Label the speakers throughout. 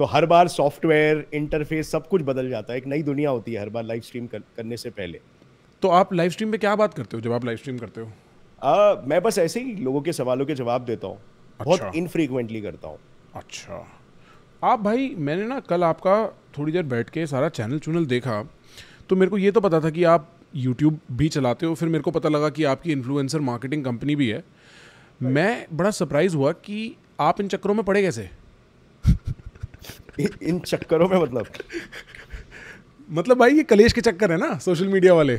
Speaker 1: तो हर बार software interface सब कुछ बदल जाता है एक नई दुनिया होती है हर बार लाइव स्ट्रीम कर, करने से पहले तो आप लाइव स्ट्रीम पे क्या बात करते हो जब आप लाइव स्ट्रीम करते हो आ, मैं बस ऐसे ही लोगों के सवालों के जवाब देता हूँ अच्छा। बहुत इनफ्रीक्वेंटली करता हूँ अच्छा आप
Speaker 2: भाई मैंने ना कल आपका थोड़ी देर बैठ के सारा चैनल चुनल देखा तो मेरे को ये तो पता था कि आप यूट्यूब भी चलाते हो फिर मेरे को पता लगा कि आपकी इन्फ्लुएंसर मार्केटिंग कंपनी भी है मैं बड़ा सरप्राइज़ हुआ कि आप इन चक्करों में पड़े कैसे इन चक्करों में मतलब मतलब भाई ये कलेश के चक्कर है ना सोशल
Speaker 1: मीडिया वाले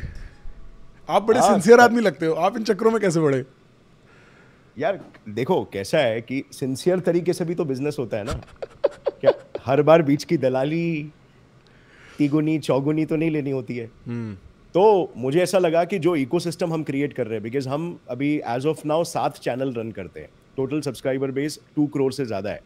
Speaker 1: आप
Speaker 2: बड़े हाँ, सिंसियर आदमी लगते हो आप इन चक्करों में कैसे बढ़े
Speaker 1: यार देखो कैसा है कि सिंसियर तरीके से भी तो बिजनेस होता है ना क्या हर बार बीच की दलाली तिगुनी चौगुनी तो नहीं लेनी होती है हम्म। तो मुझे ऐसा लगा कि जो इकोसिस्टम हम क्रिएट कर रहे हैं बिकॉज हम अभी एज ऑफ नाउ सात चैनल रन करते हैं total subscriber base two crore से ज़्यादा है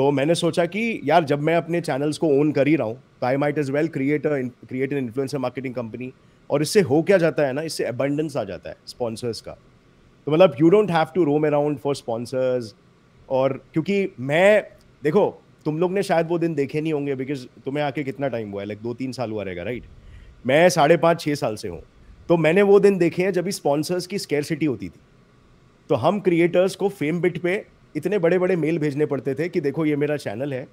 Speaker 1: तो मैंने सोचा कि यार जब मैं अपने चैनल्स को ओन कर ही रहा हूँ तो I might as well create create an influencer marketing company और इससे हो क्या जाता है ना इससे अबंडेंस आ जाता है स्पॉन्सर्स का तो मतलब you don't have to roam around for sponsors और क्योंकि मैं देखो तुम लोग ने शायद वो दिन देखे नहीं होंगे बिकॉज तुम्हें आके कितना टाइम हुआ है लाइक दो तीन साल हुआ रहेगा राइट मैं साढ़े पाँच छः साल से हूँ तो मैंने वो दिन देखे हैं जब स्पॉन्सर्स की स्केरसिटी होती थी तो हम क्रिएटर्स को फेम बिट पे इतने बड़े बड़े मेल भेजने पड़ते थे कि देखो ये मेरा चैनल है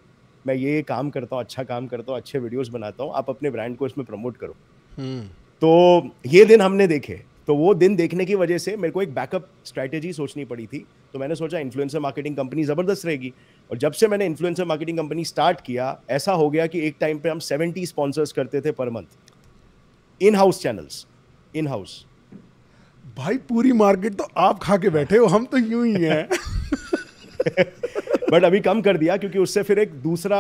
Speaker 1: मैं ये काम करता हूँ अच्छा काम करता हूँ अच्छे वीडियोस बनाता हूँ आप अपने ब्रांड को इसमें प्रमोट करो हम्म। तो ये दिन हमने देखे तो वो दिन देखने की वजह से मेरे को एक बैकअप स्ट्रैटेजी सोचनी पड़ी थी तो मैंने सोचा इन्फ्लुएंसर मार्केटिंग कंपनी ज़बरदस्त रहेगी और जब से मैंने इन्फ्लुएंसर मार्केटिंग कंपनी स्टार्ट किया ऐसा हो गया कि एक टाइम पे हम सेवेंटी स्पॉन्सर्स करते थे per month in house channels in house भाई पूरी मार्केट तो आप खा के बैठे हो हम तो यूं ही हैं बट अभी कम कर दिया क्योंकि उससे फिर एक दूसरा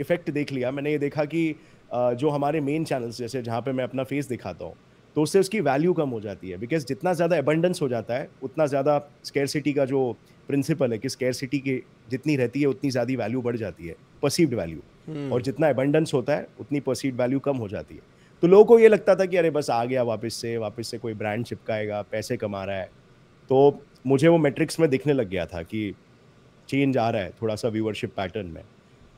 Speaker 1: इफेक्ट देख लिया मैंने ये देखा कि जो हमारे मेन चैनल्स जैसे जहाँ पे मैं अपना फेस दिखाता हूँ तो उससे उसकी वैल्यू कम हो जाती है बिकॉज जितना ज़्यादा एबंडेंस हो जाता है उतना ज़्यादा सिटी का जो प्रिंसिपल है कि स्केयर सिटी की जितनी रहती है उतनी ज़्यादा वैल्यू बढ़ जाती है परसीव्ड वैल्यू
Speaker 3: hmm. और
Speaker 1: जितना एबंडेंस होता है उतनी परसीव्ड वैल्यू कम हो जाती है तो लोगों को ये लगता था कि अरे बस आ गया वापस से वापस से कोई ब्रांड चिपकाएगा पैसे कमा रहा है तो मुझे वो मैट्रिक्स में दिखने लग गया था कि चेंज आ रहा है थोड़ा सा व्यूअरशिप पैटर्न में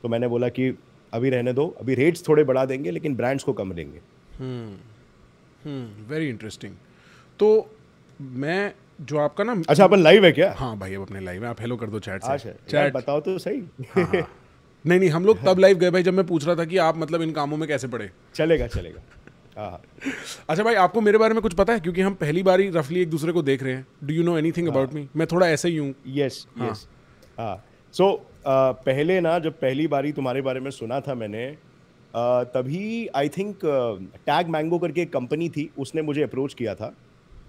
Speaker 1: तो मैंने बोला कि अभी रहने दो अभी रेट्स थोड़े बढ़ा देंगे लेकिन ब्रांड्स को कम देंगे
Speaker 2: वेरी hmm. Interesting hmm. तो मैं जो आपका ना अच्छा अपन लाइव है क्या हाँ भाई अब अपने लाइव है आप हेलो कर दो चैट से चैट बताओ तो सही हाँ, हाँ. नहीं नहीं हम लोग तब लाइव गए भाई जब मैं पूछ रहा था कि आप मतलब इन कामों में कैसे पड़े चलेगा चलेगा हाँ, हाँ। अच्छा भाई आपको मेरे बारे में कुछ पता है क्योंकि हम पहली बार ही रफली एक दूसरे को देख रहे हैं डू यू नो एनी थिंग अबाउट मी मैं
Speaker 1: थोड़ा ऐसे ही हूँ यस यस हाँ। हाँ सो so, पहले ना जब पहली बारी तुम्हारे बारे में सुना था मैंने तभी आई थिंक टैग मैंगो करके एक कंपनी थी उसने मुझे अप्रोच किया था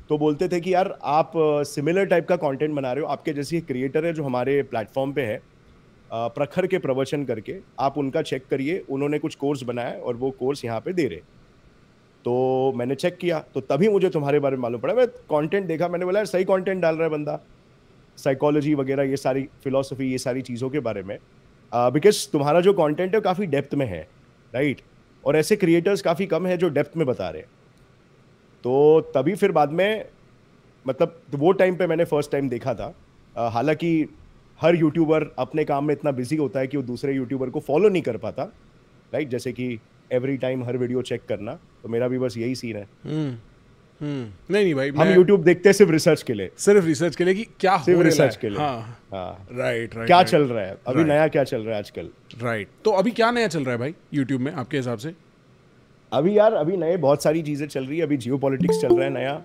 Speaker 1: तो बोलते थे कि यार आप सिमिलर टाइप का कंटेंट बना रहे हो आपके जैसे क्रिएटर है जो हमारे प्लेटफॉर्म पे है प्रखर के प्रवचन करके आप उनका चेक करिए उन्होंने कुछ कोर्स बनाया और वो कोर्स यहाँ पे दे रहे तो मैंने चेक किया तो तभी मुझे तुम्हारे बारे में मालूम पड़ा मैं कंटेंट देखा मैंने बोला यार सही कंटेंट डाल रहा है बंदा साइकोलॉजी वगैरह ये सारी फिलोसफी ये सारी चीज़ों के बारे में बिकॉज uh, तुम्हारा जो कॉन्टेंट है काफ़ी डेप्थ में है राइट right? और ऐसे क्रिएटर्स काफ़ी कम है जो डेप्थ में बता रहे तो तभी फिर बाद में मतलब वो टाइम पे मैंने फर्स्ट टाइम देखा था uh, हालांकि हर यूट्यूबर अपने काम में इतना बिजी होता है कि वो दूसरे यूट्यूबर को फॉलो नहीं कर पाता राइट जैसे कि एवरी टाइम हर वीडियो चेक करना तो मेरा भी बस यही सीन है हम्म। हम्म।
Speaker 2: नहीं नहीं भाई हम YouTube
Speaker 1: देखते हैं सिर्फ रिसर्च के लिए सिर्फ रिसर्च के लिए कि क्या हो सिर्फ हो रिसर्च के लिए हाँ,
Speaker 2: राइट हाँ। राइट क्या चल रहा है अभी नया
Speaker 1: क्या चल रहा है आजकल राइट तो अभी क्या नया चल रहा है भाई YouTube में आपके हिसाब से अभी यार अभी नए बहुत सारी चीज़ें चल रही है अभी जियो चल रहा है नया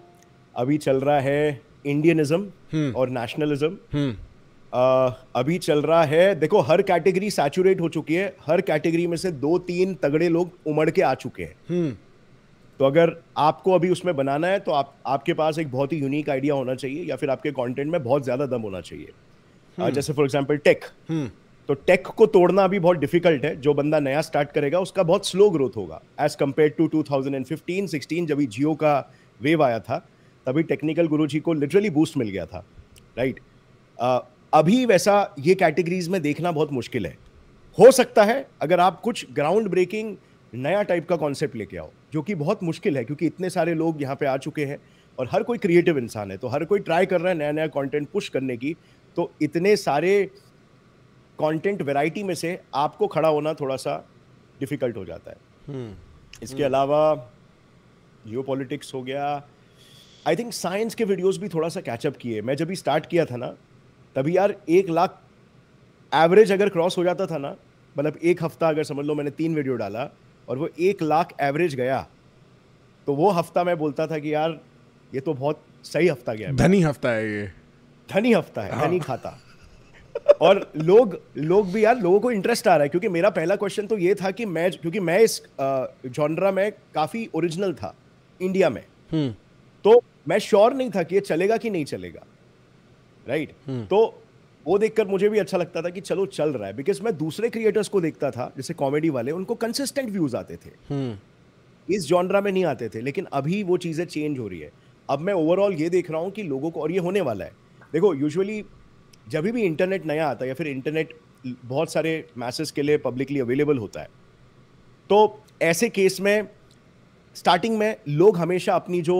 Speaker 1: अभी चल रहा है इंडियनिज्म हम्म। और नेशनलिज्म हम्म। अभी चल रहा है देखो हर कैटेगरी सैचुरेट हो चुकी है हर कैटेगरी में से दो तीन तगड़े लोग उमड़ के आ चुके हैं तो अगर आपको अभी उसमें बनाना है तो आप आपके पास एक बहुत ही यूनिक आइडिया होना चाहिए या फिर आपके कंटेंट में बहुत ज़्यादा दम होना चाहिए hmm. जैसे फॉर एग्जांपल टेक तो टेक को तोड़ना भी बहुत डिफिकल्ट है जो बंदा नया स्टार्ट करेगा उसका बहुत स्लो ग्रोथ होगा as compare to two thousand जब जियो का वेव आया था तभी टेक्निकल गुरु जी को लिटरली बूस्ट मिल गया था राइट right? अभी वैसा ये कैटेगरीज में देखना बहुत मुश्किल है हो सकता है अगर आप कुछ ग्राउंड ब्रेकिंग नया टाइप का कॉन्सेप्ट लेके आओ जो कि बहुत मुश्किल है क्योंकि इतने सारे लोग यहाँ पे आ चुके हैं और हर कोई क्रिएटिव इंसान है तो हर कोई ट्राई कर रहा है नया नया कंटेंट पुश करने की तो इतने सारे कंटेंट वैरायटी में से आपको खड़ा होना थोड़ा सा डिफ़िकल्ट हो जाता है
Speaker 3: hmm.
Speaker 1: इसके हम्म। अलावा जियो पॉलिटिक्स हो गया आई थिंक साइंस के वीडियोज भी थोड़ा सा कैचअप किए मैं जब भी स्टार्ट किया था ना तभी यार एक लाख एवरेज अगर क्रॉस हो जाता था ना मतलब एक हफ्ता अगर समझ लो मैंने तीन वीडियो डाला और वो एक लाख एवरेज गया तो वो हफ्ता मैं बोलता था कि यार ये तो बहुत सही हफ्ता गया धनी हफ्ता है ये धनी हफ्ता है हाँ। धनी खाता और लोग लोग भी यार लोगों को इंटरेस्ट आ रहा है क्योंकि मेरा पहला क्वेश्चन तो ये था कि मैं क्योंकि मैं इस जॉनरा में काफ़ी ओरिजिनल था इंडिया में हम्म। तो मैं श्योर नहीं था कि ये चलेगा कि नहीं चलेगा राइट हम्म। तो वो देखकर मुझे भी अच्छा लगता था कि चलो चल रहा है बिकॉज मैं दूसरे क्रिएटर्स को देखता था जैसे कॉमेडी वाले उनको कंसिस्टेंट व्यूज आते थे
Speaker 3: हम्म।
Speaker 1: इस जॉनरा में नहीं आते थे लेकिन अभी वो चीज़ें चेंज हो रही है अब मैं ओवरऑल ये देख रहा हूँ कि लोगों को और ये होने वाला है देखो यूजुअली जब भी इंटरनेट नया आता है या फिर इंटरनेट बहुत सारे मैसेज के लिए पब्लिकली अवेलेबल होता है तो ऐसे केस में स्टार्टिंग में लोग हमेशा अपनी जो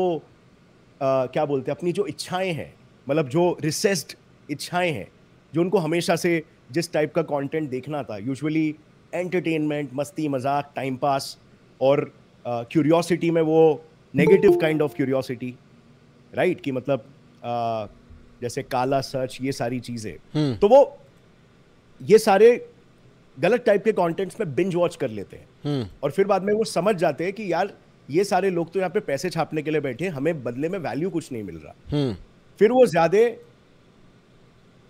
Speaker 1: आ, क्या बोलते हैं अपनी जो इच्छाएं हैं मतलब जो रिसेस्ड इच्छाएं हैं जो उनको हमेशा से जिस टाइप का कंटेंट देखना था यूजुअली एंटरटेनमेंट मस्ती मजाक टाइम पास और क्यूरियोसिटी uh, में वो negative kind of curiosity right कि मतलब uh, जैसे काला सर्च ये सारी चीज़ें हम्म। तो वो ये सारे गलत टाइप के कंटेंट्स में बिंज वॉच कर लेते हैं हम्म। और फिर बाद में वो समझ जाते हैं कि यार ये सारे लोग तो यहाँ पे पैसे छापने के लिए बैठे हमें बदले में वैल्यू कुछ नहीं मिल रहा हम्म। फिर वो ज्यादा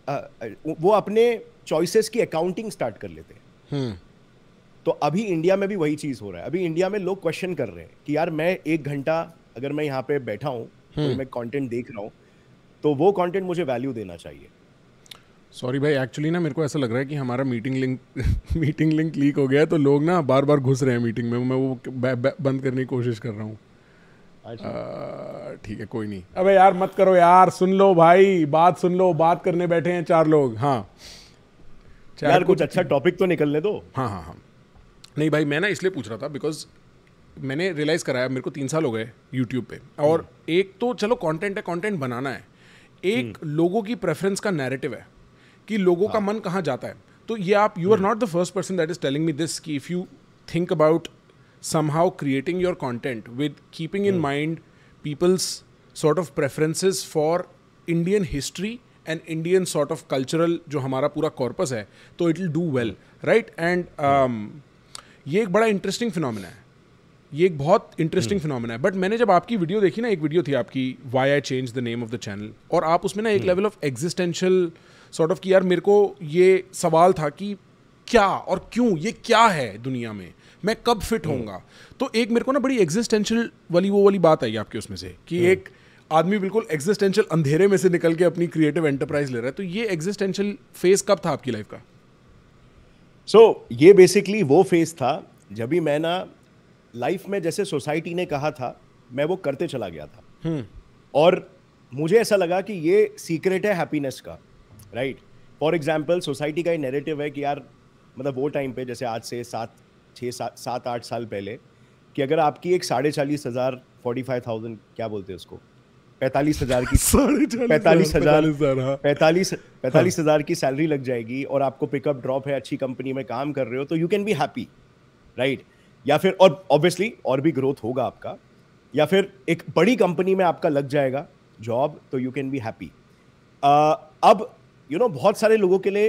Speaker 1: वो अपने चॉइसेस की अकाउंटिंग स्टार्ट कर लेते हैं हम्म। तो अभी इंडिया में भी वही चीज़ हो रहा है अभी इंडिया में लोग क्वेश्चन कर रहे हैं कि यार मैं एक घंटा अगर मैं यहाँ पे बैठा हूँ तो मैं कंटेंट देख रहा हूँ तो वो कंटेंट मुझे वैल्यू देना चाहिए
Speaker 2: सॉरी भाई एक्चुअली ना मेरे को ऐसा लग रहा है कि हमारा meeting link meeting link leak हो गया है तो लोग ना बार बार घुस रहे हैं मीटिंग में मैं वो बंद करने की कोशिश कर रहा हूँ ठीक है कोई नहीं अबे यार मत करो यार सुन लो भाई बात सुन लो बात करने बैठे हैं चार लोग हाँ चार यार कुछ अच्छा टॉपिक तो निकलने दो हाँ हाँ हाँ नहीं भाई मैं ना इसलिए पूछ रहा था बिकॉज मैंने रियलाइज़ कराया मेरे को तीन साल हो गए यूट्यूब पे और हम्म। एक तो चलो कंटेंट है कंटेंट बनाना है एक हम्म। लोगों की प्रेफरेंस का नैरेटिव है कि लोगों का हाँ। मन कहाँ जाता है तो ये आप you are not the first person that is telling me this कि if you think about somehow creating your content with keeping in mm. mind people's sort of preferences for Indian history and Indian sort of cultural जो हमारा पूरा corpus है तो it will do well right and ये एक बड़ा interesting phenomenon है ये एक बहुत इंटरेस्टिंग फिनोमिना hmm. है बट मैंने जब आपकी वीडियो देखी ना एक वीडियो थी आपकी why I change the name of the channel और आप उसमें ना एक level of existential sort of कि यार मेरे को ये सवाल था कि क्या और क्यों ये क्या है दुनिया में मैं कब फिट हम्म। होऊंगा तो एक मेरे को ना बड़ी एग्जिस्टेंशियल वाली वो वाली बात आई आपके उसमें से कि हम्म। एक आदमी बिल्कुल एग्जिस्टेंशियल अंधेरे में से निकल के अपनी क्रिएटिव एंटरप्राइज
Speaker 1: ले रहा है तो ये एग्जिस्टेंशियल फेज कब था आपकी लाइफ का सो so, ये बेसिकली वो फेज था जब भी मैं ना लाइफ में जैसे सोसाइटी ने कहा था मैं वो करते चला गया था हुँ. हम्म। और मुझे ऐसा लगा कि ये सीक्रेट है हैप्पीनेस का राइट फॉर एग्जाम्पल सोसाइटी का ये नेरेटिव है कि यार मतलब वो टाइम पे जैसे आज से सात छः सात सात आठ साल पहले कि अगर आपकी एक साढ़े चालीस हज़ार फोर्टी फाइव थाउजेंड क्या बोलते हैं उसको पैंतालीस हज़ार की पैंतालीस हज़ार पैंतालीस हाँ। पैंतालीस हाँ। हज़ार की सैलरी लग जाएगी और आपको पिकअप ड्रॉप है अच्छी कंपनी में काम कर रहे हो तो you can be happy right या फिर और ऑब्वियसली और भी ग्रोथ होगा आपका या फिर एक बड़ी कंपनी में आपका लग जाएगा जॉब तो यू कैन बी हैप्पी अब यू you नो know, बहुत सारे लोगों के लिए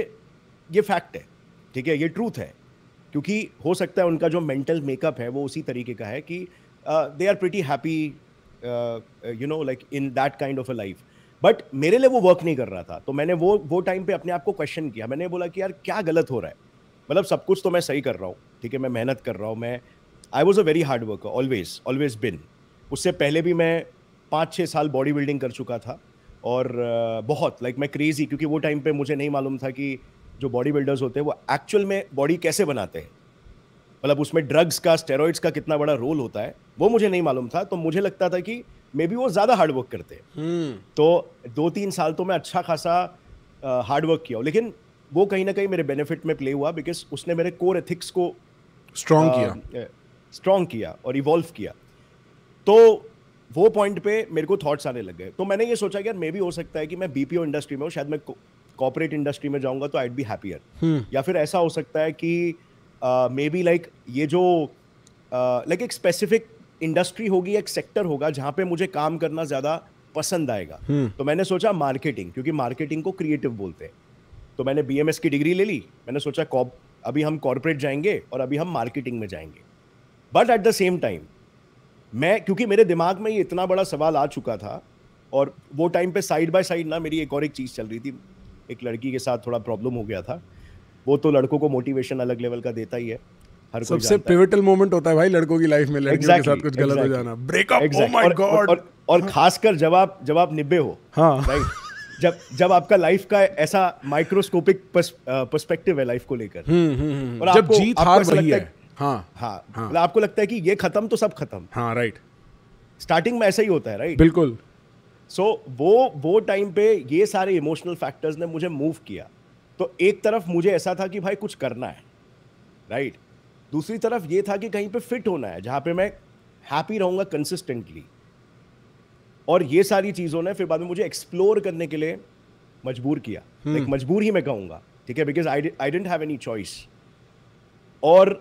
Speaker 1: ये फैक्ट है ठीक है ये ट्रूथ है क्योंकि हो सकता है उनका जो मेंटल मेकअप है वो उसी तरीके का है कि they are pretty happy you know like in that kind of a life but मेरे लिए वो वर्क नहीं कर रहा था तो मैंने वो वो टाइम पे अपने आप को क्वेश्चन किया मैंने बोला कि यार क्या गलत हो रहा है मतलब सब कुछ तो मैं सही कर रहा हूँ ठीक है मैं मेहनत कर रहा हूँ मैं I was a very hard worker always always been उससे पहले भी मैं पाँच छः साल बॉडी बिल्डिंग कर चुका था और uh, बहुत लाइक like, मैं क्रेज़ी क्योंकि वो टाइम पे मुझे नहीं मालूम था कि जो बॉडी बिल्डर्स होते हैं वो एक्चुअल में बॉडी कैसे बनाते हैं मतलब उसमें ड्रग्स का स्टेरॉइड्स का कितना बड़ा रोल होता है वो मुझे नहीं मालूम था तो मुझे लगता था कि मे बी वो ज़्यादा हार्डवर्क करते हैं
Speaker 3: hmm.
Speaker 1: तो दो तीन साल तो मैं अच्छा खासा हार्डवर्क किया लेकिन वो कहीं ना कहीं मेरे बेनिफिट में प्ले हुआ बिकॉज उसने मेरे कोर एथिक्स को स्ट्रॉन्ग किया स्ट्रॉन्ग किया और इवॉल्व किया तो वो पॉइंट पे मेरे को थॉट्स आने लग गए तो मैंने ये सोचा कि यार मे भी हो सकता है कि मैं बीपीओ इंडस्ट्री में हूँ शायद मैं कॉपरेट इंडस्ट्री में जाऊंगा तो आईड बी हैप्पियर या फिर ऐसा हो सकता है कि मे बी लाइक ये जो लाइक uh, एक स्पेसिफिक इंडस्ट्री होगी एक सेक्टर होगा जहाँ पे मुझे काम करना ज़्यादा पसंद आएगा hmm. तो मैंने सोचा मार्केटिंग क्योंकि मार्केटिंग को क्रिएटिव बोलते हैं तो मैंने बी की डिग्री ले ली मैंने सोचा कॉप अभी हम कॉरपोरेट जाएंगे और अभी हम मार्केटिंग में जाएंगे but at the same time मैं क्योंकि मेरे दिमाग में ये इतना बड़ा सवाल आ चुका था और वो टाइम पे साइड बाय साइड ना मेरी एक और एक चीज़ चल रही थी एक लड़की के साथ थोड़ा प्रॉब्लम हो गया था वो तो लड़कों को मोटिवेशन अलग लेवल का देता ही है हर सबसे
Speaker 2: पिवटल मोमेंट होता है भाई लड़कों की लाइफ में
Speaker 1: लड़कियों exactly, के साथ कुछ exactly, गलत हो जाना breakup oh exactly, oh my god और, और, और हाँ, खासकर जब आप जब आप निब्बे हो हाँ राइट जब जब आपका लाइफ का ऐसा माइक्रोस्कोपिक पर्सपेक्टिव है लाइफ को लेकर हम्म, हम्म, हम्म, और जब आपको, जीत हार वही है हाँ हाँ, हाँ मतलब आपको लगता है कि ये खत्म तो सब खत्म हाँ राइट स्टार्टिंग में ऐसा ही होता है राइट बिल्कुल सो so, वो वो टाइम पे ये सारे इमोशनल फैक्टर्स ने मुझे मूव किया तो एक तरफ मुझे ऐसा था कि भाई कुछ करना है राइट right? दूसरी तरफ ये था कि कहीं पे फिट होना है जहाँ पे मैं हैप्पी रहूँगा कंसिस्टेंटली और ये सारी चीज़ों ने फिर बाद में मुझे एक्सप्लोर करने के लिए मजबूर किया hmm. हम्म। लाइक मजबूर ही मैं कहूँगा ठीक है because I I didn't have any choice और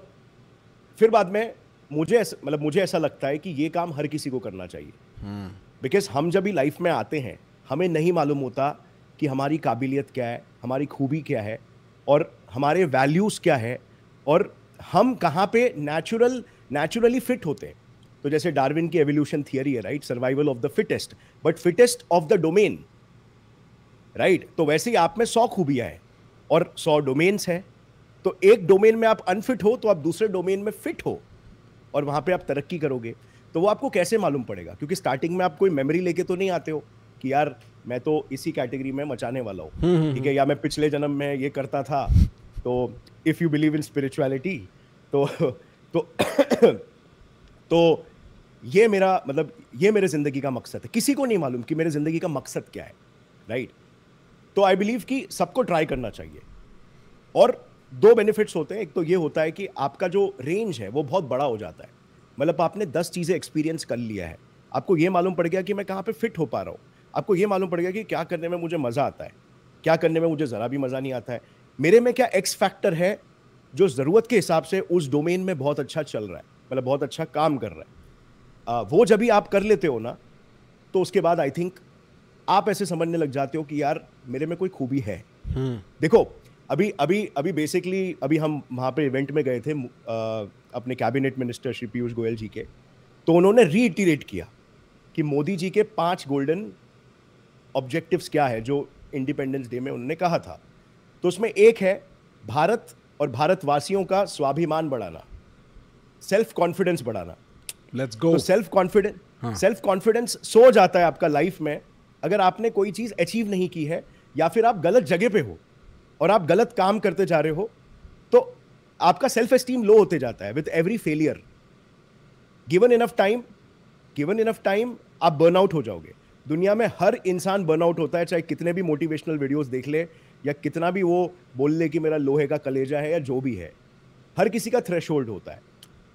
Speaker 1: फिर बाद में मुझे मतलब मुझे ऐसा लगता है कि ये काम हर किसी को करना चाहिए hmm. बिकॉज हम जब भी लाइफ में आते हैं हमें नहीं मालूम होता कि हमारी काबिलियत क्या है हमारी खूबी क्या है और हमारे वैल्यूज़ क्या है और हम कहाँ पे नेचुरल नेचुरली फिट होते हैं तो जैसे डार्विन की एवोल्यूशन थियरी है right survival of the fittest but fittest of the domain right तो वैसे ही आप में सौ खूबियाँ हैं और सौ डोमेन्स हैं तो एक डोमेन में आप अनफिट हो तो आप दूसरे डोमेन में फिट हो और वहाँ पे आप तरक्की करोगे तो वो आपको कैसे मालूम पड़ेगा क्योंकि स्टार्टिंग में आप कोई मेमोरी लेके तो नहीं आते हो कि यार मैं तो इसी कैटेगरी में मचाने वाला हूँ हम्म, हम्म, ठीक है हम्म। या मैं पिछले जन्म में ये करता था तो if you believe in spirituality तो तो तो ये मेरा मतलब ये मेरे ज़िंदगी का मकसद है किसी को नहीं मालूम कि मेरे ज़िंदगी का मकसद क्या है राइट तो आई बिलीव कि सबको ट्राई करना चाहिए और दो बेनिफिट्स होते हैं एक तो ये होता है कि आपका जो रेंज है वो बहुत बड़ा हो जाता है मतलब आपने दस चीज़ें एक्सपीरियंस कर लिया है आपको ये मालूम पड़ गया कि मैं कहाँ पर फिट हो पा रहा हूँ आपको ये मालूम पड़ गया कि क्या करने में मुझे मज़ा आता है क्या करने में मुझे ज़रा भी मज़ा नहीं आता है मेरे में क्या एक्स फैक्टर है जो ज़रूरत के हिसाब से उस डोमेन में बहुत अच्छा चल रहा है मतलब बहुत अच्छा काम कर रहा है आ, वो जब भी आप कर लेते हो ना तो उसके बाद आई थिंक आप ऐसे समझने लग जाते हो कि यार मेरे में कोई खूबी है हम्म। देखो अभी अभी अभी बेसिकली अभी हम वहाँ पे इवेंट में गए थे आ, अपने कैबिनेट मिनिस्टर श्री पीयूष गोयल जी के तो उन्होंने रीइटिरेट किया कि मोदी जी के पांच गोल्डन ऑब्जेक्टिव्स क्या है जो इंडिपेंडेंस डे में उन्होंने कहा था तो उसमें एक है भारत और भारतवासियों का स्वाभिमान बढ़ाना सेल्फ कॉन्फिडेंस बढ़ाना let's go self confidence self confidence सो जाता है आपका लाइफ में अगर आपने कोई चीज़ अचीव नहीं की है या फिर आप गलत जगह पे हो और आप गलत काम करते जा रहे हो तो आपका सेल्फ एस्टीम लो होते जाता है with every failure given enough time given enough time आप बर्नआउट हो जाओगे दुनिया में हर इंसान बर्नआउट होता है चाहे कितने भी मोटिवेशनल वीडियोस देख ले या कितना भी वो बोल ले कि मेरा लोहे का कलेजा है या जो भी है हर किसी का थ्रेश होता है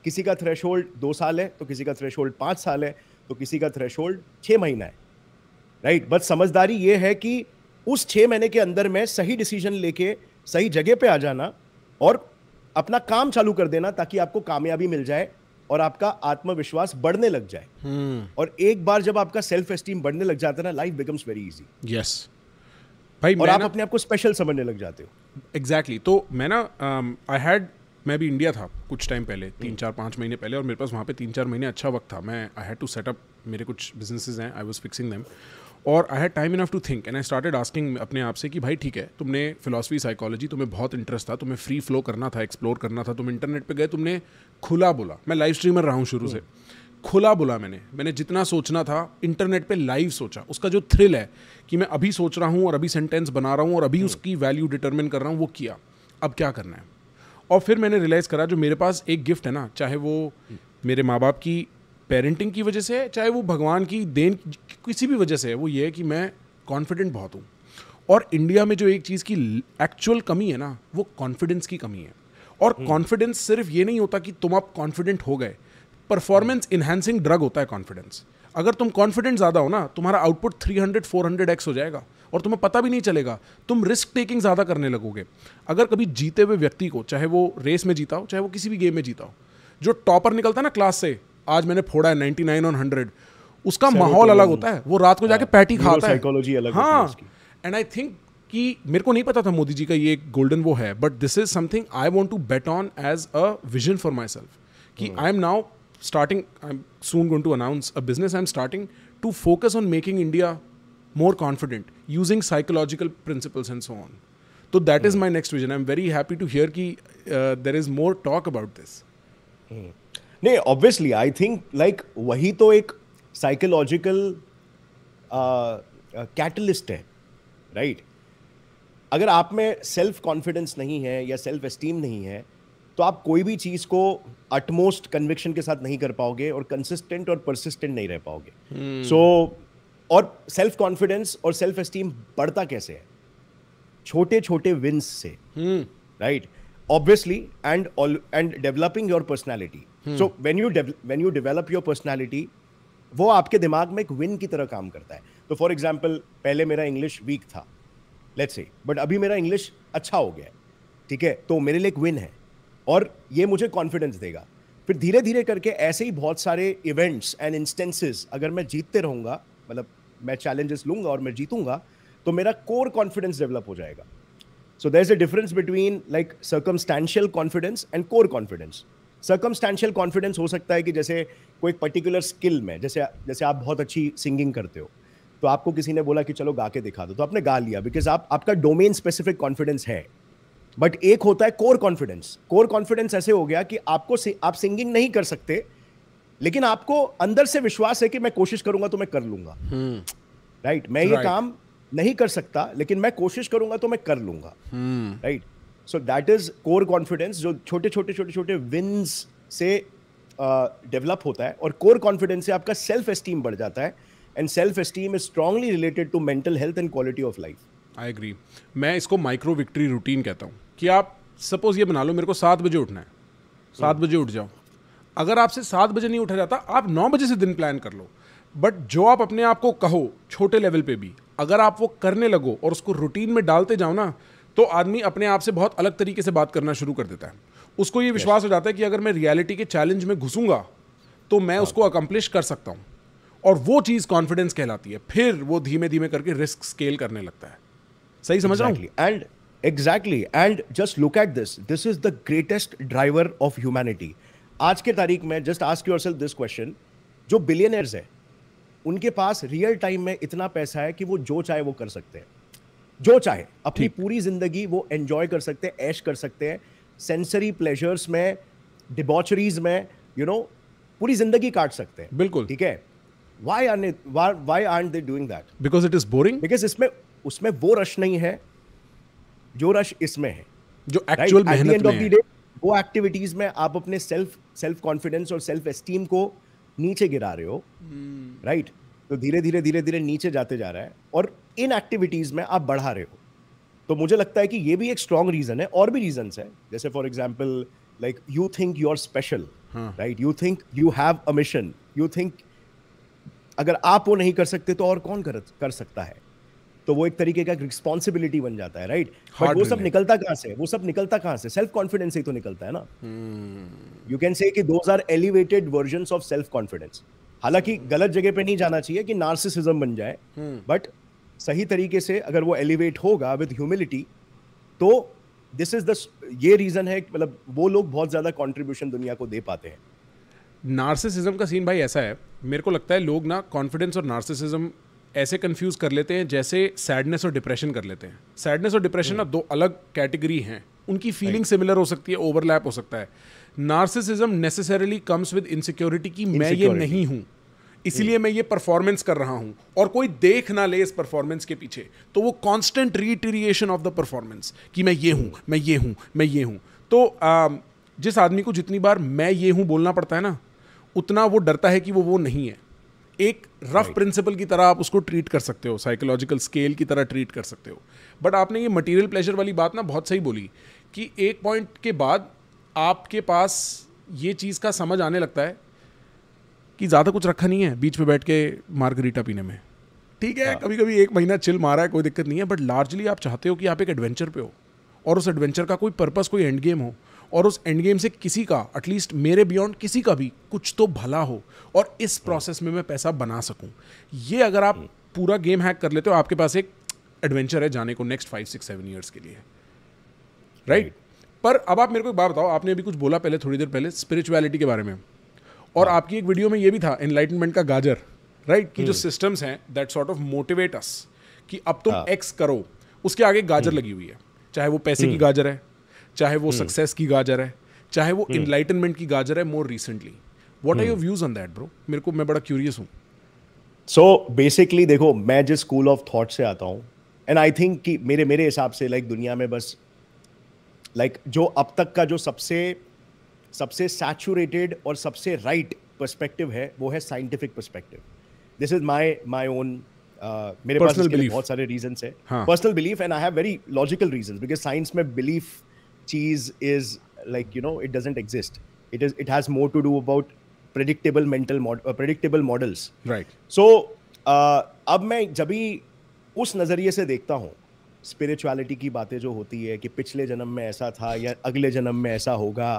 Speaker 1: किसी का थ्रेश दो साल है तो किसी का थ्रेश पाँच साल है तो किसी का थ्रेश छः महीना है राइट right? बस समझदारी ये है कि उस छः महीने के अंदर में सही डिसीजन लेके सही जगह पे आ जाना और अपना काम चालू कर देना ताकि आपको कामयाबी मिल जाए और आपका आत्मविश्वास बढ़ने लग जाए hmm. और एक बार जब आपका सेल्फ एस्टीम बढ़ने लग जाता है ना life becomes very easy yes भाई और आप अपने आप को स्पेशल समझने लग जाते हो
Speaker 2: एग्जैक्टली exactly. तो मैं ना आई um, हैड मैं भी इंडिया था कुछ टाइम पहले hmm. तीन चार पाँच महीने पहले और मेरे पास वहाँ पे तीन चार महीने अच्छा वक्त था मैं आई हैड टू सेटअप मेरे कुछ बिजनेसेस हैं आई वाज फिक्सिंग देम और I had time enough to think and I started asking अपने आप से कि भाई ठीक है तुमने फिलोसफी साइकोलॉजी तुम्हें बहुत इंटरेस्ट था तुम्हें फ्री फ्लो करना था एक्सप्लोर करना था तुम इंटरनेट पर गए तुमने खुला बोला मैं लाइव स्ट्रीमर रहा हूँ शुरू से खुला बोला मैंने मैंने जितना सोचना था इंटरनेट पे लाइव सोचा उसका जो थ्रिल है कि मैं अभी सोच रहा हूँ और अभी सेंटेंस बना रहा हूँ और अभी hmm. उसकी वैल्यू डिटरमिन कर रहा हूँ वो किया अब क्या करना है और फिर मैंने रियलाइज़ करा जो मेरे पास एक गिफ्ट है ना चाहे वो hmm. मेरे माँ बाप की पेरेंटिंग की वजह से है चाहे वो भगवान की देन किसी भी वजह से है वो ये है कि मैं कॉन्फिडेंट बहुत हूँ और इंडिया में जो एक चीज़ की एक्चुअल कमी है ना वो कॉन्फिडेंस की कमी है और कॉन्फिडेंस हम्म। सिर्फ ये नहीं होता कि तुम आप कॉन्फिडेंट हो गए परफॉर्मेंस इन्हेंसिंग ड्रग होता है कॉन्फिडेंस अगर तुम कॉन्फिडेंट ज़्यादा हो ना तुम्हारा आउटपुट 300 400 एक्स हो जाएगा और तुम्हें पता भी नहीं चलेगा तुम रिस्क टेकिंग ज़्यादा करने लगोगे अगर कभी जीते हुए व्यक्ति को चाहे वो रेस में जीता हो चाहे वो किसी भी गेम में जीता हो जो टॉपर निकलता है ना क्लास से आज मैंने फोड़ा है नाइनटी नाइन ऑन हंड्रेड उसका माहौल तो अलग होता है वो रात को जाके पैटी हाँ, खाता है अलग हाँ एंड आई थिंक कि मेरे को नहीं पता था मोदी जी का ये गोल्डन वो है but this is something I want to bet on as a vision for myself कि I am now starting I am soon going to announce a business I am starting to focus on making India more confident using psychological principles and so on तो that is my next vision I am very happy to hear कि there is more talk about
Speaker 1: this नहीं obviously आई think like वही तो एक psychological catalyst है right right? अगर आप में सेल्फ कॉन्फिडेंस नहीं है या सेल्फ एस्टीम नहीं है तो आप कोई भी चीज़ को अटमोस्ट कन्विक्शन के साथ नहीं कर पाओगे और कंसिस्टेंट और परसिस्टेंट नहीं रह पाओगे सो hmm. so, और सेल्फ कॉन्फिडेंस और सेल्फ एस्टीम बढ़ता कैसे है छोटे छोटे विन्स से right obviously and and developing your personality so when you when you develop your personality वो आपके दिमाग में एक विन की तरह काम करता है तो फॉर एग्जाम्पल पहले मेरा इंग्लिश वीक था लेट्स से बट अभी मेरा इंग्लिश अच्छा हो गया है ठीक है तो मेरे लिए एक विन है और ये मुझे कॉन्फिडेंस देगा फिर धीरे धीरे करके ऐसे ही बहुत सारे इवेंट्स एंड इंस्टेंसेस अगर मैं जीतते रहूँगा मतलब मैं चैलेंजेस लूँगा और मैं जीतूँगा तो मेरा कोर कॉन्फिडेंस डेवलप हो जाएगा so there is a difference between like circumstantial confidence and core confidence circumstantial confidence हो सकता है कि जैसे कोई पर्टिकुलर स्किल में जैसे जैसे आप बहुत अच्छी सिंगिंग करते हो तो आपको किसी ने बोला कि चलो गा के दिखा दो तो आपने गा लिया बिकॉज आप आपका डोमेन स्पेसिफिक कॉन्फिडेंस है बट एक होता है कोर कॉन्फिडेंस कोर कॉन्फिडेंस ऐसे हो गया कि आपको आप सिंगिंग नहीं कर सकते लेकिन आपको अंदर से विश्वास है कि मैं कोशिश करूंगा तो मैं कर लूंगा राइट हम्म। hmm. right? मैं right. ये काम नहीं कर सकता लेकिन मैं कोशिश करूंगा तो मैं कर लूंगा right hmm. hmm. right? So that is core confidence जो छोटे छोटे छोटे छोटे विन्स से डेवलप uh, होता है और कोर कॉन्फिडेंस से आपका सेल्फ एस्टीम बढ़ जाता है and self esteem is strongly related to mental health and quality of life
Speaker 2: I agree मैं इसको माइक्रो विक्ट्री रूटीन कहता हूँ कि आप सपोज ये बना लो मेरे को सात बजे उठना है सात बजे उठ जाओ अगर आपसे सात बजे नहीं उठा जाता आप नौ बजे से दिन प्लान कर लो बट जो आप अपने आप को कहो छोटे लेवल पे भी अगर आप वो करने लगो और उसको रूटीन में डालते जाओ ना तो आदमी अपने आप से बहुत अलग तरीके से बात करना शुरू कर देता है उसको ये विश्वास हो जाता है कि अगर मैं रियलिटी के चैलेंज में घुसूंगा तो मैं हाँ। उसको अकम्प्लिश कर सकता हूँ और वो चीज़ कॉन्फिडेंस कहलाती है फिर वो धीमे धीमे करके रिस्क स्केल करने लगता है सही समझ रहा
Speaker 1: हूँ and exactly and just look at this this is the greatest driver of humanity आज के तारीख में just ask yourself this question जो बिलियनर्स है उनके पास रियल टाइम में इतना पैसा है कि वो जो चाहे वो कर सकते हैं जो चाहे अपनी पूरी जिंदगी वो एंजॉय कर सकते हैं ऐश कर सकते हैं सेंसरी प्लेजर्स में डिबॉचरीज में यू नो पूरी जिंदगी काट सकते हैं बिल्कुल ठीक है why are why are they doing that because it is boring because इसमें उसमें वो रश नहीं है जो रश इसमें है जो एक्चुअल मेहनत में day, वो एक्टिविटीज में आप अपने सेल्फ सेल्फ कॉन्फिडेंस और सेल्फ एस्टीम को नीचे गिरा रहे हो राइट hmm. right? तो धीरे धीरे धीरे धीरे नीचे जाते जा रहा है और इन एक्टिविटीज़ में आप बढ़ा रहे हो तो मुझे लगता है कि ये भी एक स्ट्रॉन्ग रीज़न है और भी रीजन है जैसे for example like you think you are special right you think you have a mission you think अगर आप वो नहीं कर सकते तो और कौन कर कर सकता है तो वो एक तरीके का रिस्पॉन्सिबिलिटी बन जाता है राइट right? But वो सब निकलता कहां से वो सब निकलता कहां से सेल्फ कॉन्फिडेंस ही तो निकलता है ना यू कैन से कि those are elevated version of self confidence हालांकि गलत जगह पे नहीं जाना चाहिए कि नार्सिसिज्म बन जाए बट हम्म। सही तरीके से अगर वो एलिवेट होगा विद ह्यूमिलिटी तो दिस इज द ये रीज़न है मतलब वो लोग बहुत ज़्यादा कॉन्ट्रीब्यूशन दुनिया को दे पाते हैं
Speaker 2: नार्सिसिज्म का सीन भाई ऐसा है मेरे को लगता है लोग ना कॉन्फिडेंस और नार्सिसिज्म ऐसे कंफ्यूज कर लेते हैं जैसे सैडनेस और डिप्रेशन कर लेते हैं सैडनेस और डिप्रेशन ना हम्म। दो अलग कैटेगरी हैं उनकी फीलिंग सिमिलर हो सकती है ओवरलैप हो सकता है narcissism necessarily comes with insecurity कि मैं ये नहीं हूँ hmm. इसलिए मैं ये परफॉर्मेंस कर रहा हूँ और कोई देख ना ले इस परफॉर्मेंस के पीछे तो वो constant reiteration of the performance कि मैं ये हूँ मैं ये हूँ मैं ये हूँ तो आ, जिस आदमी को जितनी बार मैं ये हूँ बोलना पड़ता है ना उतना वो डरता है कि वो वो नहीं है एक रफ प्रिंसिपल की तरह आप उसको ट्रीट कर सकते हो साइकोलॉजिकल स्केल की तरह ट्रीट कर सकते हो बट आपने ये मटेरियल प्लेजर वाली बात ना बहुत सही बोली कि एक पॉइंट के बाद आपके पास ये चीज़ का समझ आने लगता है कि ज़्यादा कुछ रखा नहीं है बीच में बैठ के मार्गरीटा पीने में ठीक है हाँ। कभी कभी एक महीना चिल मारा है कोई दिक्कत नहीं है बट लार्जली आप चाहते हो कि आप एक एडवेंचर पे हो और उस एडवेंचर का कोई पर्पस कोई एंड गेम हो और उस एंड गेम से किसी का एटलीस्ट मेरे बियॉन्ड किसी का भी कुछ तो भला हो और इस प्रोसेस हाँ। में मैं पैसा बना सकूं ये अगर आप हाँ। पूरा गेम हैक कर लेते हो आपके पास एक एडवेंचर है जाने को next five six seven years के लिए राइट right? पर अब आप मेरे को एक बात बताओ आपने अभी कुछ बोला पहले थोड़ी देर पहले स्पिरिचुअलिटी के बारे में और हाँ। आपकी एक वीडियो में ये भी था एनलाइटनमेंट का गाजर राइट right? कि जो सिस्टम्स हम्म। हैं that sort of motivate us कि अब तुम एक्स हाँ। करो उसके आगे गाजर हम्म। लगी हुई है चाहे वो पैसे की हम्म। गाजर है चाहे वो सक्सेस की गाजर है चाहे वो इनलाइटनमेंट की गाजर है more recently what are your views on that bro मेरे को मैं बड़ा क्यूरियस हूँ
Speaker 1: सो बेसिकली देखो मैं जिस स्कूल ऑफ थॉट से आता हूँ एंड आई थिंक कि मेरे मेरे हिसाब से लाइक like, दुनिया में बस लाइक like, जो अब तक का जो सबसे सबसे सैचुरेटेड और सबसे राइट right पर्सपेक्टिव है वो है scientific perspective this is my my own मेरे पास बहुत सारे रीजंस है personal belief and I have very logical reasons because science में बिलीफ चीज is like you know it doesn't exist it is it has more to do about predictable mental predictable models right so अब मैं जब भी उस नज़रिए से देखता हूँ स्पिरिचुअलिटी की बातें जो होती है कि पिछले जन्म में ऐसा था या अगले जन्म में ऐसा होगा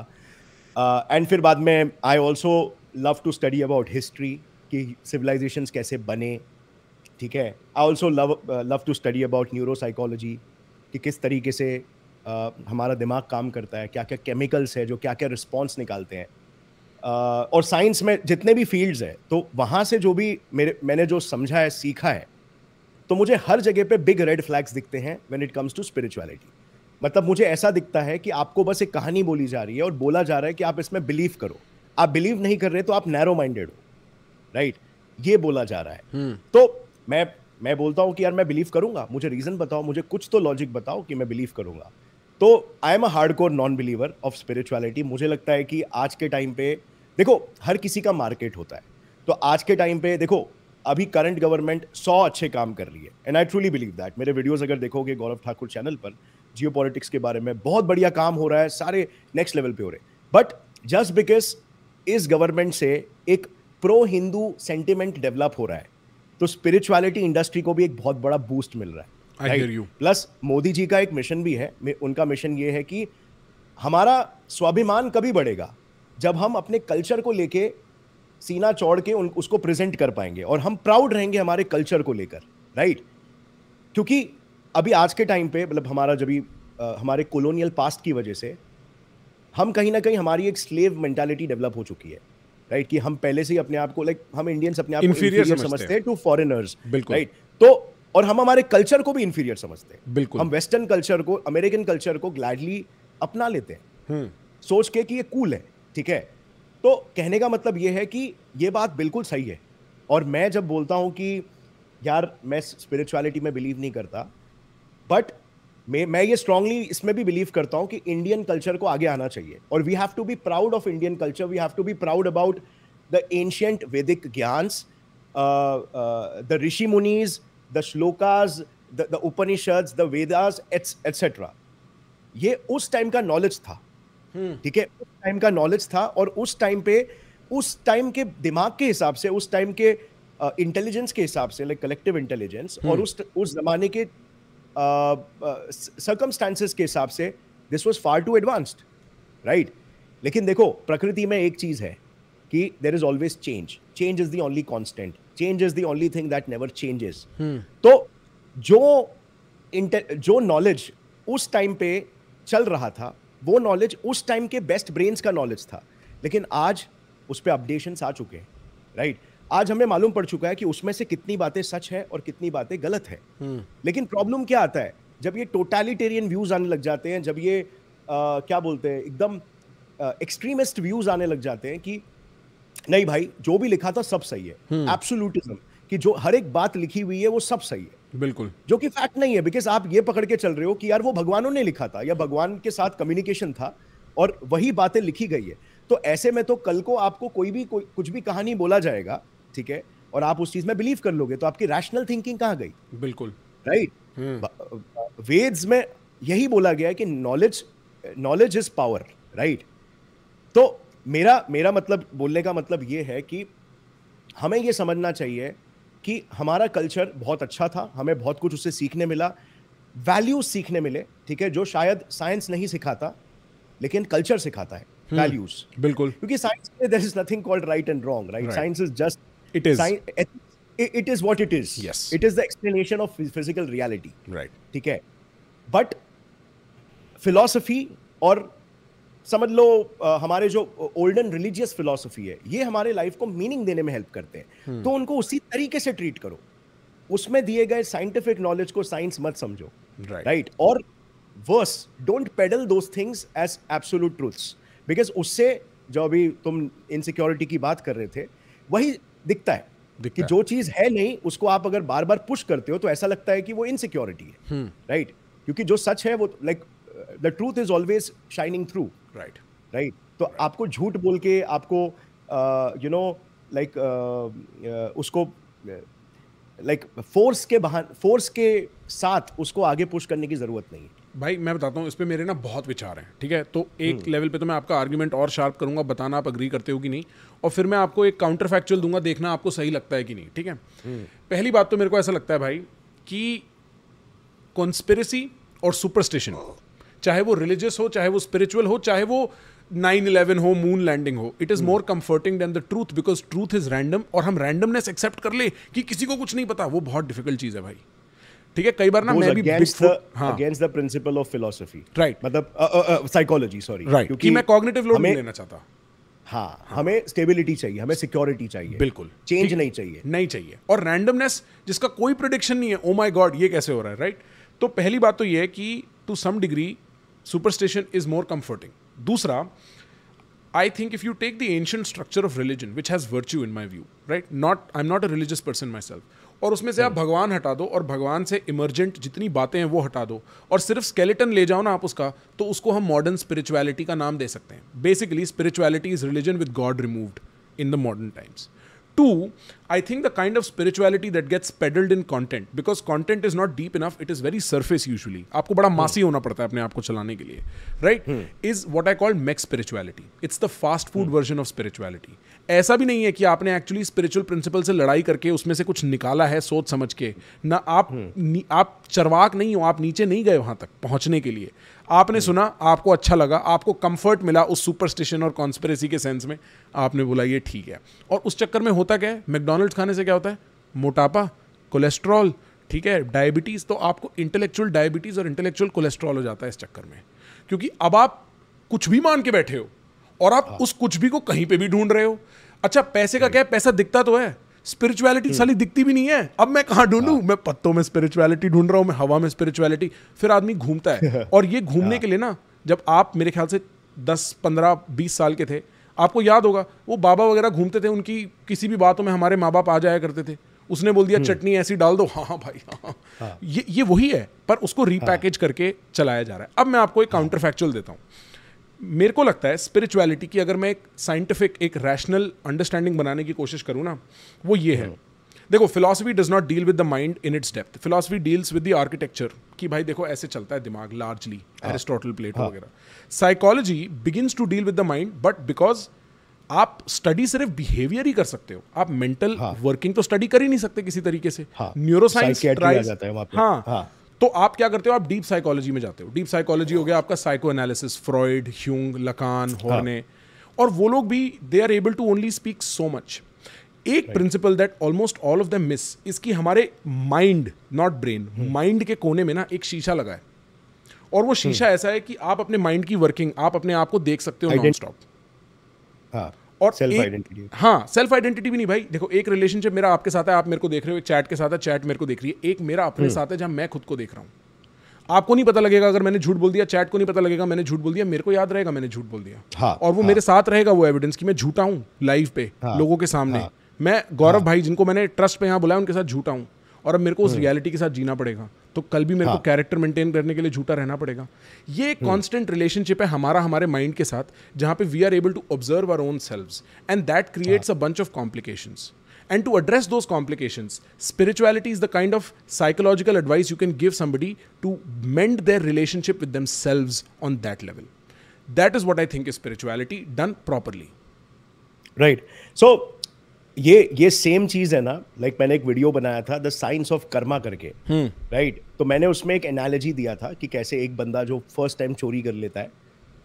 Speaker 1: एंड uh, फिर बाद में I also love to study about history कि सिविलाइजेशंस कैसे बने ठीक है I also love love to study about neuropsychology कि किस तरीके से uh, हमारा दिमाग काम करता है क्या क्या केमिकल्स है जो क्या क्या रिस्पॉन्स निकालते हैं uh, और साइंस में जितने भी फील्ड्स हैं तो वहाँ से जो भी मेरे मैंने जो समझा है सीखा है तो मुझे हर जगह पे बिग रेड फ्लैग्स दिखते हैं when it comes to spirituality मतलब मुझे ऐसा दिखता है कि आपको बस एक कहानी बोली जा रही है और बोला जा रहा है कि आप इसमें बिलीव करो आप बिलीव नहीं कर रहे तो आप नैरो माइंडेड हो राइट ये बोला जा रहा है hmm. तो मैं मैं बोलता हूँ कि यार मैं बिलीव करूंगा मुझे रीज़न बताओ मुझे कुछ तो लॉजिक बताओ कि मैं बिलीव करूंगा तो I am a hard core non believer of spirituality मुझे लगता है कि आज के टाइम पे देखो हर किसी का मार्केट होता है तो आज के टाइम पे देखो अभी करंट गवर्नमेंट सौ अच्छे काम कर रही है and I truly believe that मेरे वीडियोस अगर देखोगे गौरव ठाकुर चैनल पर जियो के बारे में बहुत बढ़िया काम हो रहा है सारे नेक्स्ट लेवल पे हो रहे बट जस्ट बिकॉज इस गवर्नमेंट से एक प्रो हिंदू सेंटिमेंट डेवलप हो रहा है तो स्पिरिचुअलिटी इंडस्ट्री को भी एक बहुत बड़ा बूस्ट मिल रहा है प्लस मोदी जी का एक मिशन भी है उनका मिशन ये है कि हमारा स्वाभिमान कभी बढ़ेगा जब हम अपने कल्चर को लेके सीना चौड़ के उन उसको प्रेजेंट कर पाएंगे और हम प्राउड रहेंगे हमारे कल्चर को लेकर राइट क्योंकि अभी आज के टाइम पे मतलब हमारा जब भी हमारे कोलोनियल पास्ट की वजह से हम कहीं ना कहीं हमारी एक स्लेव मेंटालिटी डेवलप हो चुकी है राइट कि हम पहले से ही अपने आप को लाइक हम इंडियंस अपने आप इंफीरियर समझते हैं टू फॉरेनर्स राइट तो और हम हमारे कल्चर को भी इंफीरियर समझते हैं बिल्कुल हम वेस्टर्न कल्चर को अमेरिकन कल्चर को ग्लैडली अपना लेते हैं हम्म। सोच के कि ये कूल है ठीक है तो कहने का मतलब ये है कि ये बात बिल्कुल सही है और मैं जब बोलता हूँ कि यार मैं स्पिरिचुअलिटी में बिलीव नहीं करता बट मैं मैं ये स्ट्रांगली इसमें भी बिलीव करता हूँ कि इंडियन कल्चर को आगे आना चाहिए और we have to be proud of Indian culture we have to be proud about the ancient Vedic ज्ञान्स the rishi munis the shlokas the Upanishad the Vedas etcetera ये उस टाइम का नॉलेज था हम्म। ठीक है उस टाइम का नॉलेज था और उस टाइम पे उस टाइम के दिमाग के हिसाब से उस टाइम के इंटेलिजेंस uh, के हिसाब से लाइक कलेक्टिव इंटेलिजेंस और हम्म। उस उस जमाने के सर्कमस्टांसिस uh, uh, के हिसाब से this was far too advanced right लेकिन देखो प्रकृति में एक चीज़ है कि there is always change change is the only constant change is the only thing that never changes तो जो जो नॉलेज उस टाइम पे चल रहा था वो नॉलेज उस टाइम के बेस्ट ब्रेन्स का नॉलेज था लेकिन आज उस पर अपडेशन आ चुके हैं राइट आज हमें मालूम पड़ चुका है कि उसमें से कितनी बातें सच है और कितनी बातें गलत है हम्म। लेकिन प्रॉब्लम क्या आता है जब ये टोटालिटेरियन व्यूज आने लग जाते हैं जब ये आ, क्या बोलते हैं एकदम एक्सट्रीमिस्ट व्यूज आने लग जाते हैं कि नहीं भाई जो भी लिखा था सब सही है एब्सोल्यूटिज्म हम्म। कि जो हर एक बात लिखी हुई है वो सब सही है बिल्कुल जो कि फैक्ट नहीं है बिकॉज आप ये पकड़ के चल रहे हो कि यार वो भगवानों ने लिखा था या भगवान के साथ कम्युनिकेशन था और वही बातें लिखी गई है तो ऐसे में तो कल को आपको कोई भी कोई कुछ भी कहानी बोला जाएगा ठीक है और आप उस चीज में बिलीव कर लोगे तो आपकी रैशनल थिंकिंग कहाँ गई बिल्कुल राइट right? हम्म। वेद्स में यही बोला गया है कि knowledge knowledge is power right तो मेरा मेरा मतलब बोलने का मतलब ये है कि हमें ये समझना चाहिए कि हमारा कल्चर बहुत अच्छा था हमें बहुत कुछ उससे सीखने मिला वैल्यूज सीखने मिले ठीक है जो शायद साइंस नहीं सिखाता लेकिन कल्चर सिखाता है वैल्यूज हम्म, बिल्कुल क्योंकि साइंस में there is nothing called right and wrong right science is just it is it is what it is it is the explanation of physical reality right ठीक है बट फिलोसफी और समझ लो आ, हमारे जो ओल्डन रिलीजियस फिलोसफी है ये हमारे life को मीनिंग देने में हेल्प करते हैं हम्म। तो उनको उसी तरीके से ट्रीट करो उसमें दिए गए साइंटिफिक नॉलेज को साइंस मत समझो राइट right. right? और worse don't peddle those things as absolute truths because उससे जो अभी तुम इनसिक्योरिटी की बात कर रहे थे वही दिखता है कि जो चीज है नहीं उसको आप अगर बार बार पुश करते हो तो ऐसा लगता है कि वो इनसिक्योरिटी है हम्म। Right right? क्योंकि जो सच है वो like the truth is always shining through right right तो आपको झूठ बोल के आपको यू नो लाइक उसको लाइक like, फोर्स के बहान फोर्स के साथ उसको आगे पुश करने की ज़रूरत नहीं
Speaker 2: भाई मैं बताता हूँ इस पर मेरे ना बहुत विचार हैं ठीक है तो एक लेवल हम्म। पे तो मैं आपका आर्ग्यूमेंट और शार्प करूंगा बताना आप अग्री करते हो कि नहीं और फिर मैं आपको एक काउंटर फैक्चुअल दूंगा देखना आपको सही लगता है कि नहीं ठीक है हम्म। पहली बात तो मेरे को ऐसा लगता है भाई कि कॉन्स्पेरेसी और सुपरस्टिशन चाहे वो रिलीजियस हो चाहे वो स्पिरिचुअल हो चाहे वो नाइन इलेवन हो मून लैंडिंग हो it is more comforting than the truth because truth is random और हम रैंडमनेस एक्सेप्ट कर ले कि किसी को कुछ नहीं पता वो बहुत डिफिकल्ट चीज है भाई ठीक है कई बार ना मैं भी against
Speaker 1: the principle of philosophy right मतलब साइकोलॉजी सॉरी राइट क्योंकि मैं कॉग्निटिव लोड नहीं लेना चाहता हाँ, हाँ हमें स्टेबिलिटी चाहिए हमें सिक्योरिटी चाहिए बिल्कुल चेंज नहीं चाहिए नहीं चाहिए और
Speaker 2: रैंडमनेस जिसका कोई प्रोडिक्शन नहीं है ओ माई गॉड ये कैसे हो रहा है राइट तो पहली बात तो ये है कि to some degree superstition is more comforting दूसरा I think if you take the ancient structure of religion which has virtue in my view right not I am not a religious person myself और उसमें से आप hmm. भगवान हटा दो और भगवान से इमरजेंट जितनी बातें हैं वो हटा दो और सिर्फ स्केलेटन ले जाओ ना आप उसका तो उसको हम मॉडर्न स्पिरिचुअलिटी का नाम दे सकते हैं basically spirituality is religion with God removed in the modern times Two, I think the kind of spirituality that gets peddled in content, because content is not deep enough, it is very surface usually. आपको बड़ा मासी होना पड़ता है अपने आप को चलाने के लिए right is what I called make spirituality it's the fast food version of spirituality ऐसा भी नहीं है कि आपने एक्चुअली स्पिरिचुअल प्रिंसिपल से लड़ाई करके उसमें से कुछ निकाला है सोच समझ के ना आप हम्म। आप चरवाक नहीं हो आप नीचे नहीं गए वहां तक पहुँचने के लिए आपने हम्म। सुना आपको अच्छा लगा आपको कंफर्ट मिला उस सुपरस्टिशन और कॉन्स्परेसी के सेंस में आपने बोला ये ठीक है और उस चक्कर में होता क्या है मैकडोनल्ड खाने से क्या होता है मोटापा कोलेस्ट्रॉल ठीक है डायबिटीज़ तो आपको इंटेलेक्चुअल डायबिटीज़ और इंटेलेक्चुअल कोलेस्ट्रॉल हो जाता है इस चक्कर में क्योंकि अब आप कुछ भी मान के बैठे हो और आप हाँ। उस कुछ भी को कहीं पे भी ढूंढ रहे हो अच्छा पैसे का हाँ। क्या है पैसा दिखता तो है स्पिरिचुअलिटी हाँ। साली दिखती भी नहीं है अब मैं कहाँ ढूंढू हाँ। मैं पत्तों में स्पिरिचुअलिटी ढूंढ रहा हूँ मैं हवा में स्पिरिचुअलिटी फिर आदमी घूमता है और ये घूमने के लिए ना जब आप मेरे ख्याल से दस पंद्रह बीस साल के थे आपको याद होगा वो बाबा वगैरह घूमते थे उनकी किसी भी बातों में हमारे माँ बाप आ जाया करते थे उसने बोल दिया हम्म। चटनी ऐसी डाल दो हाँ हाँ भाई हाँ, हाँ। ये ये वही है पर उसको रीपैकेज करके चलाया जा रहा है अब मैं आपको एक काउंटर फैक्चुअल देता हूँ मेरे को लगता है स्पिरिचुअलिटी की अगर मैं एक साइंटिफिक एक रैशनल अंडरस्टैंडिंग बनाने की कोशिश करूँ ना वो ये है हम्म। देखो philosophy does not deal with the mind in its depth philosophy deals with the architecture कि भाई देखो ऐसे चलता है दिमाग लार्जली एरिस्टोटल प्लेट वगैरह psychology begins to deal with the mind but because आप स्टडी सिर्फ बिहेवियर ही कर सकते हो आप मेंटल वर्किंग हाँ. तो स्टडी कर ही नहीं सकते किसी तरीके से न्यूरोसाइंस हाँ।, हाँ. हाँ. हाँ. तो आप क्या करते हो आप डीप साइकोलॉजी में जाते हो डीप साइकोलॉजी हो गया आपका psychoanalysis Freud Jung Lacan होने और वो लोग भी they are able to only speak so much एक principle that almost all of the miss इसकी हमारे माइंड नॉट ब्रेन माइंड के कोने में ना एक शीशा लगा है और वो हम्म। शीशा ऐसा है कि आप अपने माइंड की वर्किंग आप अपने आप को देख सकते हो नॉन
Speaker 3: स्टॉप और सेल्फ आइडेंटिटी
Speaker 2: हाँ सेल्फ आइडेंटिटी भी नहीं भाई देखो एक रिलेशनशिप मेरा आपके साथ है आप मेरे को देख रहे हो एक चैट के साथ है चैट मेरे को देख रही है एक मेरा अपने हम्म। साथ है जहाँ मैं खुद को देख रहा हूँ आपको नहीं पता लगेगा अगर मैंने झूठ बोल दिया चैट को नहीं पता लगेगा मैंने झूठ बोल दिया मेरे को याद रहेगा मैंने झूठ बोल दिया हाँ, और वो हाँ, मेरे साथ रहेगा वो एविडेंस कि मैं झूठा हूँ लाइव पे हाँ, लोगों के सामने हाँ, मैं गौरव हाँ, भाई जिनको मैंने ट्रस्ट पे यहाँ बुलाया उनके साथ झूठा हूँ और अब मेरे को उस रियलिटी हम्म। के साथ जीना पड़ेगा तो कल भी मेरे हाँ. को कैरेक्टर मेंटेन करने के लिए झूठा रहना पड़ेगा ये एक कॉन्स्टेंट हम्म। रिलेशनशिप है हमारा हमारे माइंड के साथ जहाँ पे we are able to observe our own selves and that creates a bunch of complication and to address those complication spirituality is the kind of psychological advice you can give somebody to mend their relationship with themselves on that level that is what I think spirituality done properly
Speaker 1: right so ये ये same चीज है ना like like मैंने एक video बनाया था the science of Karma करके राइट हम्म। right? तो मैंने उसमें एक एनालॉजी दिया था कि कैसे एक बंदा जो फर्स्ट टाइम चोरी कर लेता है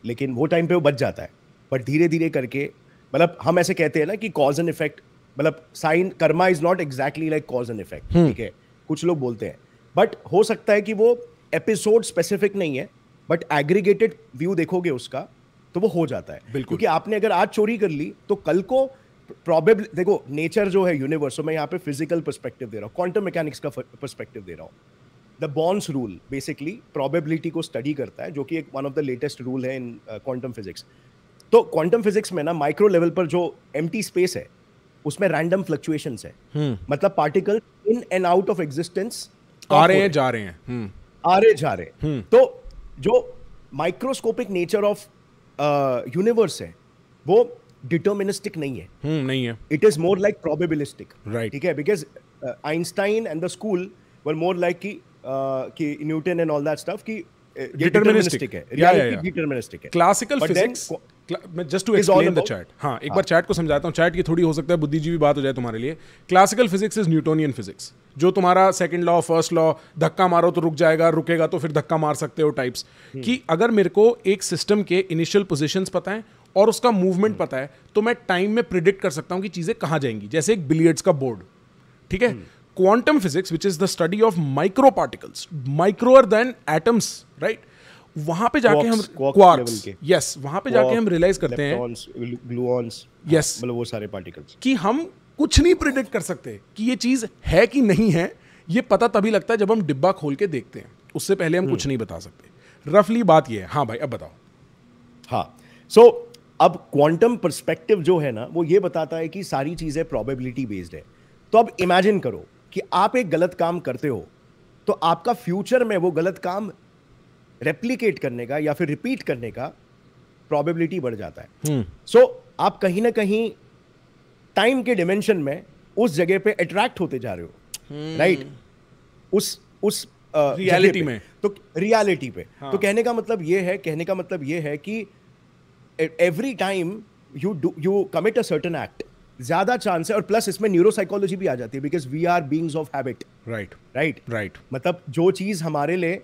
Speaker 1: लेकिन वो टाइम पे वो बच जाता है बट धीरे धीरे करके मतलब हम ऐसे कहते हैं ना कि कॉज एंड इफेक्ट मतलब साइन karma is not exactly like cause and effect ठीक है कुछ लोग बोलते हैं बट हो सकता है कि वो एपिसोड स्पेसिफिक नहीं है बट एग्रीगेटेड व्यू देखोगे उसका तो वो हो जाता है बिल्कुल क्योंकि आपने अगर आज चोरी कर ली तो कल को प्रॉबेबल देखो नेचर जो है यूनिवर्स तो मैं यहाँ पे फिजिकल परस्पेक्टिव दे रहा हूँ क्वांटम मैकेनिक्स का परस्पेक्टिव दे रहा हूँ the Born's rule basically probability को स्टडी करता है जो कि एक one of the latest rule है इन क्वांटम फिजिक्स तो क्वांटम फिजिक्स में ना माइक्रो लेवल पर जो एम स्पेस है उसमें रैंडम फ्लक्चुएशन है hmm. मतलब particle in and out of existence
Speaker 2: आ रहे हैं जा रहे हैं hmm.
Speaker 1: आ रहे जा रहे हैं hmm. तो जो माइक्रोस्कोपिक नेचर ऑफ यूनिवर्स है वो डिटर्मिनिस्टिक नहीं है हम्म, नहीं है it is more like probabilistic right ठीक है because Einstein and the school were more like की कि Newton and all that stuff की डिटर्मिनिस्टिक है रियलिटी डिटर्मिनिस्टिक है क्लासिकल फिजिक्स मैं just to explain the chat हाँ एक हाँ. बार
Speaker 2: चैट को समझाता हूँ चैट की थोड़ी हो सकता है बुद्धिजीवी बात हो जाए तुम्हारे लिए classical physics is Newtonian physics जो तुम्हारा सेकंड लॉ फर्स्ट लॉ धक्का मारो तो रुक जाएगा रुकेगा तो फिर धक्का मार सकते हो टाइप्स हम्म. कि अगर मेरे को एक सिस्टम के इनिशियल पोजिशन पता है और उसका मूवमेंट पता है तो मैं टाइम में प्रिडिक्ट कर सकता हूँ कि चीज़ें कहाँ जाएंगी जैसे एक बिलियर्ड्स का बोर्ड ठीक है quantum physics which is the study of micro particles माइक्रोअर देन एटम्स राइट वहां पे जाके हम क्वार्क्स यस वहां पे जाके हम रियलाइज करते
Speaker 1: हैं ग्लूऑन्स यस मतलब वो सारे पार्टिकल्स कि
Speaker 2: हम कुछ नहीं प्रिडिक्ट कर सकते कि ये चीज है कि नहीं है ये पता तभी लगता है जब हम डिब्बा खोल के देखते हैं उससे पहले हम कुछ हम्म। नहीं बता
Speaker 1: सकते रफली बात ये है हाँ भाई अब बताओ हाँ सो so, अब क्वांटम परस्पेक्टिव जो है ना वो ये बताता है कि सारी चीज़ें प्रॉबेबिलिटी बेस्ड है तो अब इमेजिन करो कि आप एक गलत काम करते हो तो आपका फ्यूचर में वो गलत काम रेप्लीकेट करने का या फिर रिपीट करने का प्रॉबेबिलिटी बढ़ जाता है सो हम्म। hmm. so, आप कहीं ना कहीं टाइम के डिमेंशन में उस जगह पे अट्रैक्ट होते जा रहे हो राइट हम्म। hmm. right? उस उस रियलिटी uh, में तो रियलिटी पे हाँ. तो कहने का मतलब ये है कहने का मतलब ये है कि every time you do you commit a certain act ज्यादा चांस है और प्लस इसमें न्यूरोसाइकोलॉजी भी आ जाती है because we are beings of habit right right right मतलब जो चीज़ हमारे लिए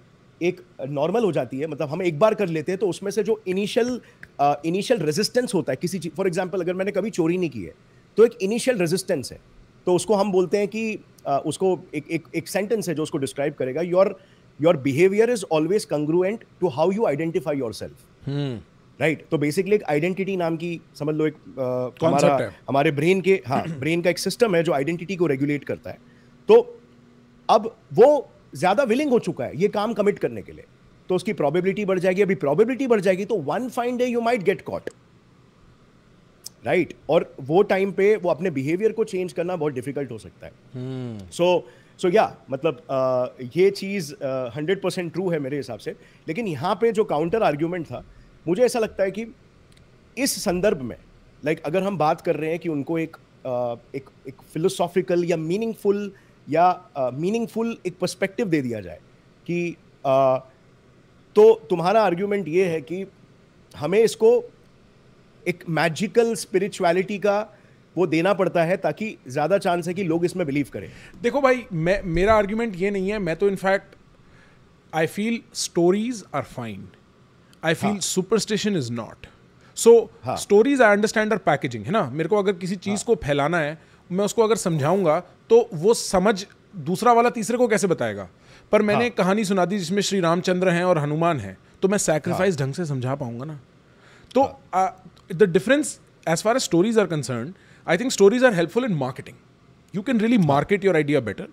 Speaker 1: एक नॉर्मल हो जाती है मतलब हम एक बार कर लेते हैं तो उसमें से जो इनिशियल इनिशियल रेजिस्टेंस होता है किसी चीज फॉर एग्जाम्पल अगर मैंने कभी चोरी नहीं की है तो एक इनिशियल रेजिस्टेंस है तो उसको हम बोलते हैं कि uh, उसको एक एक एक सेंटेंस है जो उसको डिस्क्राइब करेगा your your behaviour is always congruent to how you identify yourself right तो बेसिकली एक आइडेंटिटी नाम की समझ लो एक आ, हमारा हमारे ब्रेन के हाँ ब्रेन का एक सिस्टम है जो आइडेंटिटी को रेगुलेट करता है तो अब वो ज़्यादा विलिंग हो चुका है ये काम कमिट करने के लिए तो उसकी प्रोबेबिलिटी बढ़ जाएगी अभी प्रोबेबिलिटी बढ़ जाएगी तो one fine day you might get caught right और वो टाइम पे वो अपने बिहेवियर को चेंज करना बहुत डिफिकल्ट हो सकता
Speaker 3: है
Speaker 1: सो सो या मतलब uh, ये चीज़ हंड्रेड परसेंट ट्रू है मेरे हिसाब से लेकिन यहाँ पे जो काउंटर आर्ग्यूमेंट था मुझे ऐसा लगता है कि इस संदर्भ में लाइक like, अगर हम बात कर रहे हैं कि उनको एक एक एक फिलोसॉफिकल या मीनिंगफुल या मीनिंगफुल एक पर्सपेक्टिव दे दिया जाए कि आ, तो तुम्हारा आर्ग्यूमेंट ये है कि हमें इसको एक मैजिकल स्पिरिचुअलिटी का वो देना पड़ता है ताकि ज़्यादा चांस है कि लोग इसमें बिलीव करें देखो भाई मैं मेरा
Speaker 2: आर्ग्यूमेंट ये नहीं है मैं तो in fact I feel stories are fine I feel superstition is not so stories I understand are packaging है ना मेरे को अगर किसी चीज़ हाँ. को फैलाना है मैं उसको अगर समझाऊंगा तो वो समझ दूसरा वाला तीसरे को कैसे बताएगा पर मैंने हाँ. कहानी सुना दी जिसमें श्री रामचंद्र हैं और हनुमान हैं तो मैं सेक्रीफाइस हाँ। ढंग से समझा पाऊंगा ना तो the difference as far as stories are concern I think stories are helpful in marketing you can really market your idea better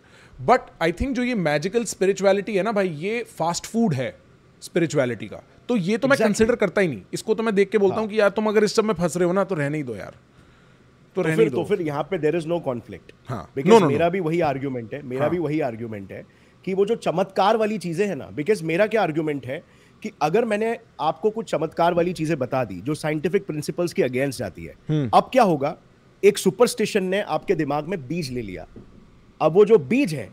Speaker 2: but I think जो ये मैजिकल स्पिरिचुअलिटी है ना भाई ये फास्ट फूड है स्पिरिचुअलिटी का तो ये तो exactly. मैं कंसिडर करता ही नहीं इसको तो मैं देख के बोलता हाँ. हूँ कि यार तुम अगर इस सब में फंस रहे हो ना तो रहने ही
Speaker 1: दो यार
Speaker 3: तो, तो फिर तो फिर
Speaker 1: यहाँ पे there is no conflict because मेरा भी वही आर्ग्यूमेंट है मेरा हाँ. भी वही आर्ग्यूमेंट है कि वो जो चमत्कार वाली चीज़ें हैं ना बिकॉज मेरा क्या आर्ग्यूमेंट है कि अगर मैंने आपको कुछ चमत्कार वाली चीज़ें बता दी जो साइंटिफिक प्रिंसिपल्स के अगेंस्ट जाती है हुँ. हम्म। अब क्या होगा एक सुपरस्टिशन ने आपके दिमाग में बीज ले लिया अब वो जो बीज है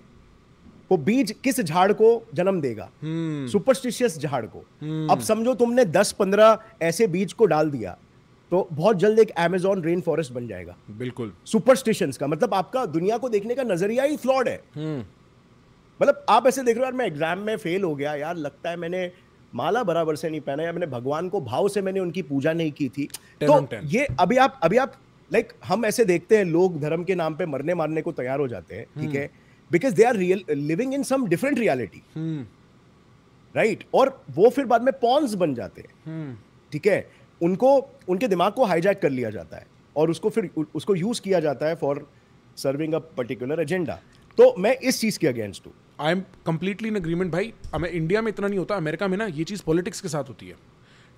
Speaker 1: वो बीज किस झाड़ को जन्म देगा हम्म। सुपरस्टिशियस झाड़ को हम्म। अब समझो तुमने 10-15 ऐसे बीज को डाल दिया तो बहुत जल्द एक एमेजोन रेन फॉरेस्ट बन जाएगा बिल्कुल सुपरस्टिशंस का मतलब आपका दुनिया को देखने का नजरिया ही फ्लॉड है हम्म। मतलब आप ऐसे देख रहे हो यार मैं एग्जाम में फेल हो गया यार लगता है मैंने माला बराबर से नहीं पहना या मैंने भगवान को भाव से मैंने उनकी पूजा नहीं की थी तो ये अभी आप अभी आप लाइक हम ऐसे देखते हैं लोग धर्म के नाम पे मरने मारने को तैयार हो जाते हैं ठीक है because they are real living in some different reality right और वो फिर बाद में पॉन्स बन जाते हैं hmm. ठीक है उनको उनके दिमाग को हाईजैक कर लिया जाता है और उसको फिर उसको यूज किया जाता है for serving a particular agenda तो मैं इस चीज के अगेंस्ट हूँ
Speaker 2: I am completely in agreement भाई हमें इंडिया में इतना नहीं होता अमेरिका में ना ये चीज़ पॉलिटिक्स के साथ होती है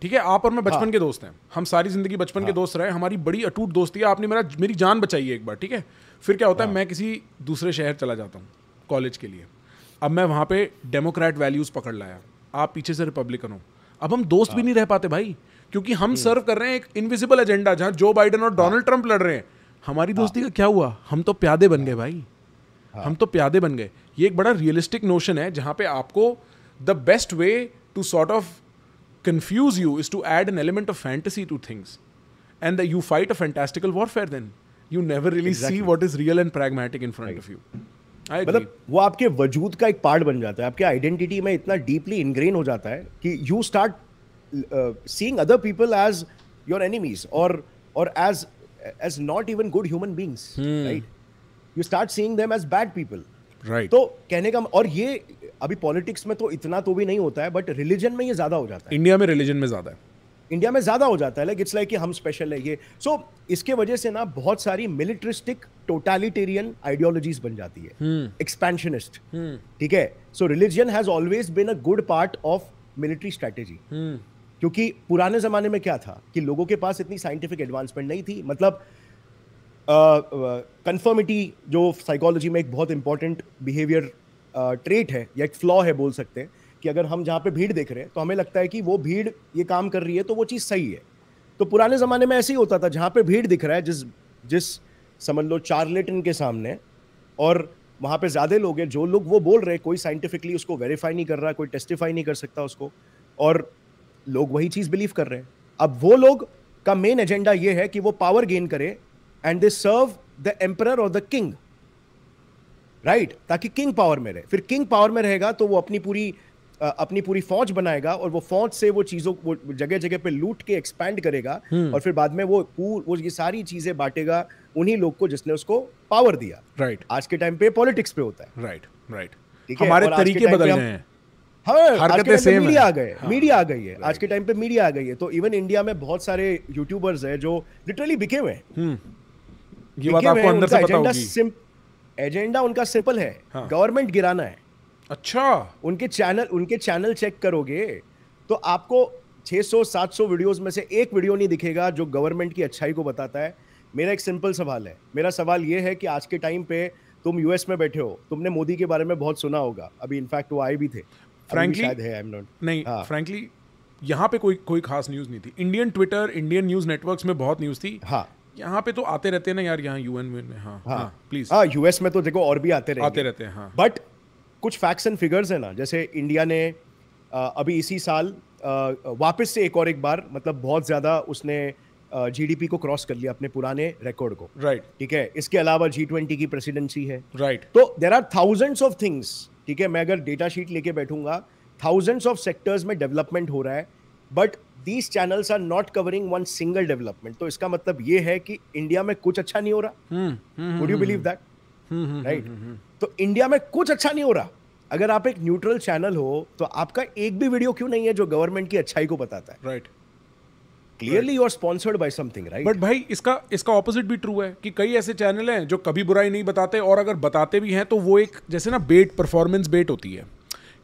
Speaker 2: ठीक है आप और मैं बचपन हाँ. के दोस्त हैं हम सारी जिंदगी बचपन हाँ. के दोस्त रहे हमारी बड़ी अटूट दोस्ती है आपने मेरा मेरी जान बचाई है एक बार ठीक है फिर क्या होता है हाँ। मैं किसी दूसरे शहर चला जाता हूँ कॉलेज के लिए अब मैं वहाँ पे डेमोक्रेट वैल्यूज़ पकड़ लाया आप पीछे से रिपब्लिकन हो अब हम दोस्त भी हाँ। नहीं रह पाते भाई क्योंकि हम सर्व हम्म। कर रहे हैं एक इनविजिबल एजेंडा जहाँ जो बाइडन और डोनाल्ड हाँ। ट्रंप लड़ रहे हैं हमारी दोस्ती का क्या हुआ हम तो प्यादे बन गए भाई हम तो प्यादे बन गए ये एक बड़ा रियलिस्टिक नोशन है जहाँ पे आपको the best way to sort of confuse you is to add an element of fantasy to things and you fight a fantastical fantastical warfare then you never really see what is real and pragmatic in front of you
Speaker 1: मतलब वो आपके वजूद का एक part बन जाता है आपके आइडेंटिटी में इतना डीपली इनग्रेन हो जाता है कि you start seeing other people as your enemies और और as as not even good human beings right you start seeing them as bad people right तो कहने का और ये अभी पॉलिटिक्स में तो इतना तो भी नहीं होता है बट रिलीजन में ये ज्यादा हो जाता है इंडिया में रिलीजन में ज्यादा है इंडिया में ज़्यादा हो जाता है लाइक इट्स लाइक कि हम स्पेशल है ये सो so, इसके वजह से ना बहुत सारी मिलिट्रिस्टिक टोटालिटेरियन आइडियोलॉजीज बन जाती है एक्सपेंशनिस्ट हम्म। हम्म। ठीक है so religion has always been a good part of military strategy क्योंकि पुराने जमाने में क्या था कि लोगों के पास इतनी साइंटिफिक एडवांसमेंट नहीं थी मतलब कन्फर्मिटी uh, uh, जो साइकोलॉजी में एक बहुत इंपॉर्टेंट बिहेवियर ट्रेट है या एक फ्लॉ है बोल सकते हैं कि अगर हम जहाँ पे भीड़ देख रहे हैं तो हमें लगता है कि वो भीड़ ये काम कर रही है तो वो चीज़ सही है तो पुराने ज़माने में ऐसे ही होता था जहाँ पे भीड़ दिख रहा है जिस जिस समझ लो चार्लेटन के सामने और वहाँ पे ज़्यादा लोग हैं जो लोग वो बोल रहे हैं कोई साइंटिफिकली उसको वेरीफाई नहीं कर रहा कोई टेस्टिफाई नहीं कर सकता उसको और लोग वही चीज़ बिलीव कर रहे हैं अब वो लोग का मेन एजेंडा ये है कि वो पावर गेन करे and they serve the emperor और द किंग राइट ताकि किंग पावर में रहे फिर किंग पावर में रहेगा तो वो अपनी पूरी अपनी पूरी फौज बनाएगा और वो फौज से वो चीजों को जगह जगह पे लूट के एक्सपैंड करेगा हम्म। और फिर बाद में वो वो ये सारी चीजें बांटेगा उन्हीं लोग को जिसने उसको पावर दिया राइट right. आज के टाइम पे पॉलिटिक्स पे होता
Speaker 2: है राइट राइट
Speaker 1: हमारे तरीके बदल गए हैं हाँ सेम मीडिया आ गए हाँ, मीडिया आ गई है आज के टाइम पे मीडिया आ गई है तो इवन इंडिया में बहुत सारे यूट्यूबर्स है जो लिटरली बिके हुए हैं हम्म। ये बात आपको अंदर से पता होगी एजेंडा उनका सिंपल है गवर्नमेंट हाँ। गिराना है अच्छा उनके चैनल उनके चैनल चेक करोगे तो आपको 600-700 वीडियोस में से एक वीडियो नहीं दिखेगा जो गवर्नमेंट की अच्छाई को बताता है मेरा एक सिंपल सवाल है मेरा सवाल ये है कि आज के टाइम पे तुम यूएस में बैठे हो तुमने मोदी के बारे में बहुत सुना होगा अभी इनफैक्ट वो आए भी थे फ्रेंकली आई एम नॉट नहीं हाँ।
Speaker 2: यहाँ पे कोई कोई खास न्यूज़ नहीं थी Indian Twitter Indian news networks में बहुत न्यूज़ थी हाँ
Speaker 1: यहाँ पे तो आते रहते हैं ना यार यहाँ यूएन में हाँ हाँ प्लीज हाँ यूएस हाँ, में तो देखो और भी आते रहते आते रहते हैं हाँ बट कुछ फैक्ट्स एंड फिगर्स हैं ना जैसे इंडिया ने अभी इसी साल वापस से एक और एक बार मतलब बहुत ज़्यादा उसने जीडीपी को क्रॉस कर लिया अपने पुराने रिकॉर्ड को राइट right. ठीक है इसके अलावा जी ट्वेंटी की प्रेसिडेंसी है राइट right. तो there are thousands of things ठीक है मैं अगर डेटा शीट लेके बैठूंगा थाउजेंड्स ऑफ सेक्टर्स में डेवलपमेंट हो रहा है but these channels are not covering one single development तो इसका मतलब ये है कि इंडिया में कुछ अच्छा नहीं हो
Speaker 3: रहा
Speaker 1: would you believe that right hmm, hmm, hmm, तो इंडिया में कुछ अच्छा नहीं हो रहा अगर आप एक न्यूट्रल चैनल हो तो आपका एक भी वीडियो क्यों नहीं है जो गवर्नमेंट की अच्छाई को बताता है right clearly you are sponsored by something right but भाई इसका
Speaker 2: इसका ऑपोजिट भी ट्रू है कि कई ऐसे चैनल हैं जो कभी बुराई नहीं बताते और अगर बताते भी हैं तो वो एक जैसे ना बेट परफॉर्मेंस बेट होती है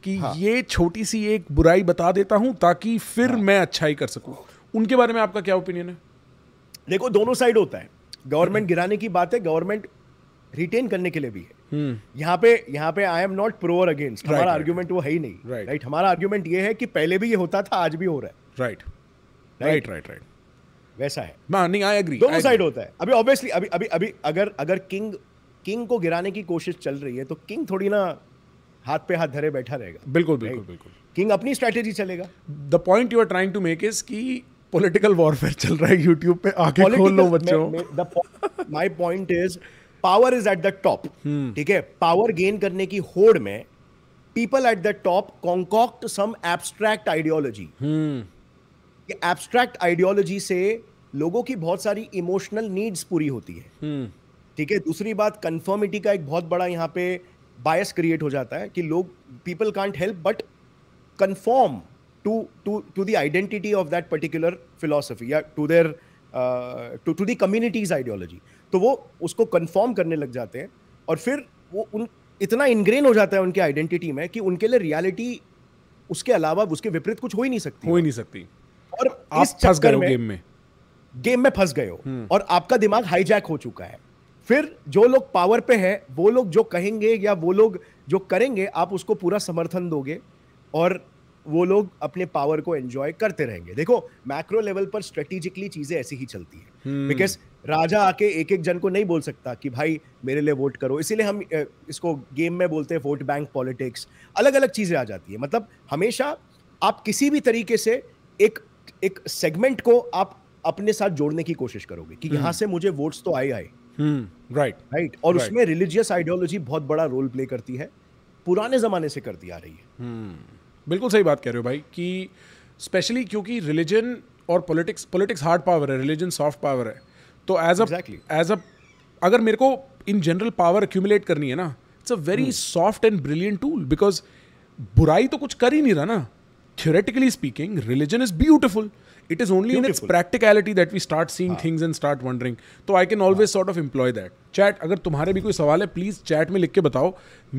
Speaker 2: कि हाँ. ये छोटी सी एक बुराई बता देता हूं
Speaker 1: ताकि फिर हाँ. मैं अच्छाई कर सकूं उनके बारे में आपका क्या ओपिनियन है देखो दोनों साइड होता है गवर्नमेंट गिराने की बात है गवर्नमेंट रिटेन करने के लिए भी है हम्म। यहाँ पे यहाँ पे आई एम नॉट प्रो और अगेंस्ट हमारा आर्ग्यूमेंट वो है ही नहीं राइट right. right. हमारा आर्ग्यूमेंट ये है कि पहले भी ये होता था आज भी हो रहा है राइट राइट राइट राइट वैसा है हाँ, नहीं आई एग्री दोनों साइड होता है अभी ऑब्वियसली अभी अभी अभी अगर अगर किंग किंग को गिराने की कोशिश चल रही है तो किंग थोड़ी ना हाथ पे हाथ धरे बैठा रहेगा बिल्कुल बिल्कुल बिल्कुल किंग अपनी स्ट्रेटेजी चलेगा the point you are trying to make is कि पॉलिटिकल वॉरफेयर चल रहा
Speaker 2: है यूट्यूब पे आके खोल लो
Speaker 1: बच्चों my point is power is at the top ठीक है पावर गेन करने की होड़ में people at the top concoct some abstract ideology abstract ideology से लोगों की बहुत सारी इमोशनल नीड्स पूरी होती है hmm. ठीक है दूसरी बात कन्फर्मिटी का एक बहुत बड़ा यहाँ पे बायस क्रिएट हो जाता है कि लोग people can't help but confirm to to to the identity of that particular philosophy या to their to to communities communities ideology तो वो उसको कन्फर्म करने लग जाते हैं और फिर वो उन इतना इनग्रेन हो जाता है उनके आइडेंटिटी में कि उनके लिए रियलिटी उसके अलावा उसके विपरीत कुछ हो ही नहीं सकती हो ही नहीं सकती और आप इस फंस गए गेम में गेम में फंस गए हो हम्म। और आपका दिमाग हाईजैक हो चुका है फिर जो लोग पावर पे हैं वो लोग जो कहेंगे या वो लोग जो करेंगे आप उसको पूरा समर्थन दोगे और वो लोग अपने पावर को एंजॉय करते रहेंगे देखो मैक्रो लेवल पर स्ट्रेटेजिकली चीजें ऐसी ही चलती
Speaker 3: है बिकॉज
Speaker 1: हम्म। राजा आके एक एक जन को नहीं बोल सकता कि भाई मेरे लिए वोट करो इसीलिए हम इसको गेम में बोलते हैं वोट बैंक पॉलिटिक्स अलग अलग चीज़ें आ जाती है मतलब हमेशा आप किसी भी तरीके से एक एक सेगमेंट को आप अपने साथ जोड़ने की कोशिश करोगे कि यहाँ हम्म। से मुझे वोट्स तो आए आए राइट राइट और right. उसमें रिलीजियस आइडियोलॉजी बहुत बड़ा रोल प्ले करती है पुराने ज़माने से करती आ रही है
Speaker 3: हम्म,
Speaker 2: बिल्कुल सही बात कह रहे हो भाई कि स्पेशली क्योंकि रिलीजन और पॉलिटिक्स पॉलिटिक्स हार्ड पावर है रिलीजन सॉफ्ट पावर है तो एज अटली एज अ अगर मेरे को इन जनरल पावर अक्यूमुलेट करनी है ना it's a very soft and brilliant tool because बुराई तो कुछ कर ही नहीं रहा ना theoretically speaking religion is beautiful it is only in its practicality that we start seeing things and start wondering तो I can always sort of employ that chat अगर तुम्हारे भी कोई सवाल है प्लीज चैट में लिख के बताओ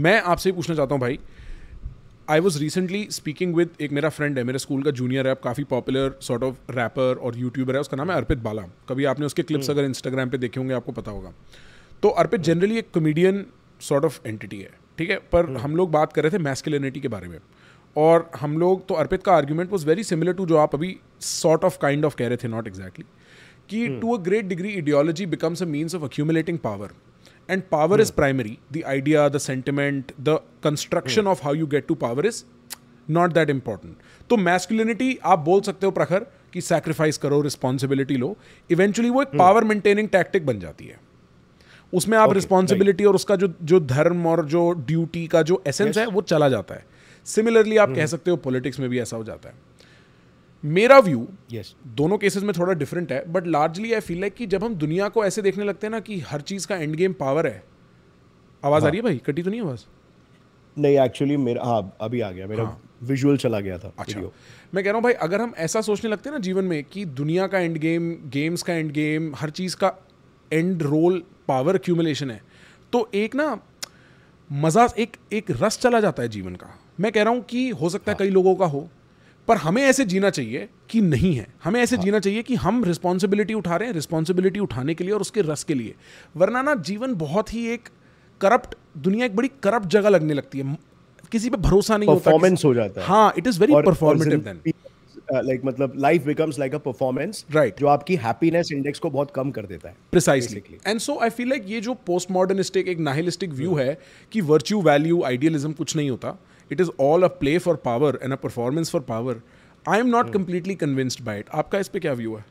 Speaker 2: मैं आपसे पूछना चाहता हूँ भाई I was recently speaking with एक मेरा फ्रेंड है मेरे स्कूल का जूनियर है काफ़ी पॉपुलर सॉर्ट ऑफ रैपर और यूट्यूबर है उसका नाम है अर्पित बाला कभी आपने उसके क्लिप्स हम्म। अगर इंस्टाग्राम पे देखे होंगे आपको पता होगा तो अर्पित जनरली एक कॉमेडियन सॉर्ट ऑफ एंटिटी है ठीक है पर हम्म। हम लोग बात कर रहे थे मैस्किलिनिटी के बारे में और हम लोग तो अर्पित का argument was very similar to जो आप अभी सॉर्ट ऑफ काइंड ऑफ कह रहे थे नॉट एग्जैक्टली कि to a great degree ideology becomes a means of accumulating power and power is primary the idea the sentiment the construction of how you get to power is not that important तो masculinity आप बोल सकते हो प्रखर कि sacrifice करो responsibility लो eventually वो एक पावर मेंटेनिंग टैक्टिक बन जाती है उसमें आप रिस्पॉन्सिबिलिटी okay, और उसका जो जो धर्म और जो ड्यूटी का जो एसेंस yes. है वो चला जाता है सिमिलरली आप कह hmm. सकते हो पॉलिटिक्स में भी ऐसा हो जाता है मेरा व्यू yes. दोनों केसेस में थोड़ा डिफरेंट है बट लार्जली आई फील है कि जब हम दुनिया को ऐसे देखने लगते हैं ना कि हर चीज़ का एंड गेम पावर है आवाज़ हाँ. आ रही है भाई कटी तो नहीं आवाज़
Speaker 1: नहीं एक्चुअली मेरा हाँ अभी आ गया मेरा हाँ. विजुअल चला गया था अच्छा मैं
Speaker 2: कह रहा हूँ भाई अगर हम ऐसा सोचने लगते हैं ना जीवन में कि दुनिया का एंड गेम गेम्स का एंड गेम हर चीज़ का एंड रोल पावर क्यूमुलेशन है तो एक ना मज़ा एक एक रस चला जाता है जीवन का मैं कह रहा हूँ कि हो सकता हाँ. है कई लोगों का हो पर हमें ऐसे जीना चाहिए कि नहीं है हमें ऐसे हाँ। जीना चाहिए कि हम रिस्पॉन्सिबिलिटी उठा रहे हैं रिस्पॉन्सिबिलिटी उठाने के लिए और उसके रस के लिए वरना ना जीवन बहुत ही एक करप्ट दुनिया एक बड़ी करप्ट
Speaker 1: जगह लगने लगती है किसी पे भरोसा नहीं होता परफॉर्मेंस हो जाता है हाँ it is very performative then like मतलब life becomes like a performance right जो आपकी हैप्पीनेस इंडेक्स को बहुत कम कर देता है precisely
Speaker 2: and so I feel like ये जो पोस्ट मॉडर्निस्टिक एक नाहिलिस्टिक व्यू है कि वर्च्यू वैल्यू आइडियलिज्म कुछ नहीं होता it is all a play for power and a performance for power
Speaker 1: I am not completely convinced by it आपका इस पर क्या व्यू है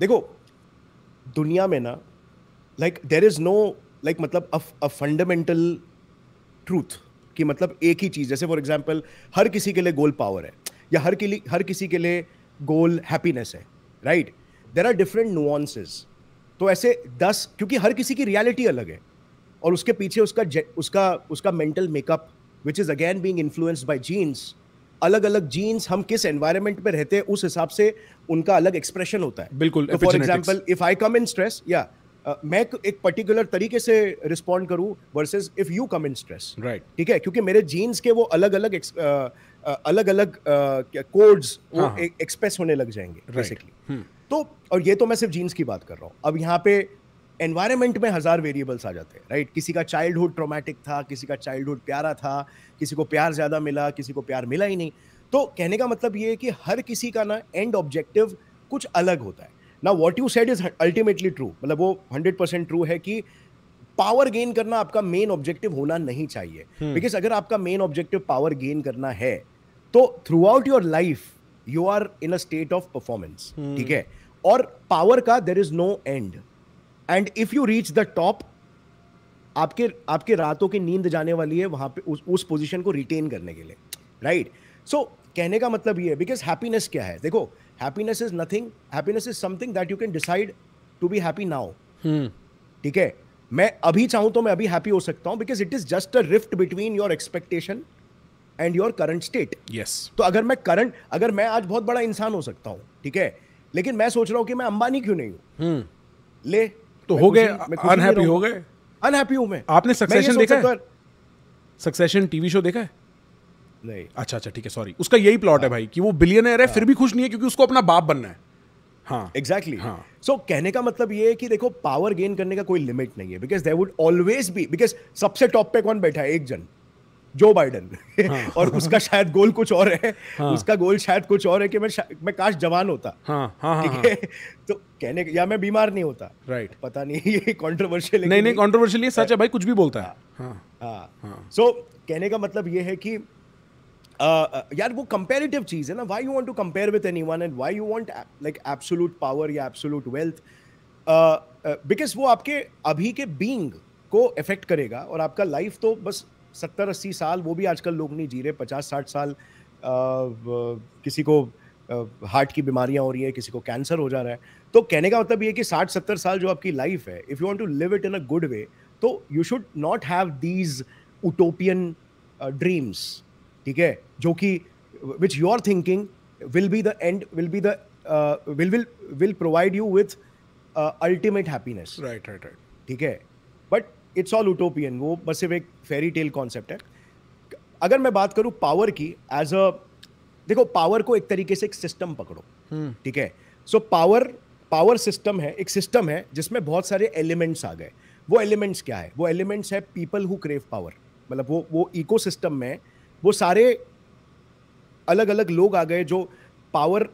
Speaker 1: देखो दुनिया में ना like there is no like मतलब अ फंडामेंटल ट्रूथ कि मतलब एक ही चीज़ जैसे फॉर एग्जाम्पल हर किसी के लिए गोल पावर है या हर के लिए हर किसी के लिए गोल हैप्पीनेस है right there are different nuances तो ऐसे दस क्योंकि हर किसी की रियलिटी अलग है और उसके पीछे उसका उसका उसका mental makeup which is again being influenced by genes अलग अलग जीन्स हम किस एनवायरमेंट में रहते हैं उस हिसाब से उनका अलग एक्सप्रेशन होता है
Speaker 2: बिल्कुल for example
Speaker 1: if I come in stress या Uh, मैं एक पर्टिकुलर तरीके से रिस्पॉन्ड करूं versus if you come in stress right ठीक है क्योंकि मेरे जीन्स के वो अलग अलग अलग अलग कोड्स वो एक्सप्रेस हाँ, हाँ। होने लग जाएंगे बेसिकली right. hmm. तो और ये तो मैं सिर्फ जीन्स की बात कर रहा हूं अब यहाँ पे एनवायरमेंट में हज़ार वेरिएबल्स आ जाते हैं राइट किसी का चाइल्डहुड ट्रोमैटिक था किसी का चाइल्डहुड प्यारा था किसी को प्यार ज़्यादा मिला किसी को प्यार मिला ही नहीं तो कहने का मतलब ये है कि हर किसी का ना एंड ऑब्जेक्टिव कुछ अलग होता है ना what you said is ultimately true मतलब वो हंड्रेड परसेंट ट्रू है कि पावर गेन करना आपका मेन ऑब्जेक्टिव होना नहीं चाहिए बिकॉज हम्म। अगर आपका मेन ऑब्जेक्टिव पावर गेन करना है तो throughout your life you are in a state of performance ठीक है और पावर का there is no end end if you reach the top आपके आपके रातों की नींद जाने वाली है वहां पे उस उस पोजीशन को रिटेन करने के लिए राइट right? सो so, कहने का मतलब ये है बिकॉज हैप्पीनेस क्या है देखो happiness is nothing happiness is something that you can decide to be happy now ठीक है मैं अभी चाहूँ तो मैं अभी हैप्पी हो सकता हूँ because it is just a rift between your expectation and your current state yes तो अगर मैं करंट अगर मैं आज बहुत बड़ा इंसान हो सकता हूँ ठीक है लेकिन मैं सोच रहा हूँ कि मैं अंबानी क्यों नहीं हूं hmm. ले तो हो गए अनहैप्पी हो गए अनहैप्पी हूं मैं आपने सक्सेशन देखा है
Speaker 2: सक्सेशन टीवी शो देखा है नहीं अच्छा अच्छा ठीक है सॉरी उसका यही प्लॉट है हाँ। भाई कि वो
Speaker 1: बिलियनर है हाँ। फिर भी खुश नहीं है क्योंकि उसको अपना बाप बनना है हाँ एग्जैक्टली exactly. हाँ सो so, कहने का मतलब ये है कि देखो पावर गेन करने का कोई लिमिट नहीं है because there would always be because सबसे टॉप पे कौन बैठा है एक जन जो बाइडन हाँ. और उसका शायद गोल कुछ और है हाँ. उसका गोल शायद कुछ और है कि मैं मैं काश जवान होता ठीक हाँ, हाँ, हाँ, हाँ। है तो कहने या मैं बीमार नहीं होता राइट पता नहीं ये कॉन्ट्रोवर्शियल नहीं नहीं कॉन्ट्रोवर्शियल सच है हाँ। भाई कुछ भी बोलता है सो हाँ। कहने का मतलब ये है कि Uh, यार वो कंपेरेटिव चीज है ना why you want to compare with anyone and why you want like absolute power या एब्सोलूट वेल्थ बिकॉज वो आपके अभी के बींग को इफेक्ट करेगा और आपका लाइफ तो बस सत्तर अस्सी साल वो भी आजकल लोग नहीं जी रहे पचास साठ साल आ, किसी को हार्ट की बीमारियां हो रही हैं किसी को कैंसर हो जा रहा है तो कहने का मतलब ये कि साठ सत्तर साल जो आपकी लाइफ है if you want to live it in a good way तो you should not have these utopian dreams ठीक है जो कि which you are thinking will be the end will be the will will will provide you with ultimate happiness right right right ठीक है it's all उटोपियन वो बस सिर्फ एक फेरी टेल कॉन्सेप्ट है अगर मैं बात करूँ पावर की एज अ देखो पावर को एक तरीके से एक सिस्टम पकड़ो हम्म। ठीक है सो पावर पावर सिस्टम है एक सिस्टम है जिसमें बहुत सारे एलिमेंट्स आ गए वो एलिमेंट्स क्या है वो एलिमेंट्स है पीपल हु क्रेव पावर मतलब वो वो इको सिस्टम में वो सारे अलग अलग लोग आ गए जो पावर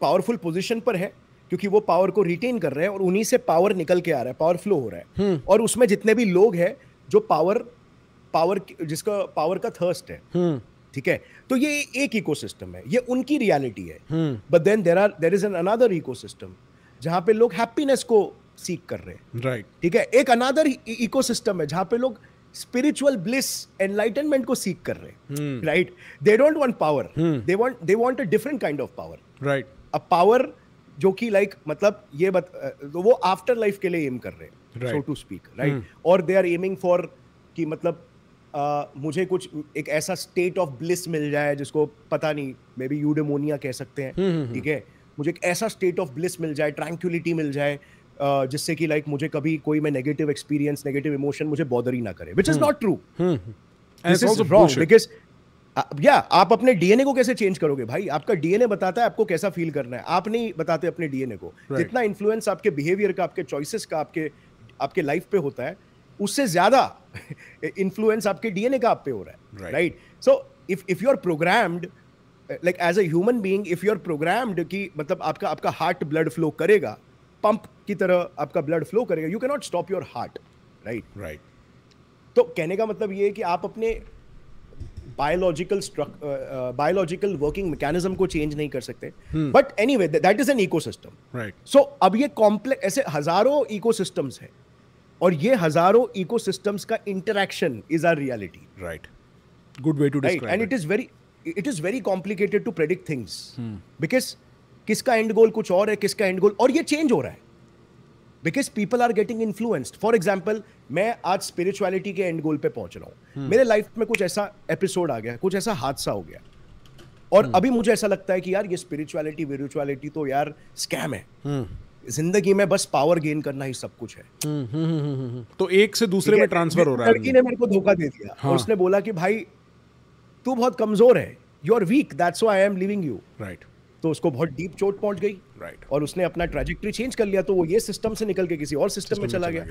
Speaker 1: पावरफुल पोजिशन पर है क्योंकि वो पावर को रिटेन कर रहे हैं और उन्हीं से पावर निकल के आ रहा है पावर फ्लो हो रहा है हम्म। और उसमें जितने भी लोग हैं जो पावर पावर जिसका पावर का थर्स्ट है हम्म। ठीक है तो ये एक इकोसिस्टम है ये उनकी रियलिटी है but then there are there is an another ecosystem जहाँ पे लोग हैप्पीनेस को सीख कर रहे हैं राइट ठीक है एक अनादर इकोसिस्टम e, है जहाँ पे लोग स्पिरिचुअल ब्लिस एनलाइटनमेंट को सीख कर रहे हैं right they don't want power they want they want a different kind of power right a power जो कि लाइक मतलब ये बत, तो वो आफ्टर लाइफ के लिए एम कर रहे हैं सो टू स्पीक राइट और दे आर एमिंग फॉर कि मतलब Uh, मुझे कुछ एक ऐसा स्टेट ऑफ ब्लिस मिल जाए जिसको पता नहीं मे बी यूडेमोनिया कह सकते हैं hmm, hmm, ठीक hmm. है मुझे एक ऐसा स्टेट ऑफ ब्लिस मिल जाए ट्रैंक्यूलिटी मिल जाए uh, जिससे कि लाइक like, मुझे कभी कोई मैं नेगेटिव एक्सपीरियंस नेगेटिव इमोशन मुझे बॉदर ही ना करे which is not true
Speaker 3: this is wrong because
Speaker 1: या आप अपने डीएनए को कैसे चेंज करोगे भाई आपका डीएनए बताता है आपको कैसा फील करना है आप नहीं बताते अपने डीएनए को right. जितना इन्फ्लुएंस आपके बिहेवियर का आपके चॉइसेस का आपके आपके लाइफ पे होता है उससे ज्यादा इन्फ्लुएंस आपके डीएनए का आप पे हो रहा है right so if if you are programmed like as a human being if you are programmed कि मतलब आपका आपका हार्ट ब्लड फ्लो करेगा पंप की तरह आपका ब्लड फ्लो करेगा you cannot not stop your heart right right तो कहने का मतलब ये है कि आप अपने बायोलॉजिकल बायोलॉजिकल वर्किंग मैकेनिज्म को चेंज नहीं कर सकते but any way that is an ecosystem सो अब ये कॉम्प्लेक्स ऐसे हजारों इको सिस्टम्स हैं और ये हजारों इको सिस्टम्स का interaction is our reality right good way to describe and it is very it is very complicated to predict things because किसका एंड गोल कुछ और है किसका एंड गोल और ये चेंज हो रहा है because people are getting influenced for example मैं आज स्पिरिचुअलिटी के एंड गोल पे पहुंच रहा हूँ hmm. मेरे लाइफ में कुछ ऐसा एपिसोड आ गया कुछ ऐसा हादसा हो गया और hmm. अभी मुझे ऐसा लगता है कि यार ये स्पिरिचुअलिटी विरिचुअलिटी तो यार स्कैम है hmm. जिंदगी में बस पावर गेन करना ही सब कुछ है hmm, hmm, hmm,
Speaker 2: तो एक से दूसरे में ट्रांसफर हो रहा है लड़की ने
Speaker 1: मेरे को धोखा दे दिया हाँ. और उसने बोला कि भाई तू बहुत कमजोर है you are weak that's I am living you right तो उसको बहुत डीप चोट पहुंच गई right. और उसने अपना ट्रेजेक्ट्री चेंज कर लिया तो वो ये सिस्टम से निकल के किसी और सिस्टम, में चला, गया।,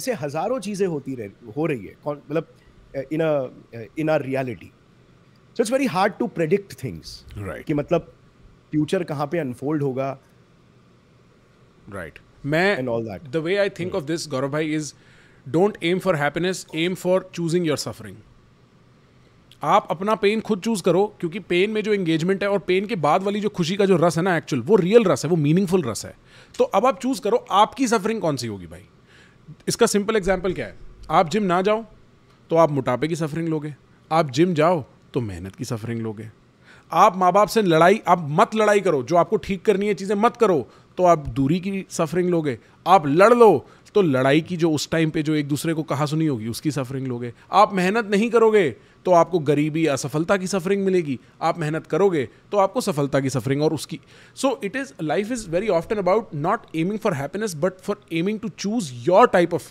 Speaker 1: ऐसे हजारों चीज़ें होती रह हो रही है मतलब in in our reality so it's very hard to predict things कि मतलब फ्यूचर कहाँ पे अनफोल्ड होगा राइट मैं
Speaker 2: the way I think of this Gaurav भाई is don't aim for happiness aim for choosing your suffering आप अपना पेन खुद चूज करो क्योंकि पेन में जो एंगेजमेंट है और पेन के बाद वाली जो खुशी का जो रस है ना एक्चुअल वो रियल रस है वो मीनिंगफुल रस है तो अब आप चूज करो आपकी सफरिंग कौन सी होगी भाई इसका सिंपल एग्जाम्पल क्या है आप जिम ना जाओ तो आप मोटापे की सफरिंग लोगे आप जिम जाओ तो मेहनत की सफरिंग लोगे आप माँ बाप से लड़ाई आप मत लड़ाई करो जो आपको ठीक करनी है चीज़ें मत करो तो आप दूरी की सफरिंग लोगे आप लड़ लो तो लड़ाई की जो उस टाइम पे जो एक दूसरे को कहा सुनी होगी उसकी सफरिंग लोगे आप मेहनत नहीं करोगे तो आपको गरीबी असफलता की सफरिंग मिलेगी आप मेहनत करोगे तो आपको सफलता की सफरिंग और उसकी so it is life is very often about not aiming for happiness but for aiming to choose your type of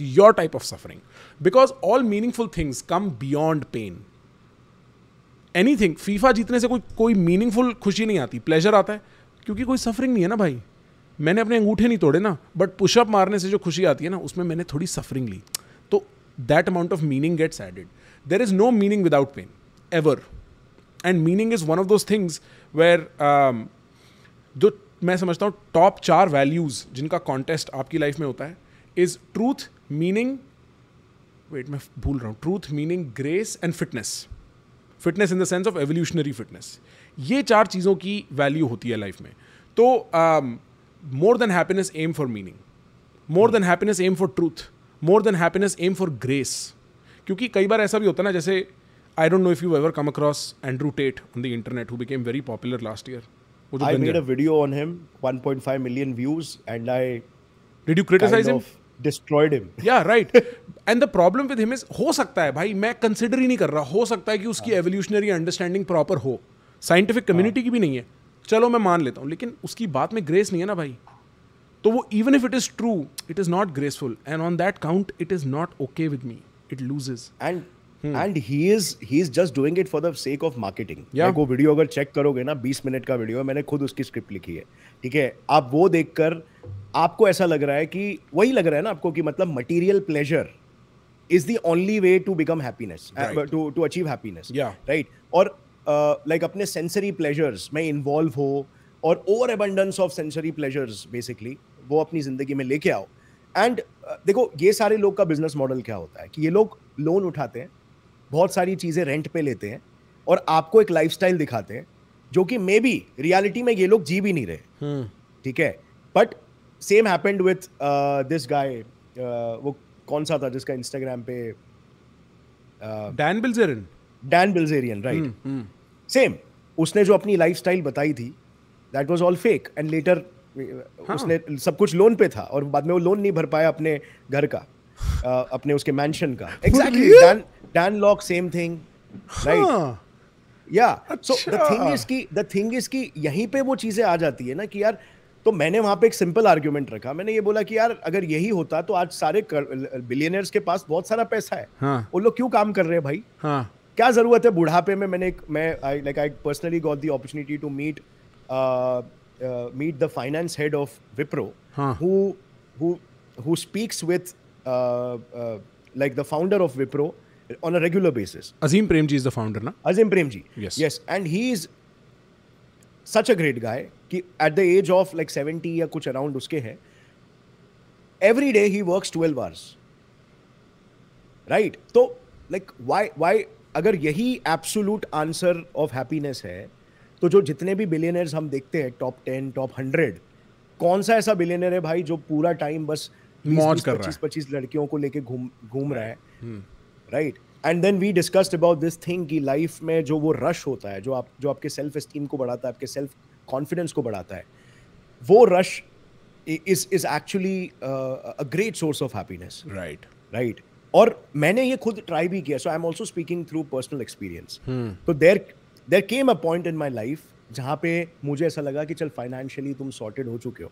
Speaker 2: your type of suffering because all meaningful things come beyond pain anything FIFA जीतने से कोई कोई meaningful खुशी नहीं आती pleasure आता है क्योंकि कोई सफरिंग नहीं है ना भाई मैंने अपने अंगूठे नहीं तोड़े ना बट पुशअप मारने से जो खुशी आती है ना उसमें मैंने थोड़ी सफरिंग ली तो that amount of meaning gets added there is no meaning without pain ever and meaning is one of those things where जो मैं समझता हूँ टॉप चार वैल्यूज़ जिनका कॉन्टेस्ट आपकी लाइफ में होता है इज़ ट्रूथ मीनिंग वेट मैं भूल रहा हूँ truth meaning grace and fitness fitness in the sense of evolutionary fitness ये चार चीज़ों की वैल्यू होती है लाइफ में तो um, more than happiness aim for meaning more than happiness aim for truth more than happiness aim for grace क्योंकि कई बार ऐसा भी होता है ना जैसे I don't know if you ever come across Andrew Tate on the internet who became very
Speaker 1: popular last year I made a video on him 1.5 million views and I did you criticize him destroyed him या right and the problem with him is हो सकता
Speaker 2: है भाई मैं consider ही नहीं कर रहा हो सकता है कि उसकी एवोल्यूशनरी अंडरस्टैंडिंग प्रॉपर हो साइंटिफिक कम्युनिटी की भी नहीं है चलो मैं मान लेता हूँ लेकिन उसकी बात में ग्रेस नहीं है ना भाई तो वो even if
Speaker 1: it is true it is not graceful and on that count it is not okay with me it loses end end he is he is just doing it for the sake of marketing वो video अगर check करोगे ना 20 minute का video है मैंने खुद उसकी script लिखी है ठीक है आप वो देखकर आपको ऐसा लग रहा है कि वही लग रहा है ना आपको कि मतलब material pleasure is the only way to become happiness to to achieve happiness right और लाइक अपने सेंसरी प्लेजर्स में इन्वॉल्व हो और over abundance of sensory pleasures basically वो अपनी ज़िंदगी में लेके आओ एंड देखो ये सारे लोग का बिजनेस मॉडल क्या होता है कि ये लोग लोन उठाते हैं बहुत सारी चीज़ें रेंट पे लेते हैं और आपको एक लाइफ दिखाते हैं जो कि मे बी रियालिटी में ये लोग जी भी नहीं रहे हम्म। ठीक है but same happened with this guy वो कौन सा था जिसका इंस्टाग्राम पे Dan Bilzerian Dan Bilzerian right same उसने जो अपनी लाइफ बताई थी that was all fake and later उसने सब कुछ लोन पे था और बाद में वो लोन नहीं भर पाया अपने घर का अपने उसके मैंशन का exactly Dan Lok same thing right या सो द थिंग इज की द थिंग इज की यहीं पे वो चीजें आ जाती है ना कि यार तो मैंने वहां पे एक सिंपल आर्ग्यूमेंट रखा मैंने ये बोला कि यार अगर यही होता तो आज सारे बिलियनर्स के पास बहुत सारा पैसा है हाँ. वो लोग क्यों काम कर रहे हैं भाई हाँ. क्या जरूरत है बुढ़ापे में मैंने एक मैं I like I personally got the opportunity to meet meet the finance head of Wipro who speaks with like the founder of Wipro on a regular basis
Speaker 2: Azim Premji is the founder ना
Speaker 1: Azim Premji yes and he is such a great guy कि at the age of like seventy या कुछ around उसके है every day he work twelve hours right तो like why why अगर यही absolute answer of happiness है तो जो जितने भी बिलियनर्स हम देखते हैं टॉप टेन टॉप हंड्रेड कौन सा ऐसा बिलियनर है भाई जो पूरा टाइम बस मौज कर पच्चीस पच्चीस लड़कियों को लेके घूम घूम रहा है right and then we discussed about this thing कि लाइफ में जो वो रश होता है जो आप जो आपके सेल्फ स्टीम को बढ़ाता है आपके सेल्फ कॉन्फिडेंस को बढ़ाता है वो rush is is actually a great source of happiness right right और मैंने ये खुद ट्राई भी किया so I am also speaking through personal experience तो there there came a point in my life जहाँ पे मुझे ऐसा लगा कि चल फाइनेंशियली तुम सॉर्टेड हो चुके हो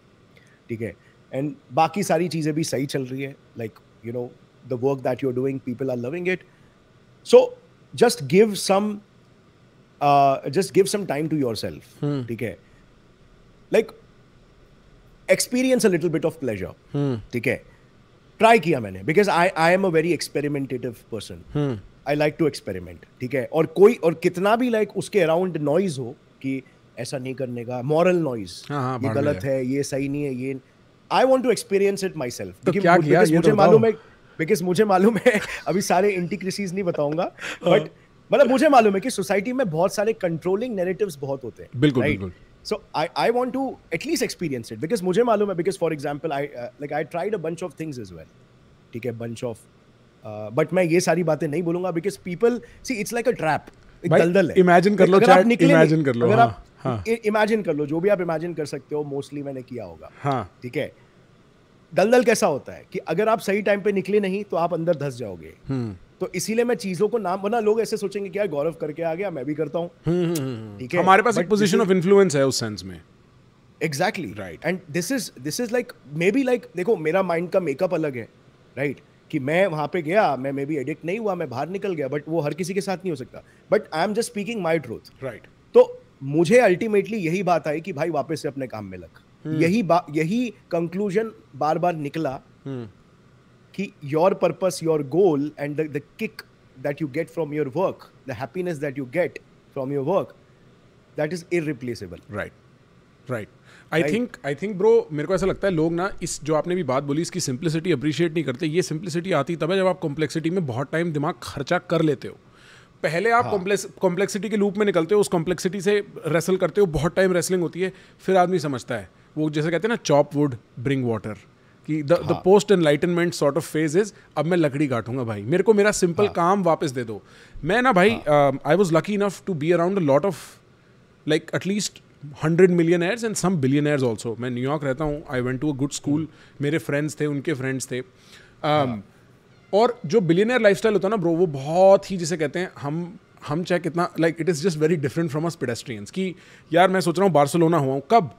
Speaker 1: ठीक है एंड बाकी सारी चीज़ें भी सही चल रही है like you know the work that you are doing people are loving it so just give some just give some time to yourself ठीक है like experience a little bit of pleasure ठीक है try किया मैंने because I I am a very experimentative person I like to experiment ठीक है और कोई और कितना भी लाइक like, उसके अराउंड नॉइज हो कि ऐसा नहीं करने का मॉरल नॉइज हाँ, हाँ, ये गलत है ये सही नहीं है ये I want to experience it myself मुझे मालूम है बिकॉज मुझे मालूम है अभी सारे इंटीक्रिसीज नहीं बताऊंगा बट हाँ। मतलब मुझे मालूम है कि सोसाइटी में बहुत सारे कंट्रोलिंग नेरेटिव बहुत होते हैं बिल्कुल right? बिल्कुल so I I want to at least experience it because मुझे मालूम है because for example I like I tried a bunch of things is well ठीक है बंच ऑफ बट मैं ये सारी बातें नहीं बोलूंगा because people see it's like a trap दलदल है इमेजिन कर लो चैट इमेजिन कर लो इमेजिन कर लो जो भी आप इमेजिन कर सकते हो मोस्टली मैंने किया होगा हाँ। ठीक है दलदल कैसा होता है कि अगर आप सही टाइम पे निकले नहीं तो आप अंदर धस जाओगे हुँ. हम्म। तो इसीलिए मैं चीजों को नाम बना लोग ऐसे सोचेंगे क्या गौरव करके आ गया मैं भी करता हूँ
Speaker 3: हम्म, हम्म, हम्म, ठीक है हमारे पास एक
Speaker 1: पोजीशन ऑफ इन्फ्लुएंस है उस सेंस में exactly right and this is this is like maybe like देखो मेरा माइंड का मेकअप अलग है राइट right? कि मैं वहाँ पे गया मैं मे बी एडिक्ट नहीं हुआ मैं बाहर निकल गया बट वो हर किसी के साथ नहीं हो सकता but I am just speaking my truth right तो मुझे अल्टीमेटली यही बात आई कि भाई वापस से अपने काम में लग hmm. यही यही कंक्लूजन बार बार निकला hmm. कि your purpose your goal and the kick that you get from your work the happiness that you get from your work that is irreplaceable right right I think
Speaker 2: I think bro मेरे को ऐसा लगता है लोग ना इस जो आपने भी बात बोली इसकी सिंप्लिसिटी अप्रिशिएट नहीं करते ये सिंप्लिसिटी आती तब है जब आप कॉम्प्लेक्सिटी में बहुत टाइम दिमाग खर्चा कर लेते हो पहले आप कॉम्प्लेक्सिटी हाँ. के लूप में निकलते हो उस कॉम्प्लेक्सिटी से रेसल करते हो बहुत टाइम रेसलिंग होती है फिर आदमी समझता है वो जैसे कहते हैं ना चॉप वुड ब्रिंग वाटर कि the the post enlightenment sort of phase is अब मैं लकड़ी काटूंगा भाई मेरे को मेरा सिंपल हाँ. काम वापस दे दो मैं ना भाई I was lucky enough to be around a lot of like at least hundred millionaires and some billionaires also मैं न्यूयॉर्क रहता हूँ I went to a good school मेरे फ्रेंड्स थे उनके फ्रेंड्स थे हाँ। um, और जो बिलियनियर लाइफ होता है ना ब्रो वो बहुत ही जिसे कहते हैं हम हम चाहे कितना like it is just very different from us pedestrians कि यार मैं सोच रहा हूँ बार्सोलोना हुआ हूँ कब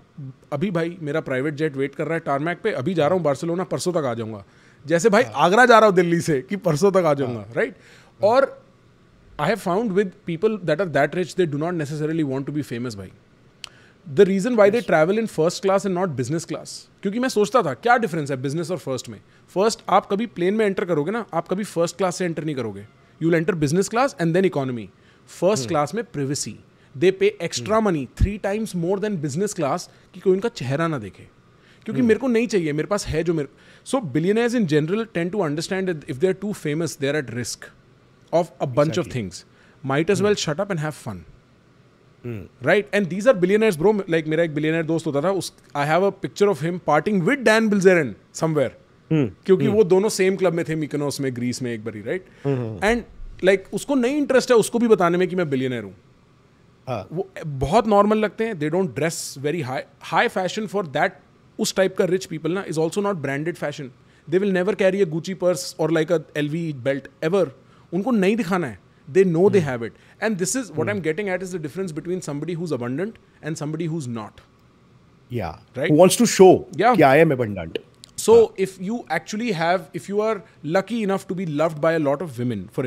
Speaker 2: अभी भाई मेरा प्राइवेट जेट वेट कर रहा है टारमैक पे अभी जा रहा हूँ बार्सिलोना परसों तक आ जाऊँगा जैसे भाई हाँ। आगरा जा रहा हूँ दिल्ली से कि परसों तक आ हाँ। जाऊँगा राइट हाँ। और I have found with people that are that rich they do not necessarily want to be famous भाई the reason why they travel in first class and not business class क्योंकि मैं सोचता था क्या डिफरेंस है business और first में first आप कभी प्लेन में एंटर करोगे ना आप कभी फर्स्ट क्लास से एंटर नहीं करोगे you will enter business class and then economy first class में privacy they pay extra money three times more than business class कि कोई उनका चेहरा ना देखे क्योंकि हम्म। मेरे को नहीं चाहिए मेरे पास है जो मेरे so billionaires in general tend to understand if they are too famous they are at risk of a bunch of things might as well shut up and have fun right and these are billionaires bro like मेरा एक billionaire दोस्त होता था उस I have a picture of him partying with Dan Bilzerian somewhere
Speaker 3: क्योंकि हम्म। वो
Speaker 2: दोनों सेम क्लब में थे मिकनोस में ग्रीस में एक बारी राइट एंड लाइक उसको नहीं इंटरेस्ट है उसको भी बताने में कि मैं बिलियनर हूँ हाँ। वो बहुत नॉर्मल लगते हैं they don't dress very high high fashion for that उस टाइप का रिच पीपल ना is also not branded fashion they will never carry a Gucci purse और like a L V belt ever उनको नहीं दिखाना है they know they have it and this is what I am getting at is the difference between somebody who's abundant and somebody who's not
Speaker 1: या right wants to show show yeah ki i am abundant
Speaker 2: so uh. if you actually have if you are lucky enough to be loved by a lot of women for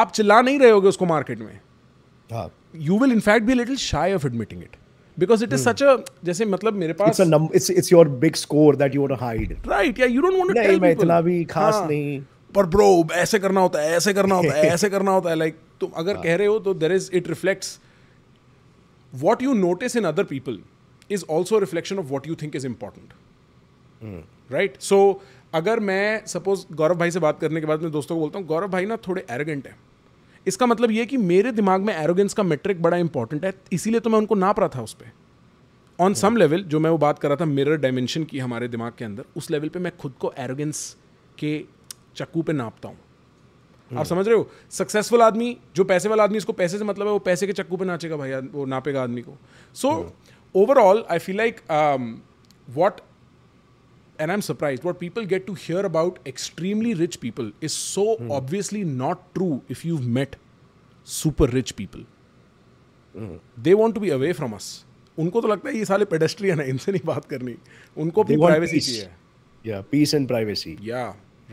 Speaker 2: आप चिल्ला नहीं रहे होगे उसको market में you will
Speaker 1: in fact be little shy of admitting it
Speaker 2: because it is such a जैसे मतलब मेरे पास
Speaker 1: it's it's your big score that you want to hide
Speaker 2: right या you don't want to tell मैं इतना भी खास हाँ,
Speaker 1: नहीं पर ब्रो
Speaker 2: ऐसे करना होता है ऐसे करना होता है ऐसे करना होता है लाइक like, तुम तो अगर हाँ. कह रहे हो तो there is it reflects what you notice in other people is also reflection of what you think is important right so अगर मैं सपोज गौरव भाई से बात करने के बाद मैं दोस्तों को बोलता हूँ गौरव भाई ना थोड़े एरोगेंट है इसका मतलब ये कि मेरे दिमाग में एरोगेंस का मेट्रिक बड़ा इंपॉर्टेंट है इसीलिए तो मैं उनको नाप रहा था उस पर ऑन सम लेवल जो मैं वो बात कर रहा था मिरर डायमेंशन की हमारे दिमाग के अंदर उस लेवल पे मैं खुद को एरोगेंस के चक्कू पे नापता हूँ आप हम्म। समझ रहे हो सक्सेसफुल आदमी जो पैसे वाला आदमी इसको पैसे से मतलब है वो पैसे के चक्कू पे नाचेगा भाई वो नापेगा आदमी को so overall I feel like what and I'm surprised what people get to hear about extremely rich people is so mm. obviously not true if you've met super rich people. They want to be away from us उनको तो लगता है ये साले pedestrian है इनसे नहीं बात करनी उनको अपनी प्राइवेसी चाहिए
Speaker 1: या पीस एंड प्राइवेसी या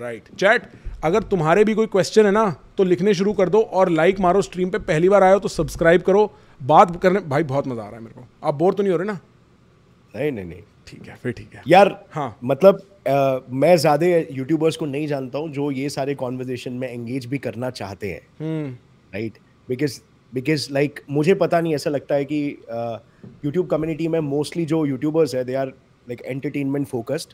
Speaker 1: राइट
Speaker 2: चैट अगर तुम्हारे भी कोई क्वेश्चन है ना तो लिखने शुरू कर दो और लाइक मारो स्ट्रीम पे पहली बार आयो तो सब्सक्राइब करो
Speaker 1: बात करने भाई बहुत मजा आ रहा है मेरे को आप बोर तो नहीं हो रहे ना नहीं नहीं नहीं ठीक है फिर ठीक है यार हाँ मतलब Uh, मैं ज़्यादा यूट्यूबर्स को नहीं जानता हूँ जो ये सारे कॉन्वर्जेशन में एंगेज भी करना चाहते हैं राइट बिकॉज बिकॉज लाइक मुझे पता नहीं ऐसा लगता है कि यूट्यूब uh, कम्युनिटी में मोस्टली जो यूट्यूबर्स है they are like entertainment focused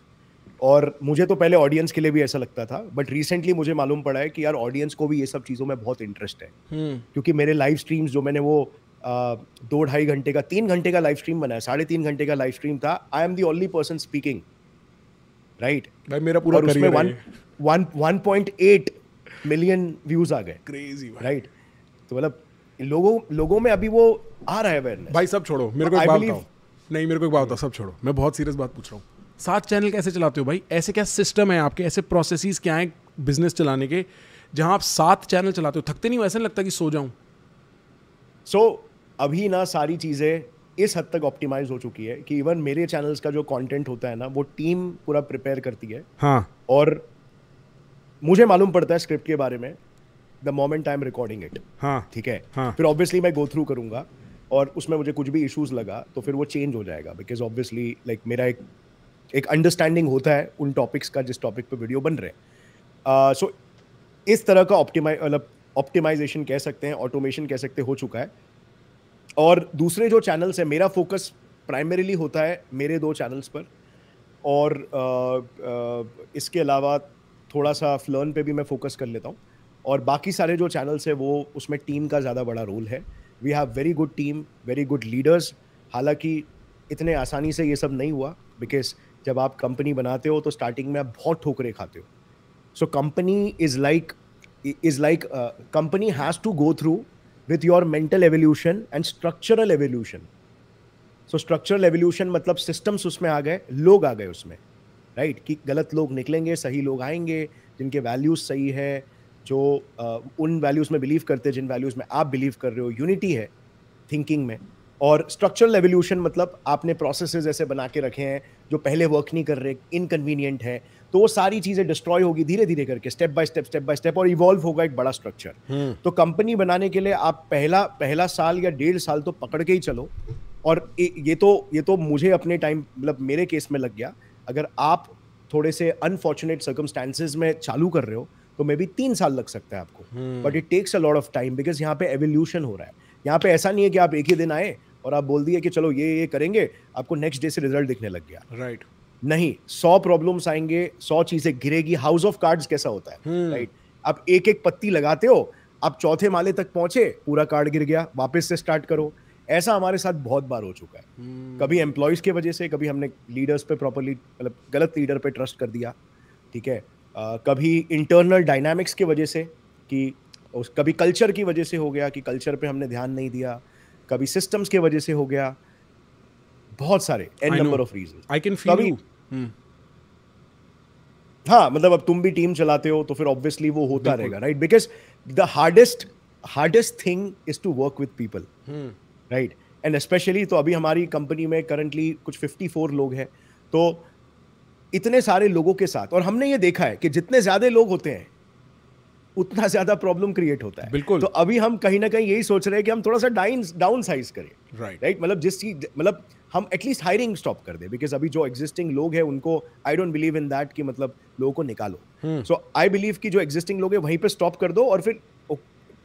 Speaker 1: और मुझे तो पहले ऑडियंस के लिए भी ऐसा लगता था बट रिसेंटली मुझे मालूम पड़ा है कि यार ऑडियंस को भी ये सब चीज़ों में बहुत इंटरेस्ट है hmm. क्योंकि मेरे लाइव स्ट्रीम्स जो मैंने वो दो ढाई घंटे का तीन घंटे का लाइव स्ट्रीम बनाया साढ़े तीन घंटे का लाइव स्ट्रीम था I am the only person speaking right भाई मेरा पूरा उसमें one one one point eight million views आ गए क्रेजी राइट तो मतलब लोगों लोगों में अभी वो आ रहा है अवेयरनेस भाई सब छोड़ो मेरे को एक बात बताओ
Speaker 2: नहीं मेरे को एक बात बताओ सब छोड़ो
Speaker 1: मैं बहुत सीरियस बात पूछ रहा हूँ
Speaker 2: सात चैनल कैसे चलाते हो भाई ऐसे क्या सिस्टम है आपके ऐसे प्रोसेस क्या हैं बिजनेस चलाने के
Speaker 1: जहाँ आप सात चैनल चलाते हो थकते नहीं वैसे नहीं लगता कि सो जाऊँ सो so, अभी ना सारी चीज़ें इस हद तक ऑप्टिमाइज हो चुकी है कि इवन मेरे चैनल्स का जो कंटेंट होता है ना वो टीम पूरा प्रिपेयर करती है हाँ और मुझे मालूम पड़ता है स्क्रिप्ट के बारे में the moment I am recording it हाँ ठीक है हाँ. फिर ऑब्वियसली मैं गो थ्रू करूंगा और उसमें मुझे कुछ भी इश्यूज लगा तो फिर वो चेंज हो जाएगा बिकॉज ऑब्वियसली लाइक मेरा एक एक अंडरस्टैंडिंग होता है उन टॉपिक्स का जिस टॉपिक पे वीडियो बन रहे हैं सो uh, so, इस तरह का ऑप्टिमाइज मतलब ऑप्टिमाइजेशन कह सकते हैं ऑटोमेशन कह सकते हो चुका है और दूसरे जो चैनल्स हैं मेरा फोकस प्राइमरीली होता है मेरे दो चैनल्स पर और आ, आ, इसके अलावा थोड़ा सा फ्लर्न पे भी मैं फोकस कर लेता हूँ और बाकी सारे जो चैनल्स हैं वो उसमें टीम का ज़्यादा बड़ा रोल है we have very good team very good leaders हालांकि इतने आसानी से ये सब नहीं हुआ बिकॉज जब आप कंपनी बनाते हो तो स्टार्टिंग में आप बहुत ठोकरे खाते हो so company is like is like company has to go through with your mental evolution and structural evolution so structural evolution मतलब सिस्टम्स उसमें आ गए लोग आ गए उसमें राइट right? कि गलत लोग निकलेंगे सही लोग आएंगे जिनके वैल्यूज़ सही है जो uh, उन वैल्यूज़ में बिलीव करते हैं जिन वैल्यूज़ में आप बिलीव कर रहे हो यूनिटी है थिंकिंग में और स्ट्रक्चरल एवोल्यूशन मतलब आपने प्रोसेस ऐसे बना के रखे हैं जो पहले वर्क नहीं कर रहे इनकन्वीनियंट है तो वो सारी चीज़ें डिस्ट्रॉय होगी धीरे धीरे करके step by step step by step और इवॉल्व होगा एक बड़ा स्ट्रक्चर हम्म। तो कंपनी बनाने के लिए आप पहला पहला साल या डेढ़ साल तो पकड़ के ही चलो और ये तो ये तो मुझे अपने टाइम मतलब मेरे केस में लग गया अगर आप थोड़े से अनफॉर्चुनेट सर्कमस्टांसिस में चालू कर रहे हो तो मे बी तीन साल लग सकता है आपको but it takes a lot of time because यहाँ पे एवोल्यूशन हो रहा है यहाँ पे ऐसा नहीं है कि आप एक ही दिन आए और आप बोल दिए कि चलो ये ये करेंगे आपको नेक्स्ट डे से रिजल्ट दिखने लग गया राइट right. नहीं सौ प्रॉब्लम्स आएंगे सौ चीजें गिरेगी हाउस ऑफ कार्ड्स कैसा होता है राइट हम्म। आप एक एक पत्ती लगाते हो आप चौथे माले तक पहुंचे पूरा कार्ड गिर गया वापस से स्टार्ट करो ऐसा हमारे साथ बहुत बार हो चुका है hmm. कभी एम्प्लॉयज के वजह से कभी हमने लीडर्स पे प्रॉपरली मतलब गलत लीडर पे ट्रस्ट कर दिया ठीक है uh, कभी इंटरनल डायनामिक्स के वजह से कि उस कभी कल्चर की वजह से हो गया कि कल्चर पे हमने ध्यान नहीं दिया कभी सिस्टम्स के वजह से हो गया बहुत सारे n number of reason I can feel हाँ मतलब अब तुम भी टीम चलाते हो तो फिर ऑब्वियसली वो होता रहेगा right because the hardest hardest thing is to work with people right and specially तो अभी हमारी कंपनी में करंटली कुछ 54 लोग हैं तो इतने सारे लोगों के साथ और हमने ये देखा है कि जितने ज्यादा लोग होते हैं उतना ज्यादा प्रॉब्लम क्रिएट होता है बिल्कुल तो अभी हम कहीं ना कहीं यही सोच रहे हैं कि हम थोड़ा सा डाइन डाउन साइज करें राइट right. Right right? मतलब जिस चीज मतलब हम एटलीस्ट हायरिंग स्टॉप कर दे बिकॉज अभी जो एग्जिस्टिंग लोग हैं उनको I don't believe in that कि मतलब लोगों को निकालो सो आई बिलीव कि जो एग्जिस्टिंग लोग हैं वहीं पे स्टॉप कर दो और फिर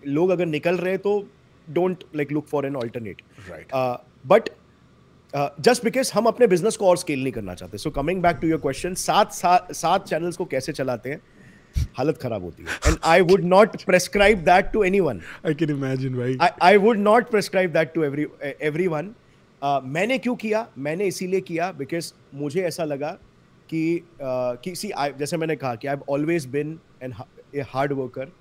Speaker 1: लोग अगर निकल रहे तो don't like look for an alternate but just because हम अपने बिजनेस को और स्केल नहीं करना चाहते so coming back to your question सात सात चैनल्स को कैसे चलाते हैं हालत खराब होती है and I would not prescribe that to anyone I can imagine I would not prescribe that to every everyone uh, मैंने क्यों किया मैंने इसीलिए किया बिकॉज मुझे ऐसा लगा कि uh, कि सी आई जैसे मैंने कहा कि I always been an a hard worker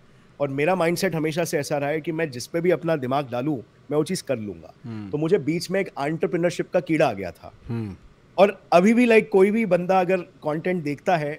Speaker 1: और मेरा माइंडसेट हमेशा से ऐसा रहा है कि मैं जिस पे भी अपना दिमाग डालूँ मैं वो चीज़ कर लूँगा hmm. हम्म। तो मुझे बीच में एक आंट्रप्रनरशिप का कीड़ा आ गया था hmm. और अभी भी लाइक like, कोई भी बंदा अगर कंटेंट देखता है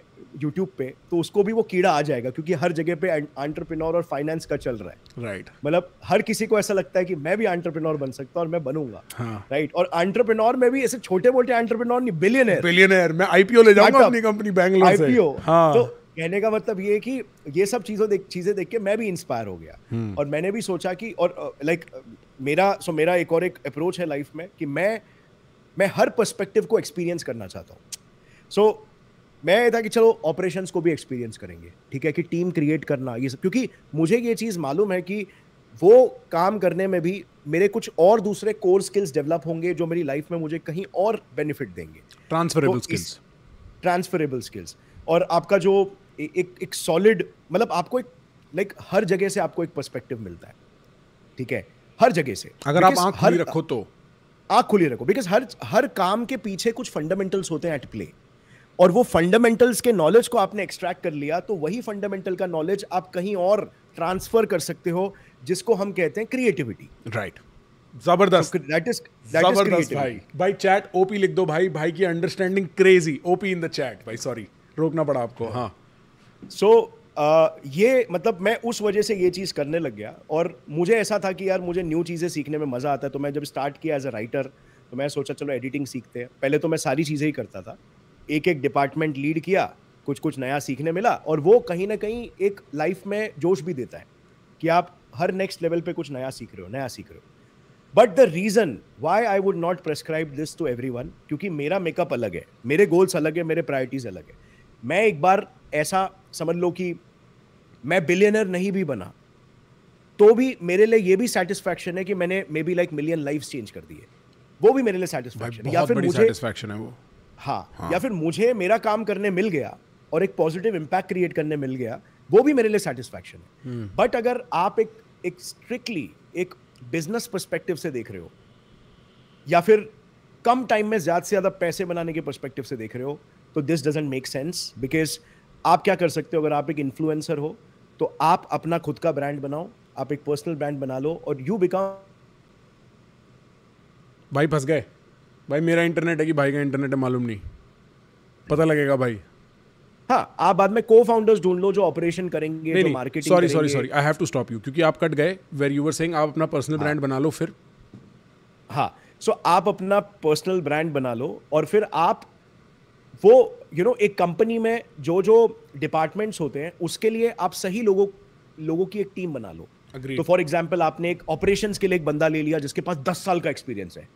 Speaker 1: यूट्यूब पे तो उसको भी वो कीड़ा आ जाएगा क्योंकि हर जगह पे एंटरप्रेन्योर और फाइनेंस का चल रहा है राइट right. मतलब हर किसी को ऐसा लगता है कि मैं भी एंटरप्रेन्योर बन सकता हूँ और मैं बनूंगा राइट हाँ. right? और एंटरप्रेन्योर में भी ऐसे छोटे मोटे एंटरप्रेन्योर नहीं बिलियनर बिलियनर मैं आईपीओ ले जाऊंगा uh, अपनी कंपनी बैंगलोर आईपीओ हाँ. तो कहने का मतलब ये है कि ये सब चीजों देख चीजें देख के मैं भी इंस्पायर हो गया hmm. और मैंने भी सोचा कि और लाइक uh, uh, मेरा सो मेरा एक और एक अप्रोच है लाइफ में कि मैं मैं हर पर्सपेक्टिव को एक्सपीरियंस करना चाहता हूँ सो so, मैं ये था कि चलो ऑपरेशन को भी एक्सपीरियंस करेंगे ठीक है कि टीम क्रिएट करना ये सब क्योंकि मुझे ये चीज़ मालूम है कि वो काम करने में भी मेरे कुछ और दूसरे कोर स्किल्स डेवलप होंगे जो मेरी लाइफ में मुझे कहीं और बेनिफिट देंगे ट्रांसफरेबल स्किल्स ट्रांसफरेबल स्किल्स और आपका जो एक एक सॉलिड मतलब आपको एक लाइक हर जगह से आपको एक पर्सपेक्टिव मिलता है ठीक है हर जगह से अगर आप आंख तो। खुली रखो तो आंख खुली रखो बिकॉज हर हर काम के पीछे कुछ फंडामेंटल्स होते हैं एट प्ले और वो फंडामेंटल्स के नॉलेज को आपने एक्सट्रैक्ट कर लिया तो वही फंडामेंटल का नॉलेज आप कहीं और ट्रांसफर कर सकते हो जिसको हम कहते हैं क्रिएटिविटी राइट right. जबरदस्त
Speaker 2: जबरदस्त भाई भाई चैट ओपी लिख दो भाई भाई की understanding crazy
Speaker 1: OP in the chat भाई सॉरी रोकना पड़ा आपको हाँ सो so, ये मतलब मैं उस वजह से ये चीज़ करने लग गया और मुझे ऐसा था कि यार मुझे न्यू चीज़ें सीखने में मज़ा आता है तो मैं जब स्टार्ट किया एज अ राइटर तो मैं सोचा चलो एडिटिंग सीखते हैं पहले तो मैं सारी चीज़ें ही करता था एक एक डिपार्टमेंट लीड किया कुछ कुछ नया सीखने मिला और वो कहीं ना कहीं एक लाइफ में जोश भी देता है कि आप हर नेक्स्ट लेवल पे कुछ नया सीख रहे हो नया सीख रहे हो but the reason why I would not prescribe this to every क्योंकि मेरा मेकअप अलग है मेरे गोल्स अलग है मेरे प्रायोरिटीज़ अलग है मैं एक बार ऐसा समझ लो कि मैं बिलियनर नहीं भी बना तो भी मेरे लिए ये भी सेटिस्फैक्शन है कि मैंने maybe like million life change कर दी है वो भी मेरे लिए सेटिस्फैक्शन या फिर मुझे
Speaker 2: है वो हाँ, हाँ, या फिर
Speaker 1: मुझे मेरा काम करने मिल गया और एक पॉजिटिव इम्पैक्ट क्रिएट करने मिल गया वो भी मेरे लिए सेटिस्फैक्शन है बट हम्म। अगर आप एक एक स्ट्रिक्टली एक बिजनेस परस्पेक्टिव से देख रहे हो या फिर कम टाइम में ज़्यादा से ज़्यादा पैसे बनाने के परस्पेक्टिव से देख रहे हो तो this doesn't make sense because आप क्या कर सकते हो अगर आप एक इन्फ्लुएंसर हो तो आप अपना खुद का ब्रांड बनाओ आप एक पर्सनल ब्रांड बना लो और यू बिकम
Speaker 2: भाई फंस गए भाई मेरा इंटरनेट है कि भाई का इंटरनेट है मालूम नहीं
Speaker 1: पता लगेगा भाई हाँ आप बाद में को फाउंडर्स ढूंढ लो जो ऑपरेशन करेंगे नहीं, जो marketing sorry sorry sorry I
Speaker 2: have to stop you क्योंकि आप कट गए वेर यू वर सेइंग आप अपना पर्सनल हाँ. ब्रांड बना लो फिर
Speaker 1: हाँ सो so, आप अपना पर्सनल ब्रांड बना लो और फिर आप वो यू you नो know, एक कंपनी में जो जो डिपार्टमेंट्स होते हैं उसके लिए आप सही लोगों लोगों की एक टीम बना लो Agreed. तो फॉर एग्जाम्पल आपने एक ऑपरेशन के लिए एक बंदा ले लिया जिसके पास दस साल का एक्सपीरियंस है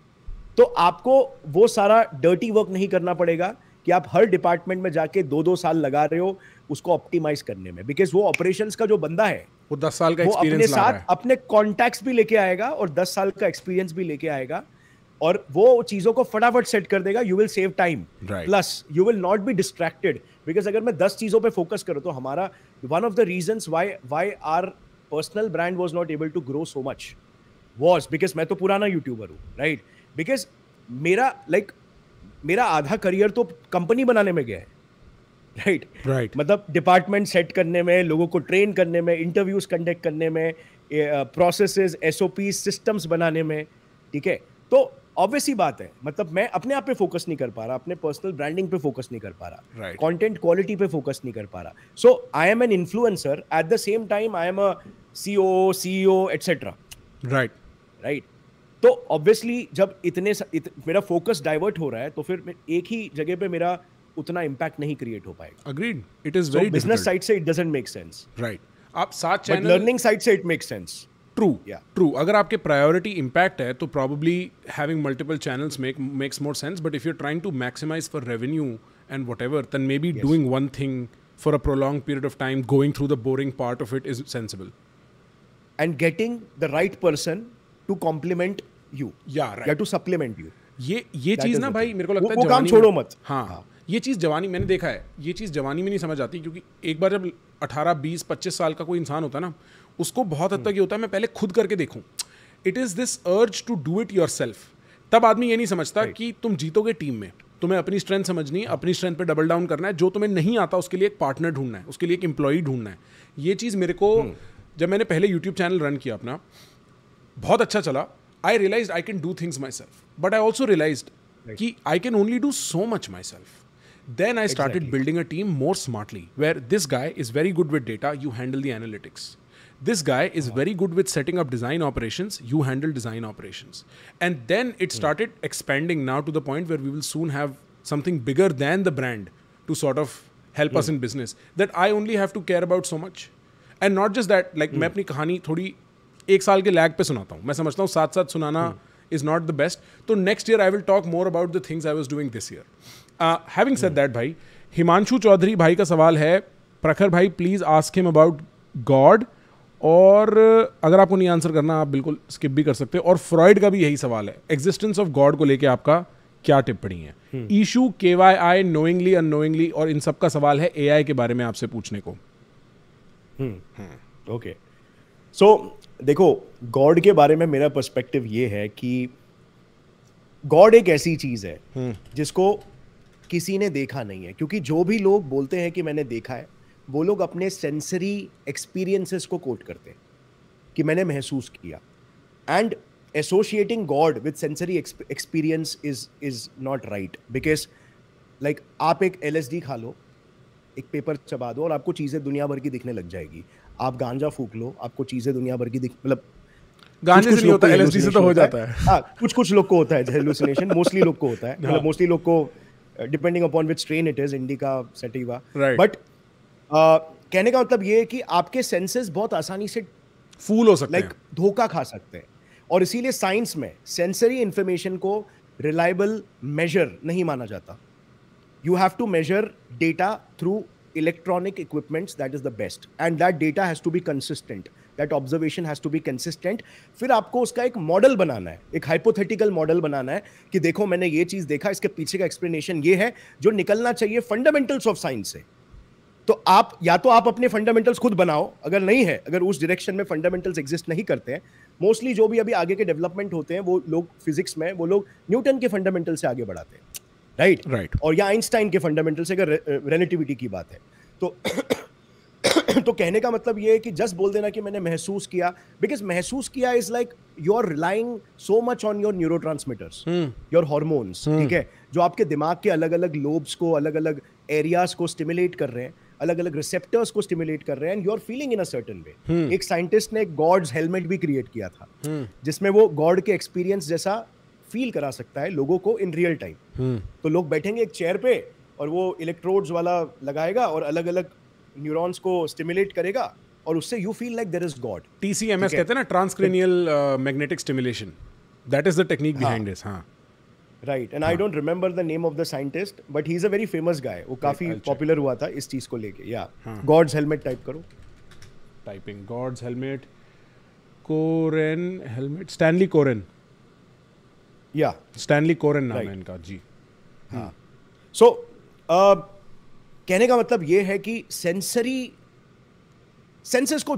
Speaker 1: तो आपको वो सारा डर्टी वर्क नहीं करना पड़ेगा कि आप हर डिपार्टमेंट में जाके दो दो साल लगा रहे हो उसको ऑप्टिमाइज करने में बिकॉज वो ऑपरेशन का जो बंदा है वो दस साल का वो अपने साथ अपने कॉन्टैक्ट भी लेके आएगा और दस साल का एक्सपीरियंस भी लेके आएगा और वो चीजों को फटाफट सेट कर देगा you will save time plus you will not be distracted because अगर मैं दस चीजों पे फोकस करूँ तो हमारा one of the reason why why our personal brand was not able to grow so much was because मैं तो पुराना यूट्यूबर हूँ राइट right? बिकॉज मेरा लाइक like, मेरा आधा करियर तो कंपनी बनाने में गया है राइट right. Right right. मतलब डिपार्टमेंट सेट करने में लोगों को ट्रेन करने में इंटरव्यूज कंडक्ट करने में process S O P systems बनाने में ठीक है तो ऑब्वियस ही बात है मतलब मैं अपने आप पे फोकस नहीं कर पा रहा अपने पर्सनल ब्रांडिंग पे फोकस नहीं कर पा रहा कंटेंट क्वालिटी पे फोकस नहीं कर पा रहा so I am an influencer at the same time I am a C O C O etcetera right right तो ऑब्वियसली जब इतने इत, मेरा फोकस डाइवर्ट हो रहा है तो फिर एक ही जगह पे मेरा उतना इम्पैक्ट नहीं क्रिएट हो पाएगा agreed it is very business side से it doesn't make sense right आप
Speaker 2: सात चैनल लर्निंग
Speaker 1: साइड से it make sense true true अगर आपके प्रायोरिटी इम्पैक्ट है तो probably
Speaker 2: having multiple channels make makes more sense but if you trying to maximise for revenue and whatever then maybe doing one thing for a prolong period of time going through the boring part of it is
Speaker 1: sensible and getting the right person to complement you या right या to supplement you ये ये चीज ना भाई मेरे को लगता है काम छोड़ो मत हाँ, हाँ ये चीज़
Speaker 2: जवानी मैंने देखा है ये चीज़ जवानी में नहीं समझ आती क्योंकि एक बार जब 18, 20, 25 साल का कोई इंसान होता है ना उसको बहुत हद तक ये हम्म। होता है मैं पहले खुद करके देखूं it is this urge to do it yourself तब आदमी ये नहीं समझता कि तुम जीतोगे टीम में तुम्हें अपनी स्ट्रेंथ समझनी है अपनी स्ट्रेंथ पे डबल डाउन करना है जो तुम्हें नहीं आता उसके लिए एक पार्टनर ढूंढना है उसके लिए एक एम्प्लॉई ढूंढना है ये चीज़ मेरे को हम्म। जब मैंने पहले यूट्यूब चैनल रन किया अपना बहुत अच्छा चला I realized I can do things myself. But I also realized right. I can only do so much myself. Then I started building a team more smartly, where this guy is very good with data, you handle the analytics. This guy is uh-huh. very good with setting up design operations, you handle design operations. And then it hmm. started expanding now to the point where we will soon have something bigger than the brand to sort of help us hmm. in business that I only have to care about so much. And not just that, like, hmm. मैं अपनी कहानी थोड़ी एक साल के lag पे सुनाता हूँ मैं समझता हूँ साथ साथ सुनाना इज नॉट द बेस्ट तो next year I will talk more about the things I was doing this year having set that भाई हिमांशु चौधरी भाई का सवाल है प्रखर भाई please ask him about God और अगर आपको नहीं आंसर करना आप बिल्कुल स्किप भी कर सकते हैं और फ्रॉइड का भी यही सवाल है एग्जिस्टेंस ऑफ गॉड को लेके आपका क्या टिप्पणी है इशू के वाई आई नोइंगली अनोइंगली और इन सब का सवाल है ए के बारे में आपसे पूछने को
Speaker 3: ओके
Speaker 1: हम्म। सो हम्म। देखो गॉड के बारे में मेरा पर्सपेक्टिव ये है कि गॉड एक ऐसी चीज है हम्म। जिसको किसी ने देखा नहीं है क्योंकि जो भी लोग बोलते हैं कि मैंने देखा है वो लोग अपने सेंसरी एक्सपीरियंसेस को कोट करते हैं कि मैंने महसूस किया and associating God with sensory experience is is not right because like आप एक एल खा लो एक पेपर चबा दो और आपको चीज़ें दुनिया भर की दिखने लग जाएगी आप गांजा फूक लो आपको चीज़ें दुनिया भर की दिख मतलब गांजे कुछ से कुछ नहीं होता एलएसडी तो से तो हो जाता है हाँ कुछ कुछ लोग को होता है हेलुसिनेशन मोस्टली लोग को होता है हाँ। मतलब मोस्टली लोग को depending upon which strain it is indica sativa but कहने का मतलब ये है कि आपके सेंसेस बहुत आसानी से फूल हो सकते हैं लाइक धोखा खा सकते हैं और इसीलिए साइंस में सेंसरी इंफॉर्मेशन को रिलायबल मेजर नहीं माना जाता you have to measure data through electronic equipments that is the best and that data has to be consistent that observation has to be consistent फिर आपको उसका एक मॉडल बनाना है एक हाइपोथेटिकल मॉडल बनाना है कि देखो मैंने ये चीज़ देखा इसके पीछे का एक्सप्लेनेशन ये है जो निकलना चाहिए फंडामेंटल्स ऑफ साइंस से तो आप या तो आप अपने फंडामेंटल्स खुद बनाओ अगर नहीं है अगर उस डायरेक्शन में फंडामेंटल्स एग्जिस्ट नहीं करते हैं मोस्टली जो भी अभी आगे के डेवलपमेंट होते हैं वो लोग फिजिक्स में वो लोग न्यूटन के फंडामेंटल से आगे बढ़ाते हैं राइट right? Right right. और या आइंस्टाइन के फंडामेंटल से अगर रिलेटिविटी uh, की बात है तो तो कहने का मतलब ये है कि जस्ट बोल देना कि मैंने महसूस किया बिकॉज महसूस किया is like you are relying so much on your neurotransmitters your hormones ठीक है जो आपके दिमाग के अलग अलग लोब्स को अलग अलग एरियाज को स्टिमुलेट कर रहे हैं अलग अलग रिसेप्टर्स को स्टिमुलेट कर रहे हैं and you are feeling in a certain way एक साइंटिस्ट ने गॉड्स हेलमेट भी क्रिएट किया था hmm. जिसमें वो गॉड के एक्सपीरियंस जैसा फील करा सकता है लोगों को इन रियल टाइम तो लोग बैठेंगे एक चेयर पे और वो इलेक्ट्रोड्स वाला लगाएगा और अलग अलग न्यूरॉन्स को स्टिमुलेट करेगा और उससे you feel like there is God
Speaker 2: T C M S कहते हैं ना transcranial magnetic stimulation that is the technique behind this हाँ
Speaker 1: right and I don't remember the name of the scientist but he is a very famous guy वो काफी popular हुआ था इस चीज को लेके या गॉड्स हेलमेट टाइप करो typing God's helmet
Speaker 2: Coren helmet Stanley Coren
Speaker 1: या स्टैनली कोरन नाम है इनका जी हाँ सो uh, कहने का मतलब ये है कि सेंसरी सेंसेस को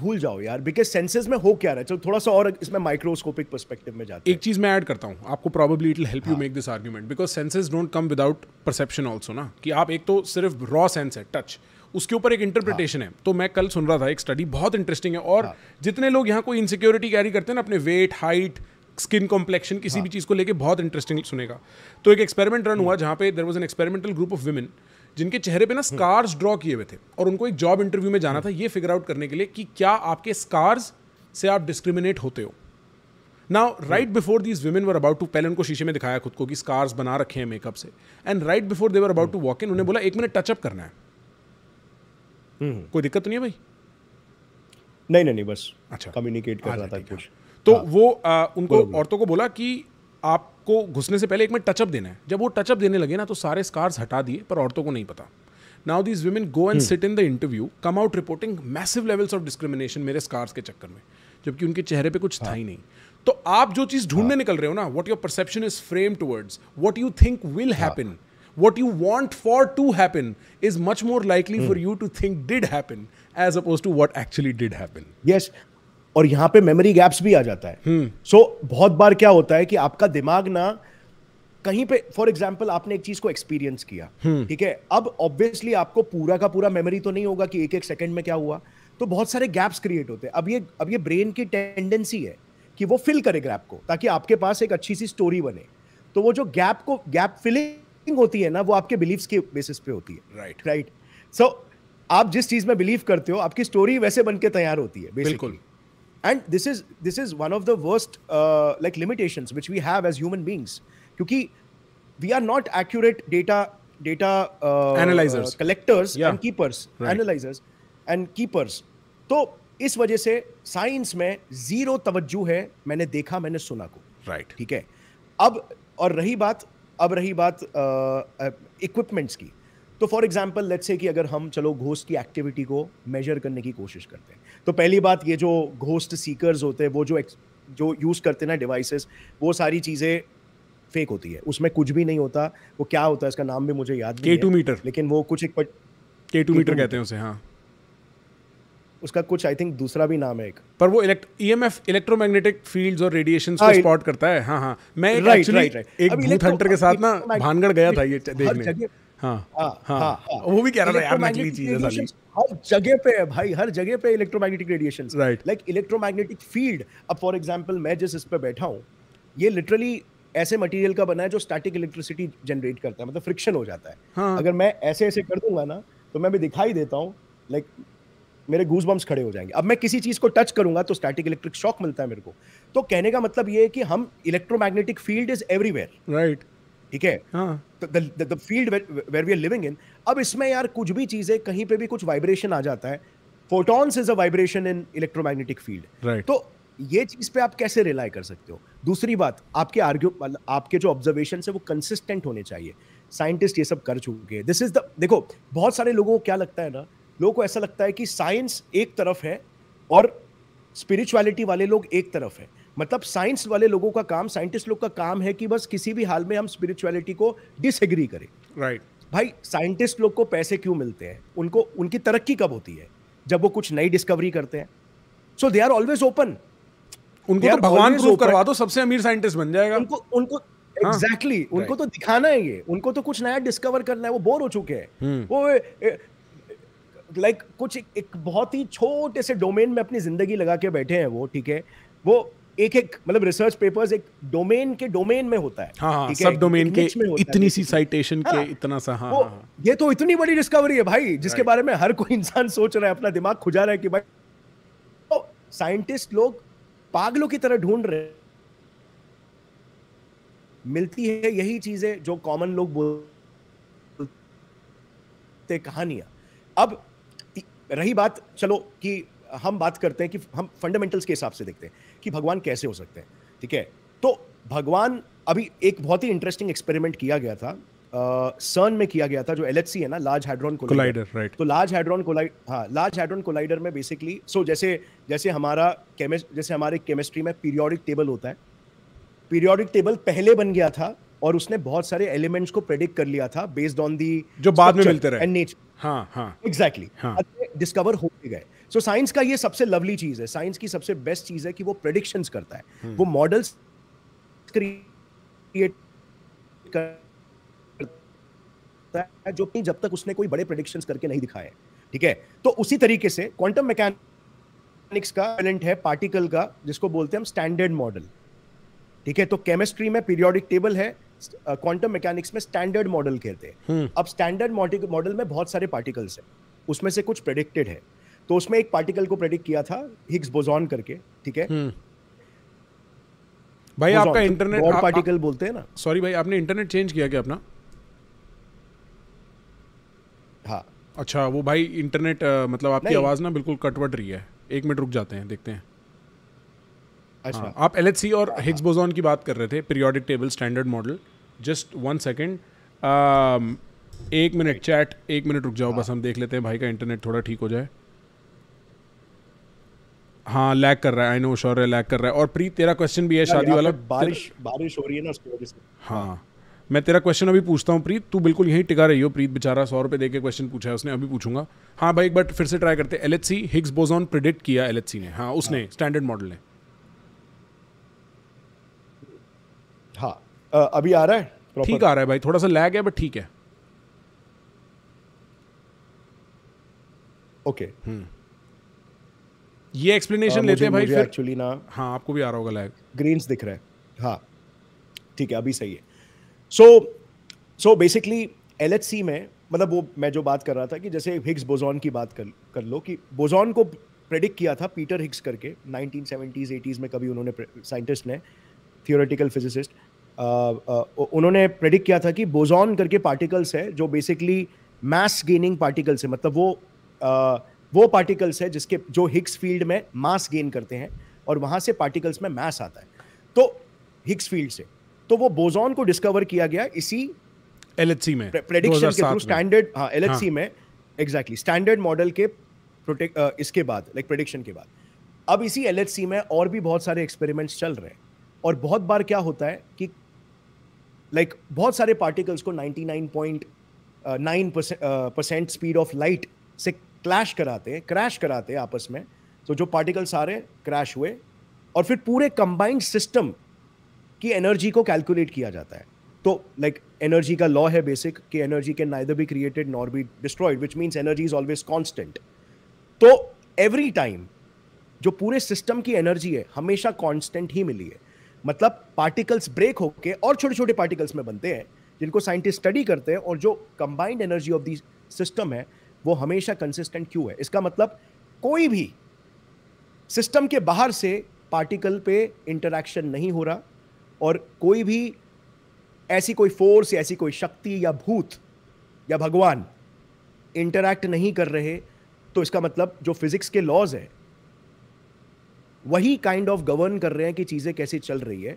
Speaker 1: भूल जाओ यार बिकॉज सेंसेस में हो क्या रहा है चलो थोड़ा सा और इसमें माइक्रोस्कोपिक पर्सपेक्टिव में जाते
Speaker 2: हैं एक चीज मैं ऐड करता हूँ आपको probably it help you make this argument because senses don't come without perception also ना कि आप एक तो सिर्फ रॉ सेंस है टच उसके ऊपर एक इंटरप्रिटेशन हाँ. है तो मैं कल सुन रहा था एक स्टडी बहुत इंटरेस्टिंग है और हाँ. जितने लोग यहाँ कोई इनसिक्योरिटी कैरी करते हैं ना अपने वेट हाइट स्किन कॉम्प्लेक्शन किसी भी हाँ। चीज़ को लेके बहुत इंटरेस्टिंग सुनेगा तो एक एक्सपेरिमेंट रन हुआ हम्म। जहाँ पे there was an experimental group of women जिनके चेहरे पे ना स्कार्स हम्म। ड्रॉ किए हुए थे और उनको एक जॉब इंटरव्यू में जाना हम्म। था ये फिगर आउट करने के लिए कि क्या आपके स्कार्स से आप डिस्क्रिमिनेट होते हो now right before these women were about to पहले उनको शीशे में दिखाया खुद को कि स्कार्स बना रखे हैं मेकअप से and right before they were about to walk in उन्हें बोला एक मिनट टचअप करना है कोई दिक्कत तो नहीं है भाई नहीं नहीं नहीं बस अच्छा कम्युनिकेट कर रहा था कुछ तो हाँ, वो आ, उनको औरतों को बोला कि आपको घुसने से पहले एक मिनट टचअप देना है जब वो टचअप देने लगे ना तो सारे स्कार्स हटा दिए पर औरतों को नहीं पता now this women go and sit in the interview come out reporting massive levels of discrimination मेरे स्कार्स के चक्कर में जबकि उनके चेहरे पे कुछ हाँ. था ही नहीं तो आप जो चीज़ ढूंढने हाँ. निकल रहे हो ना what your perception is frame towards what you think will happen what you want for to happen is much more likely for you to think did happen as opposed to what actually did
Speaker 1: happen yes और यहाँ पे memory gaps भी आ जाता है सो हम्म। so, बहुत बार क्या होता है कि आपका दिमाग ना कहीं पे फॉर एग्जाम्पल आपने एक चीज को एक्सपीरियंस किया हम्म। ठीक है अब ऑब्वियसली आपको पूरा का पूरा मेमोरी तो नहीं होगा कि एक एक सेकंड में क्या हुआ तो बहुत सारे गैप्स क्रिएट होते हैं अब ये अब ये ब्रेन की टेंडेंसी है कि वो फिल करे गैप को ताकि आपके पास एक अच्छी सी स्टोरी बने तो वो जो गैप को गैप फिलिंग होती है ना वो आपके बिलीव्स के बेसिस पे होती है राइट राइट सो आप जिस चीज में बिलीव करते हो आपकी स्टोरी वैसे बन के तैयार होती है बिल्कुल and this is this is one of the worst like limitation which we have as human beings क्योंकि we are not accurate data data analysers collectors and keepers analysers and keepers तो इस वजह से साइंस में zero तवज्जो है मैंने देखा मैंने सुना को राइट right. ठीक है अब और रही बात अब रही बात इक्विपमेंट्स uh, uh, की तो फॉर एग्जाम्पल लेट से कि अगर हम चलो घोस्ट की एक्टिविटी को मेजर करने की कोशिश करते हैं तो पहली बात ये जो घोस्ट सीकर्स होते हैं वो जो जो यूज़ करते हैं ना डिवाइसेस वो सारी चीज़ें फेक होती है उसमें कुछ भी नहीं होता वो क्या होता है इसका नाम भी मुझे याद नहीं K2 मीटर लेकिन वो कुछ एक पट... के टू मीटर कहते हैं उसे हाँ उसका कुछ आई थिंक दूसरा भी नाम है एक
Speaker 2: पर वो E M F electromagnetic fields और रेडिएशन को स्पॉट हाँ, करता है हाँ हाँ मैं एक राइट, राइट, राइट, एक भूत हंटर के साथ ना भानगढ़ गया था ये देखने हाँ, हाँ, हाँ। वो भी कह रहा था यार नकली चीज है
Speaker 1: हर जगह पे है भाई हर जगह पे electromagnetic radiation right like electromagnetic field अब फॉर एग्जांपल मैं जिस इस पे बैठा हूँ ये लिटरली ऐसे मटेरियल का बना है जो स्टैटिक इलेक्ट्रिसिटी जनरेट करता है मतलब फ्रिक्शन हो जाता है हाँ. अगर मैं ऐसे ऐसे कर दूंगा ना तो मैं भी दिखाई देता हूँ लाइक like, मेरे गूज बम्स खड़े हो जाएंगे अब मैं किसी चीज़ को टच करूंगा तो स्टैटिक इलेक्ट्रिक शॉक मिलता है मेरे को तो कहने का मतलब ये है कि हम electromagnetic field is everywhere right ठीक है the field where we are living in अब इसमें यार कुछ भी चीजें कहीं पे भी कुछ वाइब्रेशन आ जाता है photons is a vibration in electromagnetic field तो ये चीज पे आप कैसे रिलाई कर सकते हो दूसरी बात आपके आर्ग्यू मतलब आपके जो ऑब्जर्वेशन है वो कंसिस्टेंट होने चाहिए साइंटिस्ट ये सब कर चुके हैं दिस इज द देखो बहुत सारे लोगों को क्या लगता है ना लोगों को ऐसा लगता है कि साइंस एक तरफ है और स्पिरिचुअलिटी वाले लोग एक तरफ है मतलब साइंस वाले लोगों का काम साइंटिस्ट लोग का काम है कि बस किसी भी हाल में हम स्पिरिचुअलिटी को डिसएग्री करें राइट right. भाई साइंटिस्ट लोग को पैसे क्यों मिलते हैं उनको उनकी तरक्की कब होती है जब वो कुछ नई डिस्कवरी करते हैं so they are always open उनको तो भगवान करवा दो सबसे अमीर
Speaker 2: साइंटिस्ट बन जाएगा
Speaker 1: उनको उनको एग्जैक्टली हाँ। exactly, उनको तो दिखाना है ये उनको तो कुछ नया डिस्कवर करना है वो बोर हो चुके हैं हम्म। वो लाइक like, कुछ एक बहुत ही छोटे से डोमेन में अपनी जिंदगी लगा के बैठे हैं वो ठीक है वो मतलब एक एक मतलब रिसर्च पेपर्स एक डोमेन के डोमेन में होता है हाँ, हाँ, सब डोमेन के इतनी सी
Speaker 2: साइटेशन हाँ, के इतना सा हाँ, तो हाँ,
Speaker 1: ये तो इतनी बड़ी डिस्कवरी है भाई जिसके बारे में हर कोई इंसान सोच रहा है अपना दिमाग खुजा रहा है कि भाई तो साइंटिस्ट लोग पागलों की तरह ढूंढ रहे मिलती है यही चीजें जो कॉमन लोग बोलते कहानियां अब रही बात चलो कि हम बात करते हैं कि हम फंडामेंटल्स के हिसाब से देखते हैं कि भगवान कैसे हो सकते हैं ठीक है तो भगवान अभी एक बहुत ही इंटरेस्टिंग एक्सपेरिमेंट किया गया था सर्न uh, में किया गया था जो एल है ना लार्ज हाइड्रॉन कोलाइडर राइट तो लार्ज हाइड्रॉन कोलाइड हाँ लार्ज हाइड्रॉन कोलाइडर में बेसिकली सो so, जैसे जैसे हमारा केमिस्ट जैसे हमारे केमिस्ट्री में पीरियोडिक टेबल होता है पीरियोडिक टेबल पहले बन गया था और उसने बहुत सारे एलिमेंट्स को प्रेडिक्ट कर लिया था बेस्ड ऑन दी जो बाद में मिलते रहे एंड नेचर हाँ हाँ एग्जैक्टली exactly. हाँ. डिस्कवर होते गए सो so, साइंस का ये सबसे लवली चीज़ है साइंस की सबसे बेस्ट चीज़ है कि वो प्रडिक्शन करता है hmm. वो मॉडल्स क्रिएट करता है जो कि जब तक उसने कोई बड़े प्रडिक्शन करके नहीं दिखाए ठीक है तो उसी तरीके से क्वांटम मैकेनिक्स का टैलेंट है पार्टिकल का जिसको बोलते हैं हम स्टैंडर्ड मॉडल ठीक है तो केमिस्ट्री में पीरियोडिक टेबल है क्वांटम मैकेनिक्स में स्टैंडर्ड मॉडल कहते हैं हम्म। अब स्टैंडर्ड मॉडल में बहुत सारे पार्टिकल्स हैं उसमें से कुछ प्रेडिक्टेड है तो उसमें एक पार्टिकल को प्रेडिक्ट किया था हिग्स बोजॉन करके ठीक है हम्म। भाई Bozon, आपका इंटरनेट तो पार्टिकल बोलते हैं ना
Speaker 2: सॉरी भाई आपने इंटरनेट चेंज किया क्या अपना हाँ अच्छा वो भाई इंटरनेट मतलब आपकी आवाज़ ना बिल्कुल कटवट रही है एक मिनट रुक जाते हैं देखते हैं अच्छा हाँ, आप एल और हिग्स बोजॉन की बात कर रहे थे periodic table standard model just one second एक मिनट चैट एक मिनट रुक जाओ बस हाँ। हम देख लेते हैं भाई का इंटरनेट थोड़ा ठीक हो जाए हाँ लैक कर रहा है आई नो शौर्य लैक कर रहा है और प्रीत तेरा क्वेश्चन भी है शादी वाला बारिश
Speaker 1: बारिश हो रही है ना उसकी वजह से
Speaker 2: हाँ मैं तेरा क्वेश्चन अभी पूछता हूँ प्रीत तू बिल्कुल यहीं टिका रही हो प्रीत बेचारा सौ रुपये देकर क्वेश्चन पूछा है उसने अभी पूछूंगा हाँ भाई एक बार फिर से ट्राई करते L H C Higgs boson predict किया एल एच सी ने हाँ उसने स्टैंडर्ड हाँ। मॉडल ने हाँ अभी आ रहा है ठीक आ रहा है भाई थोड़ा सा लैग है बट ठीक है
Speaker 3: ओके okay. हम्म।
Speaker 2: ये एक्सप्लेनेशन हाँ, लेते हैं भाई एक्चुअली
Speaker 1: ना हाँ आपको भी आ रहा होगा लैग ग्रीन्स दिख रहा है हाँ ठीक है अभी सही है सो सो बेसिकली एल में मतलब वो मैं जो बात कर रहा था कि जैसे हिग्स बोजॉन की बात कर कर लो कि बोजॉन को प्रेडिक्ट किया था पीटर हिग्स करके 1970s 80s में कभी उन्होंने साइंटिस्ट ने थियोरेटिकल फिजिसिस्ट उन्होंने प्रेडिक्ट किया था कि बोजॉन करके पार्टिकल्स है जो बेसिकली मैस गेनिंग पार्टिकल्स है मतलब वो वो पार्टिकल्स है जिसके जो हिग्स फील्ड में मास गेन करते हैं और वहाँ से पार्टिकल्स में मास आता है तो हिग्स फील्ड से तो वो बोजॉन को डिस्कवर किया गया इसी एल में प्रेडिक्शन के थ्रू स्टैंडर्ड हाँ एल हाँ. में एग्जैक्टली स्टैंडर्ड मॉडल के प्रोटेक्ट इसके बाद लाइक like, प्रेडिक्शन के बाद अब इसी एल में और भी बहुत सारे एक्सपेरिमेंट्स चल रहे हैं और बहुत बार क्या होता है कि लाइक like, बहुत सारे पार्टिकल्स को 99.9 परसेंट स्पीड ऑफ लाइट से क्लैश कराते हैं क्रैश कराते हैं आपस में तो जो पार्टिकल सारे क्रैश हुए और फिर पूरे कंबाइंड सिस्टम की एनर्जी को कैलकुलेट किया जाता है तो लाइक एनर्जी का लॉ है बेसिक कि energy can neither be created nor be destroyed which means energy is always constant तो एवरी टाइम जो पूरे सिस्टम की एनर्जी है हमेशा कॉन्स्टेंट ही मिली है मतलब पार्टिकल्स ब्रेक होके और छोटे छोटे पार्टिकल्स में बनते हैं जिनको साइंटिस्ट स्टडी करते हैं और जो combined energy of the system है वो हमेशा कंसिस्टेंट क्यों है इसका मतलब कोई भी सिस्टम के बाहर से पार्टिकल पे इंटरेक्शन नहीं हो रहा और कोई भी ऐसी कोई फोर्स ऐसी कोई शक्ति या भूत या भगवान इंटरैक्ट नहीं कर रहे तो इसका मतलब जो फिजिक्स के लॉज है वही काइंड ऑफ गवर्न कर रहे हैं कि चीज़ें कैसी चल रही है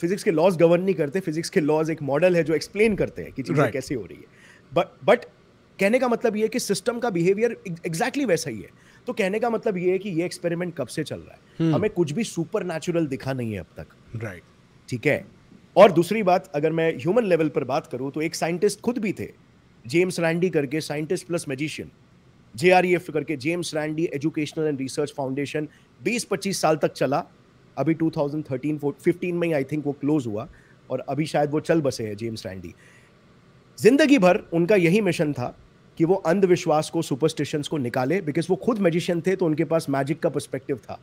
Speaker 1: फिजिक्स के लॉज गवर्न नहीं करते फिजिक्स के लॉज एक मॉडल है जो एक्सप्लेन करते हैं कि चीज़ें right. कैसी हो रही है बट बट कहने का मतलब ये है कि सिस्टम का बिहेवियर एग्जैक्टली वैसा ही है तो कहने का मतलब ये है कि ये एक्सपेरिमेंट कब से चल रहा है hmm. हमें कुछ भी सुपर नेचुरल दिखा नहीं है अब तक
Speaker 3: राइट right.
Speaker 1: ठीक है और दूसरी बात अगर मैं ह्यूमन लेवल पर बात करूँ तो एक साइंटिस्ट खुद भी थे जेम्स रैंडी करके scientist plus magician J R E F करके James Randi educational and research foundation बीस पच्चीस साल तक चला अभी 2013 15 में आई थिंक वो क्लोज हुआ और अभी शायद वो चल बसे हैं जेम्स रैंडी जिंदगी भर उनका यही मिशन था कि वो अंधविश्वास को सुपरस्टिशंस को निकाले बिकॉज वो खुद मैजिशियन थे तो उनके पास मैजिक का पर्सपेक्टिव था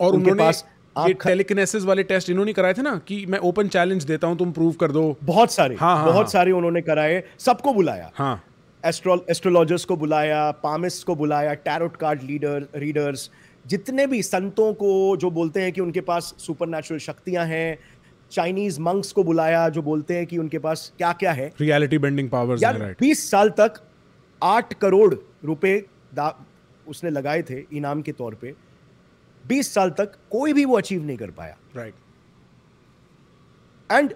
Speaker 1: और उनके पास ये
Speaker 2: टेलीकिनेसिस वाले टेस्ट इन्होंने कराए थे ना कि मैं ओपन
Speaker 1: चैलेंज देता हूं तुम प्रूव कर दो बहुत सारे हाँ, हाँ, बहुत हाँ. सारे उन्होंने कराए सबको बुलाया हाँ एस्ट्रोलॉजर्स को बुलाया पामिस को बुलाया टैरोट कार्ड लीडर रीडर्स जितने भी संतों को जो बोलते हैं कि उनके पास सुपर शक्तियां हैं चाइनीज मंक्स को बुलाया जो बोलते हैं कि उनके पास क्या क्या है
Speaker 2: रियलिटी बेंडिंग पावर्स यार
Speaker 1: 20 साल तक आठ करोड़ रुपए उसने लगाए थे इनाम के तौर पे बीस साल तक कोई भी वो अचीव नहीं कर पाया राइट right. एंड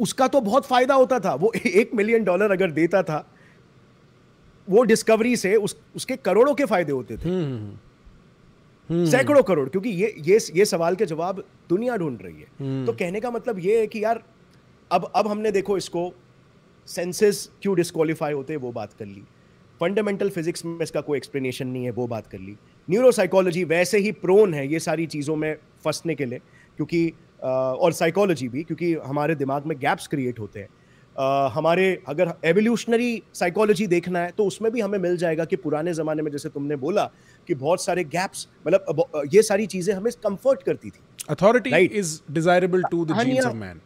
Speaker 1: उसका तो बहुत फायदा होता था वो एक मिलियन डॉलर अगर देता था वो डिस्कवरी से उस, उसके करोड़ों के फायदे होते थे hmm. Hmm. सैकड़ों करोड़ क्योंकि ये ये ये सवाल के जवाब दुनिया ढूंढ रही है hmm. तो कहने का मतलब ये है कि यार अब अब हमने देखो इसको सेंसेस क्यों डिस्कालीफाई होते वो बात कर ली फंडामेंटल फिजिक्स में इसका कोई एक्सप्लेनेशन नहीं है वो बात कर ली न्यूरोसाइकोलॉजी वैसे ही प्रोन है ये सारी चीज़ों में फंसने के लिए क्योंकि और साइकोलॉजी भी क्योंकि हमारे दिमाग में गैप्स क्रिएट होते हैं हमारे अगर एवोल्यूशनरी साइकोलॉजी देखना है तो उसमें भी हमें मिल जाएगा कि पुराने ज़माने में जैसे तुमने बोला कि बहुत सारे गैप्स मतलब ये सारी चीज़ें हमें कंफर्ट करती थी authority is desirable to the genes of man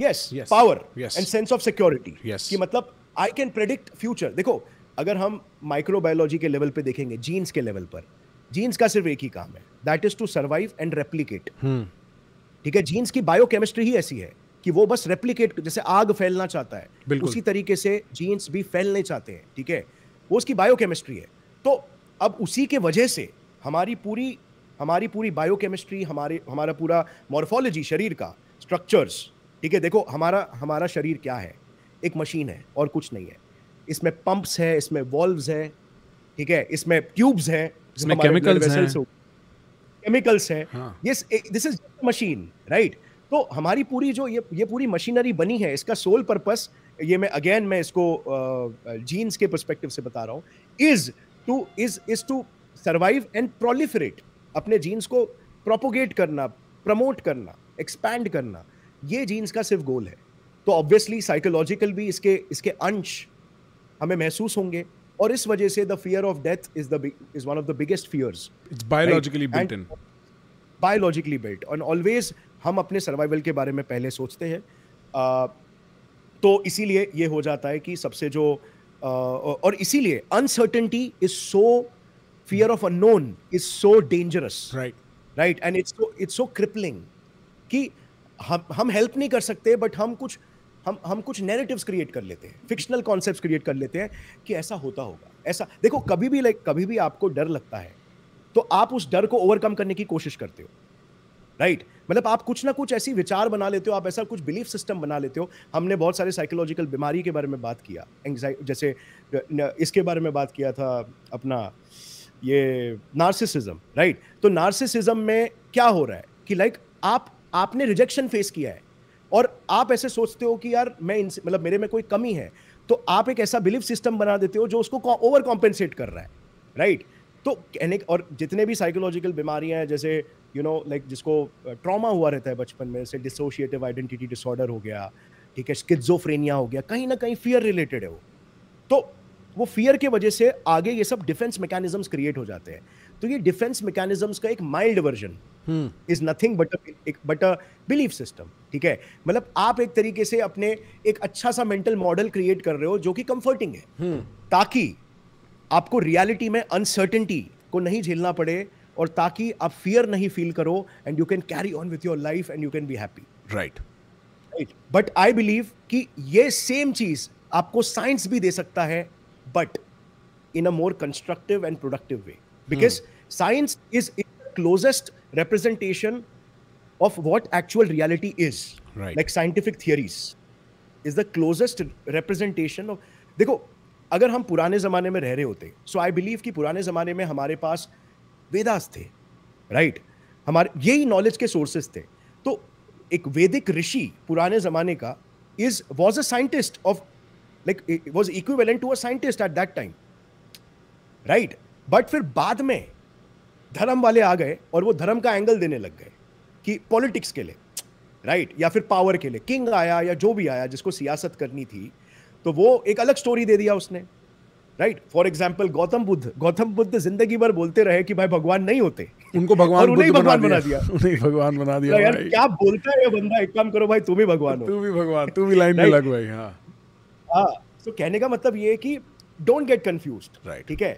Speaker 1: yes power and sense of security कि मतलब आई कैन प्रेडिक्ट फ्यूचर देखो अगर हम माइक्रोबायोलॉजी के लेवल पे देखेंगे जीन्स के लेवल पर जीन्स का सिर्फ एक ही काम है that is to survive and replicate ठीक है जीन्स की बायोकेमिस्ट्री ही ऐसी है कि वो बस रेप्लीकेट जैसे आग फैलना चाहता है उसी तरीके से जीन्स भी फैलने चाहते हैं ठीक है वो उसकी बायोकेमिस्ट्री है तो अब उसी के वजह से हमारी पूरी हमारी पूरी बायोकेमिस्ट्री हमारे हमारा पूरा मॉर्फोलॉजी शरीर का स्ट्रक्चर्स ठीक है देखो हमारा हमारा शरीर क्या है एक मशीन है और कुछ नहीं है इसमें पंप्स है इसमें वॉल्व्स है ठीक है इसमें ट्यूब्स है केमिकल्स हैं दिस इज मशीन राइट तो हमारी पूरी जो ये ये पूरी मशीनरी बनी है इसका सोल पर्पस ये मैं अगेन मैं इसको जीन्स uh, के परस्पेक्टिव से बता रहा हूँ is to is is to survive and proliferate अपने जीन्स को प्रोपोगेट करना प्रमोट करना एक्सपैंड करना ये जीन्स का सिर्फ गोल है तो ऑब्वियसली साइकोलॉजिकल भी इसके इसके अंश हमें महसूस होंगे और इस वजह से the fear of death is the is one of the biggest fears biologically built in biologically built and always हम अपने सर्वाइवल के बारे में पहले सोचते हैं uh, तो इसीलिए ये हो जाता है कि सबसे जो uh, और इसीलिए uncertainty is so fear of unknown is so dangerous right right and it's it's so crippling कि हम हम हेल्प नहीं कर सकते बट हम कुछ हम हम कुछ नैरेटिव्स क्रिएट कर लेते हैं फिक्शनल कॉन्सेप्ट क्रिएट कर लेते हैं कि ऐसा होता होगा ऐसा देखो कभी भी लाइक कभी भी आपको डर लगता है तो आप उस डर को ओवरकम करने की कोशिश करते हो राइट right? मतलब आप कुछ ना कुछ ऐसी विचार बना लेते हो आप ऐसा कुछ बिलीफ सिस्टम बना लेते हो हमने बहुत सारे साइकोलॉजिकल बीमारी के बारे में बात किया एंगजाइटी जैसे इसके बारे में बात किया था अपना ये नार्सिसिज्म राइट right? तो नार्सिसिज्म में क्या हो रहा है कि लाइक आप आपने रिजेक्शन फेस किया है और आप ऐसे सोचते हो कि यार मैं इनसे मतलब मेरे में कोई कमी है तो आप एक ऐसा बिलीफ सिस्टम बना देते हो जो उसको ओवर कॉम्पेंसेट कर रहा है राइट तो कहने और जितने भी साइकोलॉजिकल बीमारियां हैं जैसे यू नो लाइक जिसको ट्रॉमा हुआ रहता है बचपन में जैसे डिसोशिएटिव आइडेंटिटी डिसऑर्डर हो गया ठीक है स्किजोफ्रेनिया हो गया कहीं ना कहीं फियर रिलेटेड है वो तो वो फियर के वजह से आगे ये सब डिफेंस मैकेनिज्म क्रिएट हो जाते हैं तो ये डिफेंस मैकेनिज्म का एक mild version is nothing but but a belief system ठीक है मतलब आप एक तरीके से अपने एक अच्छा सा मेंटल मॉडल क्रिएट कर रहे हो जो कि कंफर्टिंग है hmm. ताकि आपको रियलिटी में अनसर्टेंटी को नहीं झेलना पड़े और ताकि आप फियर नहीं फील करो and you can carry on with your life and you can be happy right right but I believe कि ये सेम चीज आपको साइंस भी दे सकता है but in a more constructive and productive way because science is closest representation of what actual reality is right. like scientific theories is the closest representation of देखो अगर हम पुराने ज़माने में रह रहे होते सो आई बिलीव कि पुराने ज़माने में हमारे पास वेदास थे राइट right? हमारे यही नॉलेज के सोर्सेज थे तो एक वैदिक ऋषि पुराने ज़माने का is was a scientist of like was equivalent to a scientist at that time right but फिर बाद में धर्म वाले आ गए और वो धर्म का एंगल देने लग गए कि पॉलिटिक्स के लिए राइट या फिर पावर के लिए किंग आया या जो भी आया जिसको सियासत करनी थी तो वो एक अलग स्टोरी दे दिया उसने right for example Gautam Buddha Gautam Buddha जिंदगी भर बोलते रहे कि भाई भगवान नहीं होते उनको भगवान उन्हें भगवान बना दिया उन्हें
Speaker 2: भगवान बना दिया यार क्या
Speaker 1: बोलता है बंदा एक काम करो भाई तू भी भगवान हो तू भी भगवान तू भी लाइन में लग भाई हाँ हाँ तो कहने का मतलब ये है कि डोंट गेट कंफ्यूज राइट ठीक है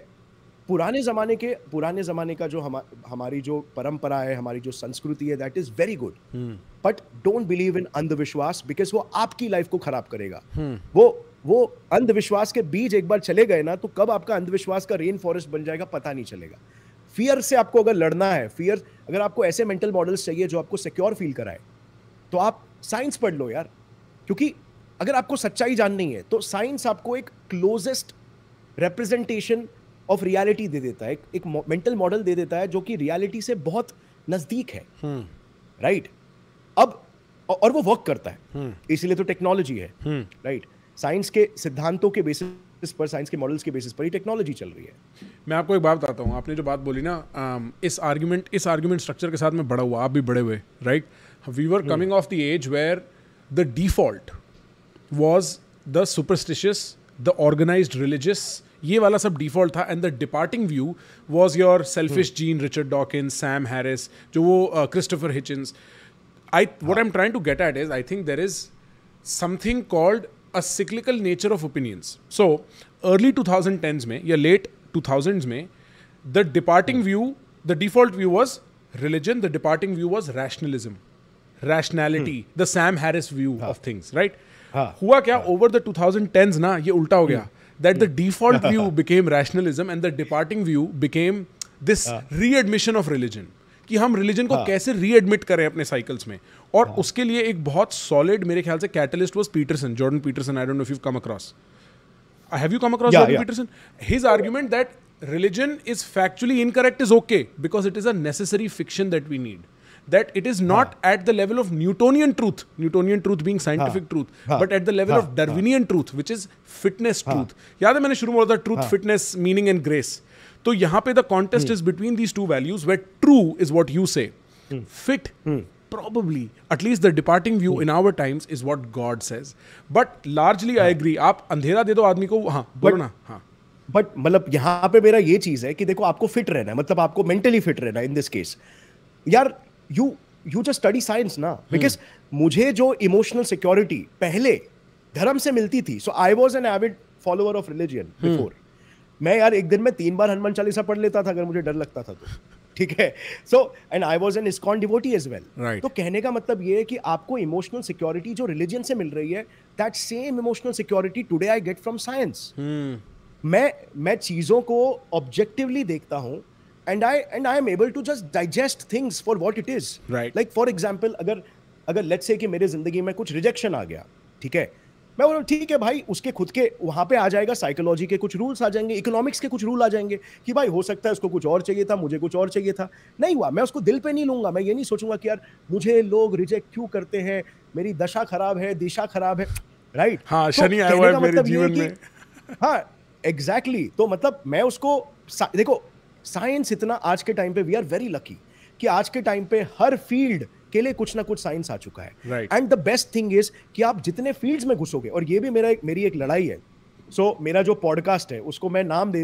Speaker 1: पुराने ज़माने के पुराने ज़माने का जो हम हमारी जो परंपरा है हमारी जो संस्कृति है that is very good but don't believe in अंधविश्वास बिकॉज वो आपकी लाइफ को खराब करेगा hmm. वो वो अंधविश्वास के बीज एक बार चले गए ना तो कब आपका अंधविश्वास का रेन फॉरेस्ट बन जाएगा पता नहीं चलेगा फियर से आपको अगर लड़ना है फियर अगर आपको ऐसे मेंटल मॉडल्स चाहिए जो आपको सिक्योर फील कराए तो आप साइंस पढ़ लो यार क्योंकि अगर आपको सच्चाई जाननी है तो साइंस आपको एक क्लोजेस्ट रिप्रेजेंटेशन ऑफ रियलिटी दे देता है एक, एक मेंटल मॉडल दे देता है जो कि रियलिटी से बहुत नज़दीक है राइट हम्म। अब और वो वर्क करता है हम्म। इसीलिए तो टेक्नोलॉजी है राइट हम्म। साइंस के सिद्धांतों के बेसिस पर साइंस के मॉडल्स के बेसिस पर ही टेक्नोलॉजी चल रही है
Speaker 2: मैं आपको एक बात बताता हूँ आपने जो बात बोली ना इस आर्ग्यूमेंट इस आर्ग्यूमेंट स्ट्रक्चर के साथ मैं बड़ा हुआ आप भी बड़े हुए right we were coming of the age where the default was the superstitious the organise religious ये वाला सब डिफॉल्ट था and the departing view was your selfish gene Richard Dawkin Sam Harris जो वो Christopher Hitchens I what I am trying to get at is I think there is something called a cyclical nature of opinions so early two thousand tens में या late two thousands में the departing view the default view was religion the departing view was rationalism rationality the Sam Harris view of things right हुआ क्या over the two thousand tens ना ये उल्टा हो गया hmm. that the default view became rationalism and the departing view became this readmission of religion कि हम religion को हाँ. कैसे रीएडमिट करें अपने साइकिल्स में और हाँ. उसके लिए एक बहुत सॉलिड मेरे ख्याल से catalyst was Peterson Jordan Peterson I don't know if you come across I have you come across Jordan Peterson his argument that religion is factually incorrect is okay because it is a necessary fiction that we need that it is not yeah. at the level of Newtonian truth, Newtonian truth being scientific yeah. truth, yeah. but at the level of Darwinian truth, which is fitness truth. याद है मैंने शुरू में बोला था truth fitness meaning and grace तो यहाँ पे the contest is between these two values wait true is what you say fit probably at least the departing view hmm. in our times is what god says but largely yeah. i agree aap andhera de do aadmi ko ha bolo
Speaker 1: na ha but मतलब यहाँ पे मेरा ये चीज है कि देखो आपको फिट रहना है मतलब आपको मेंटली फिट रहना है इन दिस केस यार you you just study science ना बिकॉज मुझे जो इमोशनल सिक्योरिटी पहले धर्म से मिलती थी so I was an avid follower of religion before मैं यार एक दिन में तीन बार हनुमान चालीसा पढ़ लेता था अगर मुझे डर लगता था तो ठीक है so and I was an ISKCON devotee as well तो कहने का मतलब ये है कि आपको इमोशनल सिक्योरिटी जो रिलीजन से मिल रही है that same emotional security today I get from science मैं मैं चीज़ों को ऑब्जेक्टिवली देखता हूँ and I and I am able to just digest things for what it is right like for example अगर अगर लेट से कि मेरे जिंदगी में कुछ रिजेक्शन आ गया ठीक है मैं बोलूँ ठीक है भाई उसके खुद के वहाँ पे आ जाएगा साइकोलॉजी के कुछ रूल्स आ जाएंगे इकोनॉमिक्स के कुछ रूल आ जाएंगे कि भाई हो सकता है उसको कुछ और चाहिए था मुझे कुछ और चाहिए था नहीं हुआ मैं उसको दिल पे नहीं लूंगा मैं ये नहीं सोचूंगा कि यार मुझे लोग रिजेक्ट क्यों करते हैं मेरी दशा खराब है दिशा खराब है राइट हाँ तो शनि आया हुआ है मेरे मतलब जीवन में हाँ एग्जैक्टली exactly, तो मतलब मैं उसको देखो साइंस इतना आज के टाइम पे वी आर वेरी लकी कि आज के टाइम पे हर फील्ड के लिए कुछ ना कुछ साइंस आ चुका है and the best thing is कि आप जितने फील्ड्स में घुसोगे और ये भी मेरा एक मेरी एक लड़ाई है सो so, मेरा जो पॉडकास्ट है उसको मैं नाम दे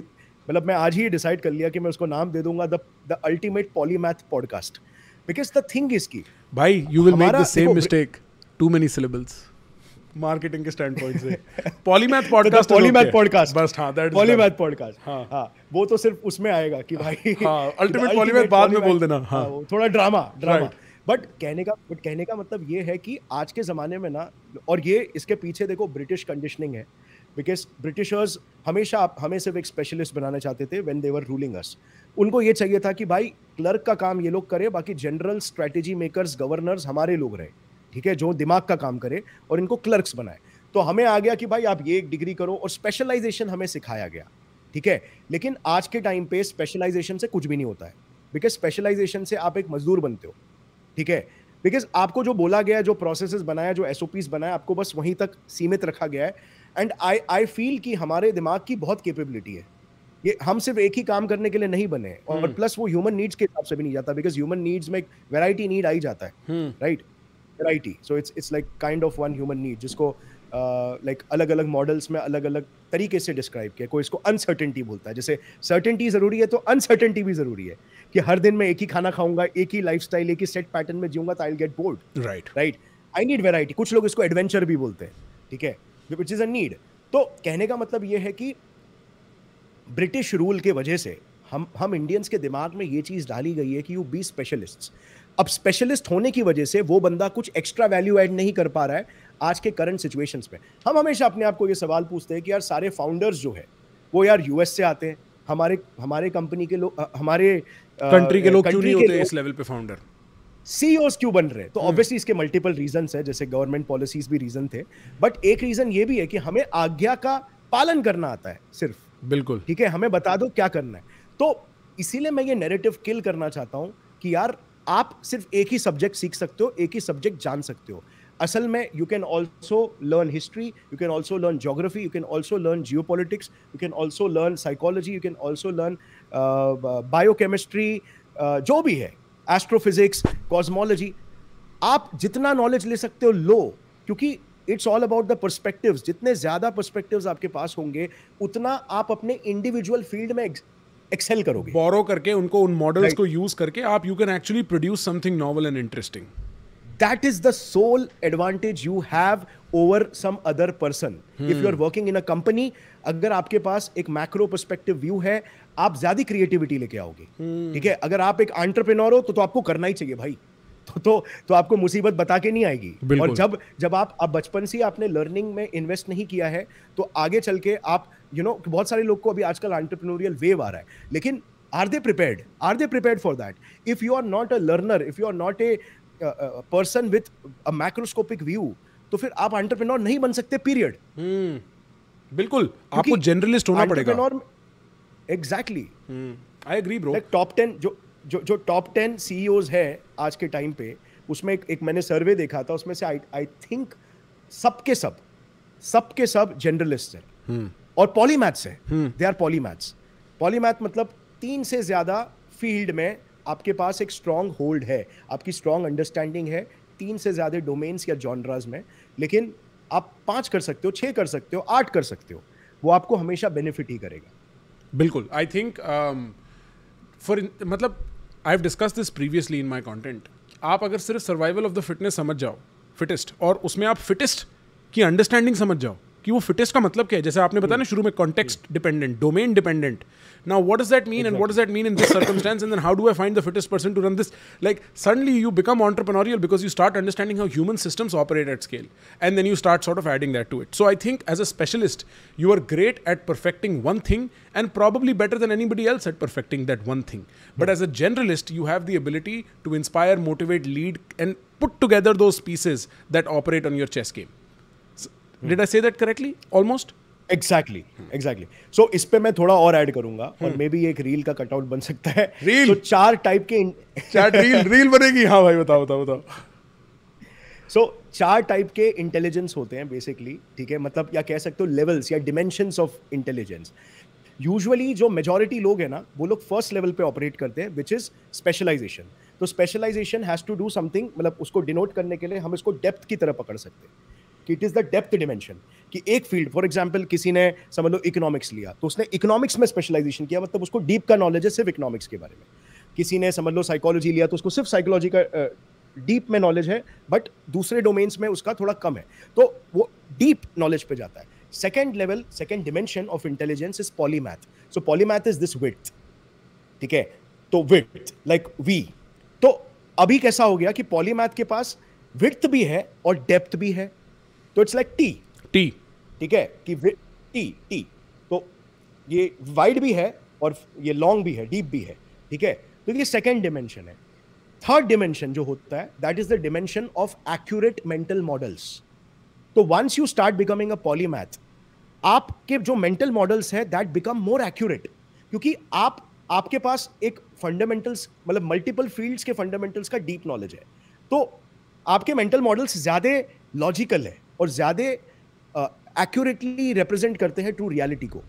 Speaker 1: मतलब मैं आज ही डिसाइड कर लिया कि मैं उसको नाम दे दूंगा the the ultimate polymath podcast because the thing is की
Speaker 2: भाई you will make the same mistake too many syllables
Speaker 1: marketing के स्टैंड पॉइंट से पॉलीमैथ पॉडकास्ट पॉलीमैथ पॉडकास्ट बस हाँ दैट पॉलीमैथ पॉडकास्ट हाँ हाँ वो तो सिर्फ उसमें आएगा कि भाई अल्टीमेट हाँ, पॉलीमैथ बाद में बोल देना हाँ, हाँ थोड़ा ड्रामा ड्रामा बट कहने का बट कहने का मतलब ये है कि आज के ज़माने में ना और ये इसके पीछे देखो ब्रिटिश कंडीशनिंग है बिकॉज ब्रिटिशर्स हमेशा आप हमें सिर्फ एक स्पेशलिस्ट बनाना चाहते थे वेन देवर रूलिंग अस उनको ये चाहिए था कि भाई क्लर्क का काम ये लोग करें बाकी जनरल स्ट्रैटेजी मेकर्स गवर्नर्स हमारे लोग रहे ठीक है जो दिमाग का काम करे और इनको क्लर्क्स बनाए तो हमें आ गया कि भाई आप ये एक डिग्री करो और स्पेशलाइजेशन हमें सिखाया गया ठीक है लेकिन आज के टाइम पे स्पेशलाइजेशन से कुछ भी नहीं होता है बिकॉज स्पेशलाइजेशन से आप एक मजदूर बनते हो ठीक है बिकॉज आपको जो बोला गया जो प्रोसेस बनाया जो एस बनाया आपको बस वहीं तक सीमित रखा गया है एंड आई आई फील कि हमारे दिमाग की बहुत कैपेबिलिटी है ये हम सिर्फ एक ही काम करने के लिए नहीं बने और प्लस हम्म। वो ह्यूमन नीड्स के हिसाब से भी नहीं जाता बिकॉज ह्यूमन नीड्स में एक वेराइटी नीड आई जाता है right hmm. Variety so it's it's like kind of one human need जिसको लाइक uh, like, अलग अलग मॉडल्स में अलग अलग तरीके से डिस्क्राइब किया कोई इसको अनसर्टेंटी बोलता है जैसे सर्टेंटी ज़रूरी है तो अनसर्टेंटी भी ज़रूरी है कि हर दिन मैं एक ही खाना खाऊंगा एक ही लाइफ एक ही सेट पैटर्न में जीऊंगा तो I get bored right right I need variety कुछ लोग इसको एडवेंचर भी बोलते हैं ठीक है विच इज़ अ नीड तो कहने का मतलब ये है कि ब्रिटिश रूल के वजह से हम हम इंडियंस के दिमाग में ये चीज़ डाली गई है कि यू बी स्पेशलिस्ट्स अब स्पेशलिस्ट होने की वजह से वो बंदा कुछ एक्स्ट्रा वैल्यू ऐड नहीं कर पा रहा है आज के करंट सिचुएशंस में हम हमेशा अपने आप को ये सवाल पूछते हैं कि यार सारे फाउंडर्स जो है वो यार यूएस से आते हैं हमारे हमारे कंपनी के लोग हमारे कंट्री के लोग क्यों नहीं होते इस
Speaker 2: लेवल पे फाउंडर
Speaker 1: सीईओ e क्यों बन रहे तो ऑब्वियसली हम्म। इसके मल्टीपल रीजन है जैसे गवर्नमेंट पॉलिसीज भी रीजन थे बट एक रीजन ये भी है कि हमें आज्ञा का पालन करना आता है सिर्फ बिल्कुल ठीक है हमें बता दो क्या करना है तो इसीलिए मैं ये नेरेटिव किल करना चाहता हूँ कि यार आप सिर्फ एक ही सब्जेक्ट सीख सकते हो एक ही सब्जेक्ट जान सकते हो असल में you can also learn history you can also learn geography you can also learn geopolitics you can also learn psychology you can also learn biochemistry जो भी है एस्ट्रोफिजिक्स कॉस्मोलॉजी आप जितना नॉलेज ले सकते हो लो क्योंकि it's all about the perspective जितने ज़्यादा परस्पेक्टिव आपके पास होंगे उतना आप अपने इंडिविजुअल फील्ड में एक्सेल करोगे बोरो करके उनको उन मॉडल्स right. को यूज
Speaker 2: करके आप you can actually produce something novel and interesting
Speaker 1: that is the sole advantage you have over some other person if you are working in a company अगर आपके पास एक मैक्रो परस्पेक्टिव व्यू है आप ज्यादा क्रिएटिविटी लेके आओगे hmm. ठीक hmm. है अगर आप एक एंटरप्रेन्योर हो तो, तो आपको करना ही चाहिए भाई तो तो, तो आपको मुसीबत बता के नहीं आएगी और जब जब आप आप बचपन से आपने लर्निंग में इन्वेस्ट नहीं किया है तो आगे चल के आप यू नो बहुत सारे लोग को अभी आजकल एंटरप्रेन्योरियल वेव आ रहा है लेकिन are they prepared are they prepared for that if you are not a learner if you are not a person with a macroscopic view तो फिर आप एंटरप्रेन्योर नहीं बन सकते पीरियड hmm. हम्म, बिल्कुल आपको जर्नलिस्ट होना पड़ेगा exactly I agree bro like top ten जो जो जो टॉप टेन सीईओज है आज के टाइम पे उसमें एक, एक मैंने सर्वे देखा था उसमें से आई आई थिंक सबके सब सबके सब जर्नलिस्ट सब सब है hmm. और पॉलीमैथ्स है दे आर पॉलीमैथ्स पॉलीमैथ मतलब तीन से ज़्यादा फील्ड में आपके पास एक स्ट्रॉन्ग होल्ड है आपकी स्ट्रॉन्ग अंडरस्टैंडिंग है तीन से ज़्यादा डोमेन्स या जॉनराज में लेकिन आप पाँच कर सकते हो छह कर सकते हो आठ कर सकते हो वो आपको हमेशा बेनिफिट ही करेगा बिल्कुल आई थिंक फॉर मतलब I have
Speaker 2: discuss this previously in my content आप अगर सिर्फ सर्वाइवल ऑफ द फिटनेस समझ जाओ फिटेस्ट और उसमें आप फिटेस्ट की अंडरस्टैंडिंग समझ जाओ कि वो फिटेस्ट का मतलब क्या है जैसे आपने बताया ना hmm. शुरू में context dependent domain dependent now what is that mean and what is that mean in this circumstance and how do I find the fittest person to run this like suddenly you become entrepreneurial because you start understanding how human systems operate at scale and then you start sort of adding that to it so I think as a specialist you are great at perfecting one thing and probably better than anybody else at perfecting that one thing but as a generalist you have the ability to inspire motivate lead and put together those pieces that operate on
Speaker 1: your chess game did I say that correctly almost exactly exactly so इस पे मैं थोड़ा और add करूंगा hmm. और maybe एक reel का cutout बन सकता है रील so, तो चार टाइप के
Speaker 3: चार रील रील
Speaker 1: बनेगी हाँ भाई बताओ बताओ बताओ सो so, चार टाइप के इंटेलिजेंस होते हैं बेसिकली ठीक है मतलब या कह सकते हो लेवल्स या डिमेंशंस ऑफ इंटेलिजेंस यूजुअली जो मेजोरिटी लोग हैं ना वो लोग फर्स्ट लेवल पे ऑपरेट करते हैं विच इज़ स्पेशलाइजेशन तो specialization has to do something मतलब उसको डिनोट करने के लिए हम इसको डेप्थ की तरह पकड़ सकते हैं कि it is the depth dimension कि एक फील्ड फॉर एग्जाम्पल किसी ने समझ लो इकोनॉमिक्स लिया तो उसने इकोनॉमिक्स में स्पेशलाइजेशन किया मतलब उसको डीप का नॉलेज है सिर्फ इकोनॉमिक्स के बारे में किसी ने समझ लो साइकोलॉजी लिया तो उसको सिर्फ साइकोलॉजी का डीप में नॉलेज है बट दूसरे डोमेन्स में उसका थोड़ा कम है तो वो डीप नॉलेज पे जाता है second level second dimension of intelligence is polymath so polymath is this with ठीक है तो विथ लाइक वी तो अभी कैसा हो गया कि पॉलीमैथ के पास विथ भी है और डेप्थ भी है तो इट्स लाइक टी टी ठीक है कि टी टी तो ये वाइड भी है और ये लॉन्ग भी है डीप भी है ठीक है तो ये सेकेंड डिमेंशन है थर्ड डिमेंशन जो होता है that is the dimension of accurate mental models तो once you start becoming a polymath आपके जो मेंटल मॉडल्स है दैट बिकम मोर एक्यूरेट क्योंकि आप आपके पास एक फंडामेंटल्स मतलब मल्टीपल फील्ड्स के फंडामेंटल्स का डीप नॉलेज है तो आपके मेंटल मॉडल्स ज़्यादा लॉजिकल है और ज़्यादा एक्यूरेटली रिप्रेजेंट करते हैं ट्रू रियलिटी को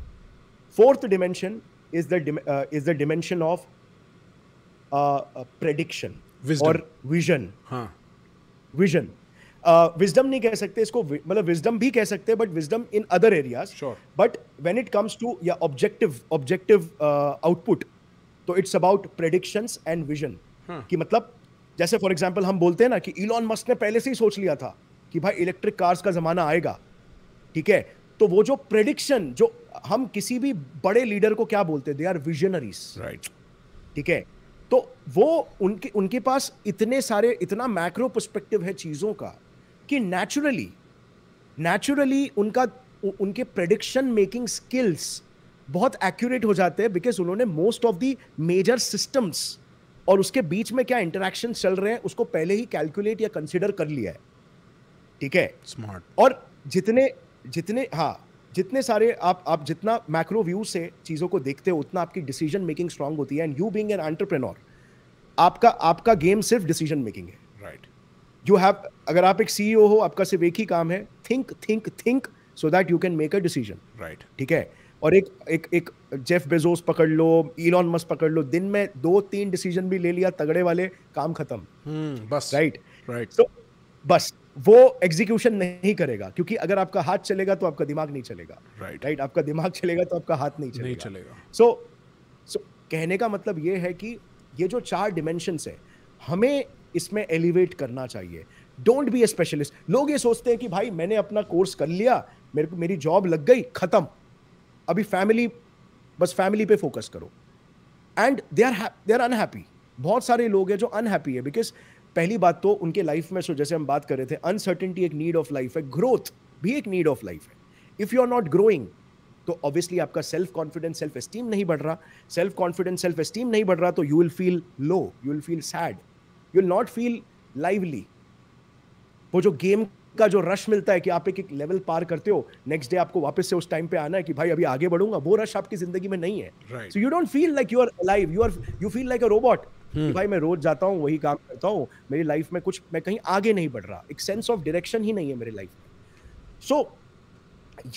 Speaker 1: fourth dimension is the is the dimension of prediction और विजन विजन विजडम नहीं कह सकते इसको मतलब विजडम भी कह सकते हैं but wisdom in other areas but when it comes to या ऑब्जेक्टिव ऑब्जेक्टिव आउटपुट तो it's about prediction and vision कि मतलब जैसे फॉर एग्जाम्पल हम बोलते हैं ना कि इलॉन मस्क ने पहले से ही सोच लिया था कि भाई इलेक्ट्रिक कार्स का ज़माना आएगा ठीक है तो वो जो प्रेडिक्शन जो हम किसी भी बड़े लीडर को क्या बोलते हैं दे आर विजनरीज राइट ठीक है तो वो उनके उनके पास इतने सारे इतना मैक्रो पर्सपेक्टिव है चीज़ों का कि नेचुरली नेचुरली उनका उ, उनके प्रेडिक्शन मेकिंग स्किल्स बहुत एक्यूरेट हो जाते हैं बिकॉज उन्होंने most of the major systems और उसके बीच में क्या इंटरेक्शन चल रहे हैं उसको पहले ही कैलकुलेट या कंसिडर कर लिया है ठीक है स्मार्ट और जितने जितने हाँ जितने सारे आप आप जितना मैक्रो व्यू से चीज़ों को देखते हो उतना आपकी डिसीजन मेकिंग स्ट्रांग होती है and you being an entrepreneur आपका आपका गेम सिर्फ डिसीजन मेकिंग है राइट यू हैव अगर आप एक सीईओ e हो आपका सिर्फ एक ही काम है think think think so that you can make a decision right ठीक है और एक एक एक जेफ बेजोस पकड़ लो इलॉन मस्क पकड़ लो दिन में दो तीन डिसीजन भी ले लिया तगड़े वाले काम खत्म hmm, बस राइट राइट तो बस वो एग्जीक्यूशन नहीं करेगा क्योंकि अगर आपका हाथ चलेगा तो आपका दिमाग नहीं चलेगा राइट right. Right right? आपका दिमाग चलेगा तो आपका हाथ नहीं चलेगा नहीं चलेगा सो so, so, कहने का मतलब ये है कि ये जो चार डिमेंशंस है हमें इसमें एलिवेट करना चाहिए डोंट बी ए स्पेशलिस्ट लोग ये सोचते हैं कि भाई मैंने अपना कोर्स कर लिया मेरे को मेरी जॉब लग गई खत्म अभी फैमिली बस फैमिली पे फोकस करो and they are they are unhappy बहुत सारे लोग हैं जो अनहैप्पी है बिकॉज पहली बात तो उनके लाइफ में सो जैसे हम बात कर रहे थे अनसर्टिनटी एक नीड ऑफ लाइफ है ग्रोथ भी एक नीड ऑफ लाइफ है if you are not growing तो ऑब्वियसली आपका सेल्फ कॉन्फिडेंस सेल्फ एस्टीम नहीं बढ़ रहा सेल्फ कॉन्फिडेंस सेल्फ एस्टीम नहीं बढ़ रहा तो you will feel low you will feel sad you will not feel lively वो जो गेम का जो रश मिलता है कि आप एक एक लेवल पार करते हो नेक्स्ट डे आपको वापस से उस टाइम पे आना है कि भाई अभी आगे बढ़ूंगा वो रश आपकी जिंदगी में नहीं है so you don't feel like you are live you are you feel like a robot कि हम्म। भाई मैं रोज जाता हूँ वही काम करता हूँ मेरी लाइफ में कुछ मैं कहीं आगे नहीं बढ़ रहा एक सेंस ऑफ डायरेक्शन ही नहीं है मेरी लाइफ में सो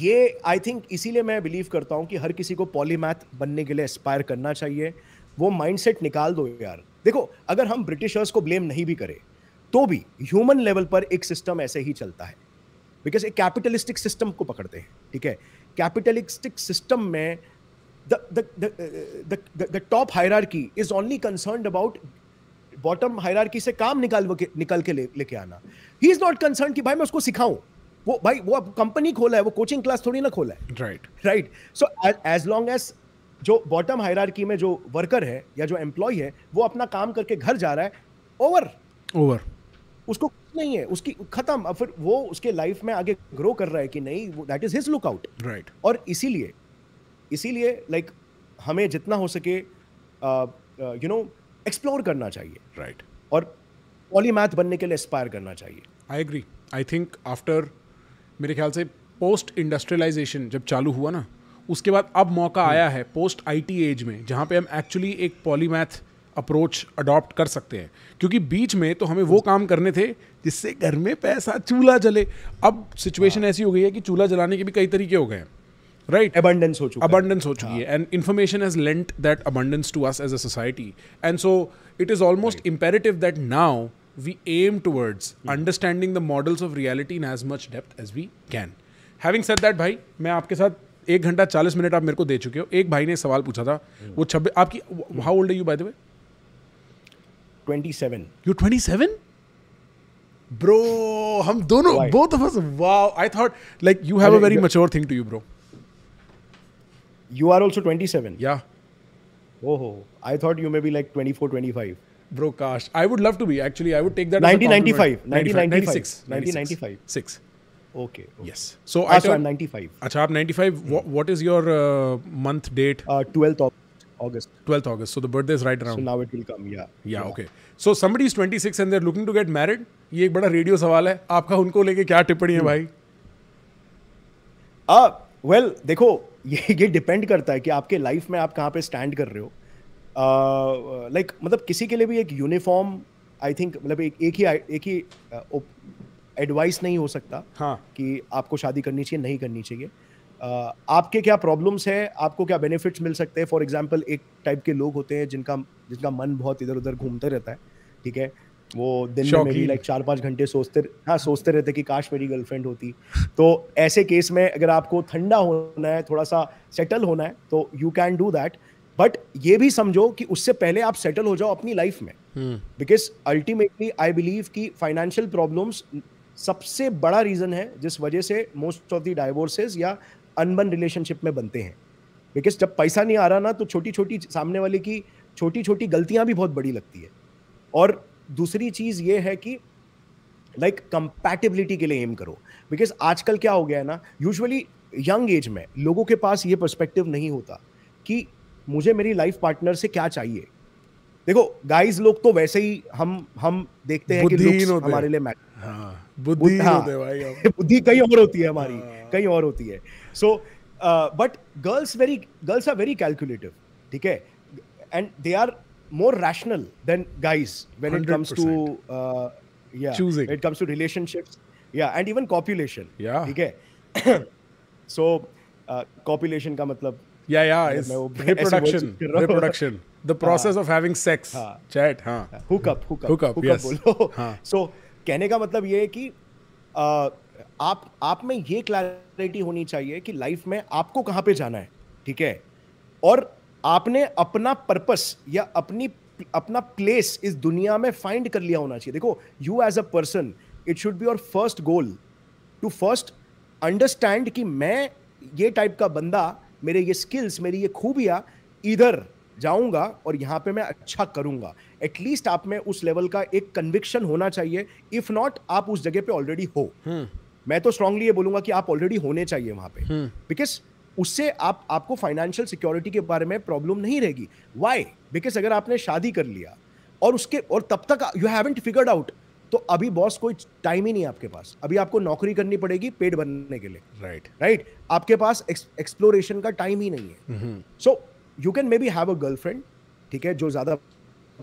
Speaker 1: ये आई थिंक इसीलिए मैं बिलीव करता हूँ कि हर किसी को पॉलीमैथ बनने के लिए एस्पायर करना चाहिए वो माइंडसेट निकाल दो यार देखो अगर हम ब्रिटिशर्स को ब्लेम नहीं भी करें तो भी ह्यूमन लेवल पर एक सिस्टम ऐसे ही चलता है बिकॉज एक कैपिटलिस्टिक सिस्टम को पकड़ते हैं ठीक है कैपिटलिस्टिक सिस्टम में the, the, uh, the, the, the top hierarchy is only concerned about bottom hierarchy से काम निकाल के निकल के लेके ले आना ही इज नॉट कंसर्न कि भाई मैं उसको सिखाऊं वो भाई वो कंपनी खोला है वो कोचिंग क्लास थोड़ी ना खोला है right right so as long as जो बॉटम हायरार्की में जो वर्कर है या जो एम्प्लॉय है वो अपना काम करके घर जा रहा है ओवर ओवर उसको नहीं है उसकी खत्म अब फिर वो उसके लाइफ में आगे ग्रो कर रहा है कि नहीं that is his lookout right और इसीलिए इसीलिए लाइक like, हमें जितना हो सके यू नो एक्सप्लोर करना चाहिए राइट right. और मैथ बनने के लिए एस्पायर करना चाहिए I agree I think
Speaker 2: after मेरे ख्याल से पोस्ट इंडस्ट्रियलाइजेशन जब चालू हुआ ना उसके बाद अब मौका हम्म। आया है पोस्ट आईटी एज में जहाँ पे हम एक्चुअली एक पॉलीमैथ अप्रोच अडॉप्ट कर सकते हैं क्योंकि बीच में तो हमें वो हम्म। काम करने थे जिससे घर में पैसा चूल्हा जले अब सिचुएशन हाँ। ऐसी हो गई है कि चूल्हा जलाने के भी कई तरीके हो गए हैं राइट अबंडेंस हो चुकी है अबंडेंस हो चुकी है and information has lent that abundance to us as a society and so it is almost imperative that now we aim towards understanding the models of reality in as much depth as we can having Having that भाई मैं आपके साथ एक घंटा चालीस minute आप मेरे को दे चुके हो एक भाई ने सवाल पूछा था hmm. वो छब्बीस आपकी how old you by the way twenty you twenty seven bro हम दोनों both of us wow I thought
Speaker 1: like you have a very
Speaker 2: mature thing to you bro
Speaker 1: You are also 27. Yeah. Oh, I thought you may be like 24, 25. Bro,
Speaker 2: gosh, I would love to be. Actually, I would take that. 1995, 1996, 1995, six. Okay, okay. Yes. So ah, I so I'm 95. Acha, I'm 95. Mm. What, what is your uh, month date? Uh, 12th August. 12th August. So the birthday is right around. So now it will come. Yeah. Yeah. yeah. Okay. So somebody is 26 and they're looking to get married. ये एक बड़ा radio सवाल है आपका उनको लेके क्या टिप्पणी
Speaker 1: है भाई? आ, वेल well, देखो ये ये डिपेंड करता है कि आपके लाइफ में आप कहाँ पे स्टैंड कर रहे हो लाइक uh, like, मतलब किसी के लिए भी एक यूनिफॉर्म आई थिंक मतलब एक एक ही एक ही एडवाइस नहीं हो सकता हाँ कि आपको शादी करनी चाहिए नहीं करनी चाहिए Uh, आपके क्या प्रॉब्लम्स हैं आपको क्या बेनिफिट्स मिल सकते हैं फॉर एग्जाम्पल एक टाइप के लोग होते हैं जिनका जिनका मन बहुत इधर उधर घूमते रहता है ठीक है वो दिन में मेरी लाइक चार पाँच घंटे सोचते हाँ सोचते रहते कि काश मेरी गर्लफ्रेंड होती तो ऐसे केस में अगर आपको ठंडा होना है थोड़ा सा सेटल होना है तो you can do that but ये भी समझो कि उससे पहले आप सेटल हो जाओ अपनी लाइफ में बिकॉज अल्टीमेटली आई बिलीव कि फाइनेंशियल प्रॉब्लम्स सबसे बड़ा रीज़न है जिस वजह से मोस्ट ऑफ द डाइवोर्सेज या अनबन रिलेशनशिप में बनते हैं बिकॉज जब पैसा नहीं आ रहा ना तो छोटी छोटी सामने वाले की छोटी छोटी गलतियाँ भी बहुत बड़ी लगती है और दूसरी चीज़ ये है कि लाइक like, कंपैटिबिलिटी के लिए एम करो बिकॉज आजकल क्या हो गया है ना यूजुअली यंग एज में लोगों के पास ये पर्सपेक्टिव नहीं होता कि मुझे मेरी लाइफ पार्टनर से क्या चाहिए देखो गाइस लोग तो वैसे ही हम हम देखते हैं कि हमारे लिए मैटर
Speaker 3: हाँ, बुद्धि हाँ,
Speaker 1: बुद्धि कई और होती है हमारी हाँ, कहीं और होती है so but girls very girls are very calculative ठीक है and they are more rational than guys when 100%. it comes to uh, yeah choosing. When it comes to relationships, yeah, and even copulation. Yeah. okay so uh, copulation ka matlab yeah yeah is reproduction reproduction the process हाँ, of
Speaker 2: having sex हाँ, chat हाँ hookup hookup
Speaker 1: hookup, hookup yes बोलो हाँ. so कहने का मतलब ये है कि uh, आप आप में ये क्लैरिटी होनी चाहिए कि लाइफ में आपको कहाँ पे जाना है ठीक है और आपने अपना पर्पस या अपनी अपना प्लेस इस दुनिया में फाइंड कर लिया होना चाहिए देखो you as a person it should be your first goal to first understand कि मैं ये टाइप का बंदा मेरे ये स्किल्स मेरी ये खूबियाँ इधर जाऊंगा और यहाँ पे मैं अच्छा करूंगा एटलीस्ट आप में उस लेवल का एक कन्विक्शन होना चाहिए इफ नॉट आप उस जगह पे ऑलरेडी हो hmm. मैं तो स्ट्रांगली ये बोलूंगा कि आप ऑलरेडी होने चाहिए वहां पे बिकॉज हम्म। hmm. उससे आप आपको फाइनेंशियल सिक्योरिटी के बारे में प्रॉब्लम नहीं रहेगी वाई बिकॉज अगर आपने शादी कर लिया और उसके और तब तक यू हैवेंट फिगर्ड आउट तो अभी बॉस कोई टाइम ही नहीं आपके पास अभी आपको नौकरी करनी पड़ेगी पेड बनने के लिए राइट right. Right right? आपके पास एक्सप्लोरेशन का टाइम ही नहीं है so you can maybe have a girlfriend ठीक है जो ज्यादा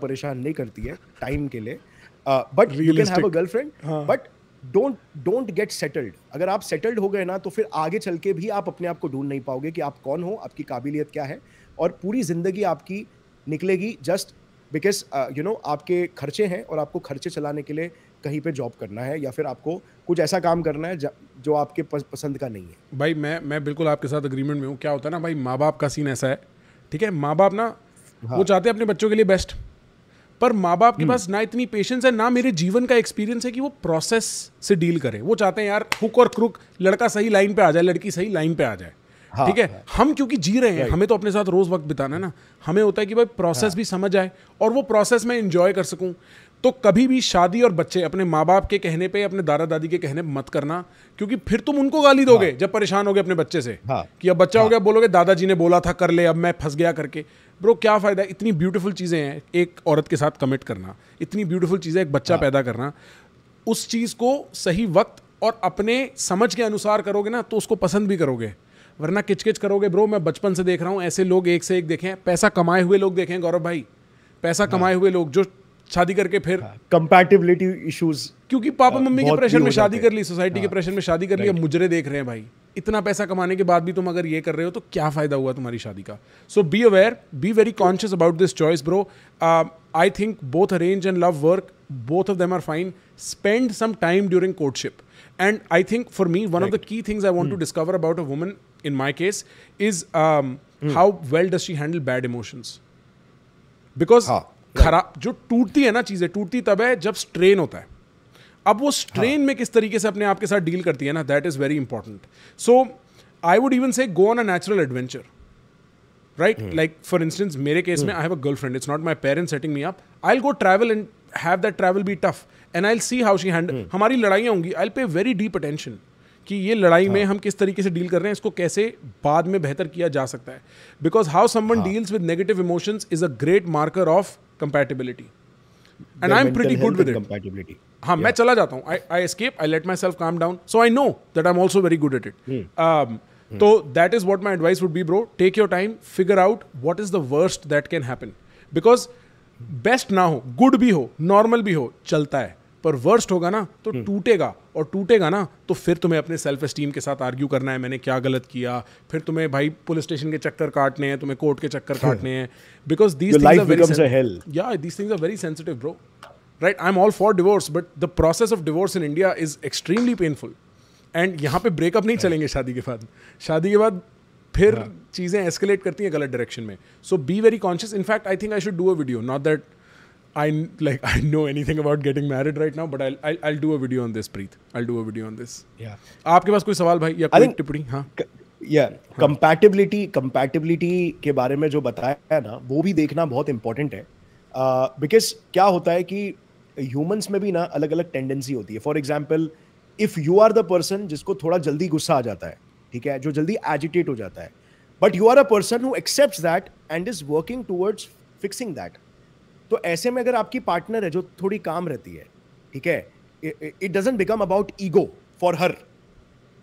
Speaker 1: परेशान नहीं करती है टाइम के लिए but you can have a girlfriend but don't don't get settled अगर आप सेटल्ड हो गए ना तो फिर आगे चल के भी आप अपने आप को ढूंढ नहीं पाओगे कि आप कौन हो आपकी काबिलियत क्या है और पूरी ज़िंदगी आपकी निकलेगी जस्ट बिकॉज यू नो आपके खर्चे हैं और आपको खर्चे चलाने के लिए कहीं पे जॉब करना है या फिर आपको कुछ ऐसा काम करना है जो आपके पसंद का नहीं है
Speaker 2: भाई मैं मैं बिल्कुल आपके साथ अग्रीमेंट में हूँ क्या होता है ना भाई माँ बाप का सीन ऐसा है ठीक है माँ बाप ना हाँ। वो चाहते हैं अपने बच्चों के लिए बेस्ट पर माँ बाप के हम्म। पास ना इतनी पेशेंस है ना मेरे जीवन का एक्सपीरियंस है कि वो प्रोसेस से डील करें वो चाहते हैं यार हुक और क्रुक लड़का सही लाइन पे आ जाए लड़की सही लाइन पे आ जाए हाँ, ठीक है हाँ, हम क्योंकि जी रहे हैं हमें तो अपने साथ रोज वक्त बिताना ना हमें होता है कि भाई प्रोसेस हाँ, भी समझ आए और वो प्रोसेस मैं इंजॉय कर सकूं तो कभी भी शादी और बच्चे अपने माँ बाप के कहने पे अपने दादा दादी के कहने मत करना क्योंकि फिर तुम उनको गाली दोगे हाँ। जब परेशान होगे अपने बच्चे से हाँ। कि अब बच्चा हाँ। हो गया बोलोगे दादाजी ने बोला था कर ले अब मैं फंस गया करके ब्रो क्या फ़ायदा इतनी ब्यूटीफुल चीज़ें हैं एक औरत के साथ कमिट करना इतनी ब्यूटीफुल चीज़ें एक बच्चा हाँ। पैदा करना उस चीज़ को सही वक्त और अपने समझ के अनुसार करोगे ना तो उसको पसंद भी करोगे वरना किचकिच करोगे ब्रो मैं बचपन से देख रहा हूँ ऐसे लोग एक से एक देखें पैसा कमाए हुए लोग देखें गौरव भाई पैसा हाँ। कमाए हुए लोग जो शादी करके फिर
Speaker 1: कंपैटिबिलिटी हाँ, इश्यूज क्योंकि पापा हाँ, मम्मी के प्रेशर में शादी कर
Speaker 2: ली सोसाइटी के प्रेशर हाँ, में शादी कर ली अब मुजरे देख रहे हैं भाई इतना पैसा कमाने के बाद भी तुम अगर ये कर रहे हो तो क्या फ़ायदा हुआ तुम्हारी शादी का so be aware be very conscious about this choice bro I think both arrange and love work both of them are fine spend some time during courtship and I think for me one of the key things I want to discover about a woman in my case is how well does she handle bad emotions because खराब जो टूटती है ना चीज़ें टूटती तब है जब स्ट्रेन होता है अब वो स्ट्रेन हाँ. में किस तरीके से अपने आप के साथ डील करती है ना that is very important so I would even say go on a natural adventure right like for instance मेरे केस में I have a girlfriend it's not my parents setting me up I go travel and have that travel be tough and I see how she hand हमारी लड़ाइयाँ होंगी आई पे very deep attention कि ये लड़ाई हाँ. में हम किस तरीके से डील कर रहे हैं इसको कैसे बाद में बेहतर किया जा सकता है because how someone deals with negative emotions is a great marker of compatibility
Speaker 1: and I am pretty good with compatibility
Speaker 2: हाँ मैं चला जाता हूँ I escape I let myself calm down so I know that I am also very good at it तो that is what my advice would be bro take your time figure out what is the worst that can happen because best ना हो good भी हो normal भी हो चलता है पर वर्स्ट होगा ना तो हम्म। टूटेगा और टूटेगा ना तो फिर तुम्हें अपने सेल्फ स्टीम के साथ आर्ग्यू करना है मैंने क्या गलत किया फिर तुम्हें भाई पुलिस स्टेशन के चक्कर काटने हैं तुम्हें कोर्ट के चक्कर काटने हैं बिकॉज दीज या these things are very sensitive bro right I am all for divorce but the process of divorce in India is extremely painful and यहाँ पे ब्रेकअप नहीं चलेंगे शादी के बाद शादी के बाद फिर हाँ। चीज़ें एस्केलेट करती हैं गलत डायरेक्शन में so be very conscious in fact I think I should do a video not that I like I know anything about getting married right now, but I'll I'll, I'll do a video on this, Preet. I'll do a video on this. Yeah. आपके पास कोई सवाल भाई या कोई टिप्पणी हाँ
Speaker 1: या compatibility compatibility के बारे में जो बताया है ना वो भी देखना बहुत इंपॉर्टेंट है बिकॉज uh, क्या होता है कि ह्यूमंस में भी ना अलग अलग टेंडेंसी होती है for example if you are the person जिसको थोड़ा जल्दी गुस्सा आ जाता है ठीक है जो जल्दी एजिटेट हो जाता है but you are a person who accept that and is working towards fixing that तो ऐसे में अगर आपकी पार्टनर है जो थोड़ी काम रहती है ठीक है it doesn't become about ego for her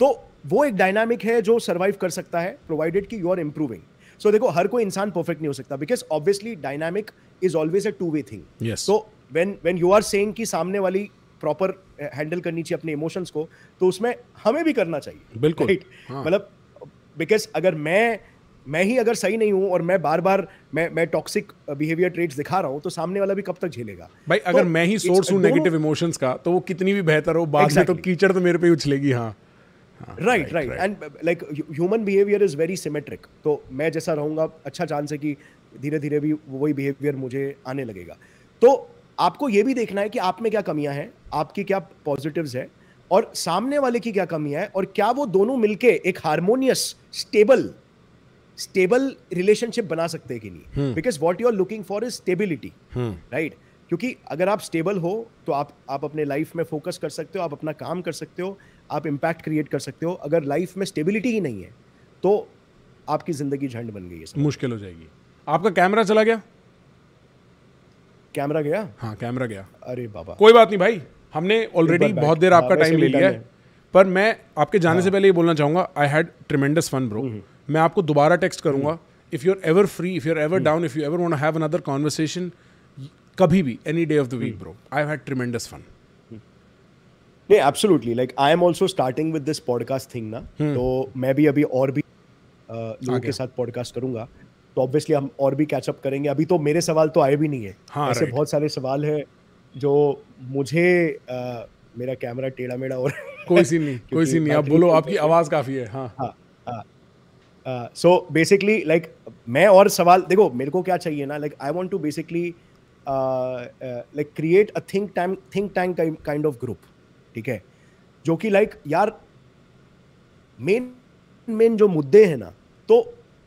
Speaker 1: तो वो एक डायनामिक है जो सर्वाइव कर सकता है प्रोवाइडेड कि यू आर इंप्रूविंग सो देखो हर कोई इंसान परफेक्ट नहीं हो सकता because obviously dynamic is always a two way thing so when when you are saying कि सामने वाली प्रॉपर हैंडल eh, करनी चाहिए अपने इमोशंस को तो उसमें हमें भी करना चाहिए बिल्कुल हाँ। मतलब बिकॉज अगर मैं मैं ही अगर सही नहीं हूँ और मैं बार बार मैं मैं टॉक्सिक बिहेवियर ट्रेट्स दिखा रहा हूँ तो सामने वाला भी कब तक झेलेगा भाई
Speaker 2: तो अगर तो मैं ही सोर्स हूँ नेगेटिव इमोशंस का तो वो कितनी भी बेहतर हो बाद exactly. में तो कीचड़ तो मेरे पे उछलेगी हाँ
Speaker 1: right right and like human behaviour is very symmetric तो मैं जैसा रहूंगा अच्छा चांस है कि धीरे धीरे भी वही बिहेवियर मुझे आने लगेगा तो आपको ये भी देखना है कि आप में क्या कमियां हैं आपकी क्या पॉजिटिव्स है और सामने वाले की क्या कमियां हैं और क्या वो दोनों मिलके एक हारमोनियस स्टेबल स्टेबल रिलेशनशिप बना सकते हैं कि नहीं because what you are looking for is stability right क्योंकि अगर आप स्टेबल हो तो आप आप अपने लाइफ में फोकस कर सकते हो आप अपना काम कर सकते हो आप इम्पैक्ट क्रिएट कर सकते हो अगर लाइफ में स्टेबिलिटी ही नहीं है तो आपकी ज़िंदगी झंड बन गई है मुश्किल हो जाएगी
Speaker 2: आपका कैमरा चला गया
Speaker 1: कैमरा गया हाँ कैमरा
Speaker 2: गया अरे बाबा कोई बात नहीं भाई हमने ऑलरेडी बहुत देर हाँ, आपका टाइम ले लिया है पर मैं आपके जाने से हाँ। पहले ये बोलना चाहूंगा I had tremendous fun bro मैं आपको दोबारा टेक्स्ट hmm. करूंगा if you are ever free if you are ever down if you ever want have another conversation कभी भी any day of the week bro I had tremendous fun
Speaker 1: नहीं absolutely like I am also starting with this podcast thing ना तो मैं भी अभी और भी लोगों के साथ पॉडकास्ट करूंगा तो ऑब्वियसली हम और भी कैचअप करेंगे अभी तो मेरे सवाल तो आए भी नहीं है हाँ, ऐसे बहुत सारे सवाल है जो मुझे आ, मेरा कैमरा टेढ़ा मेढ़ा और कोई सीन नहीं कोई सीन नहीं आप बोलो आपकी
Speaker 2: आवाज़ काफ़ी है हाँ हाँ,
Speaker 1: हाँ। सो बेसिकली लाइक मैं और सवाल देखो मेरे को क्या चाहिए ना like I want to basically like create a think tank think tank kind of group ठीक है जो कि लाइक like, यार मेन मेन जो मुद्दे हैं ना तो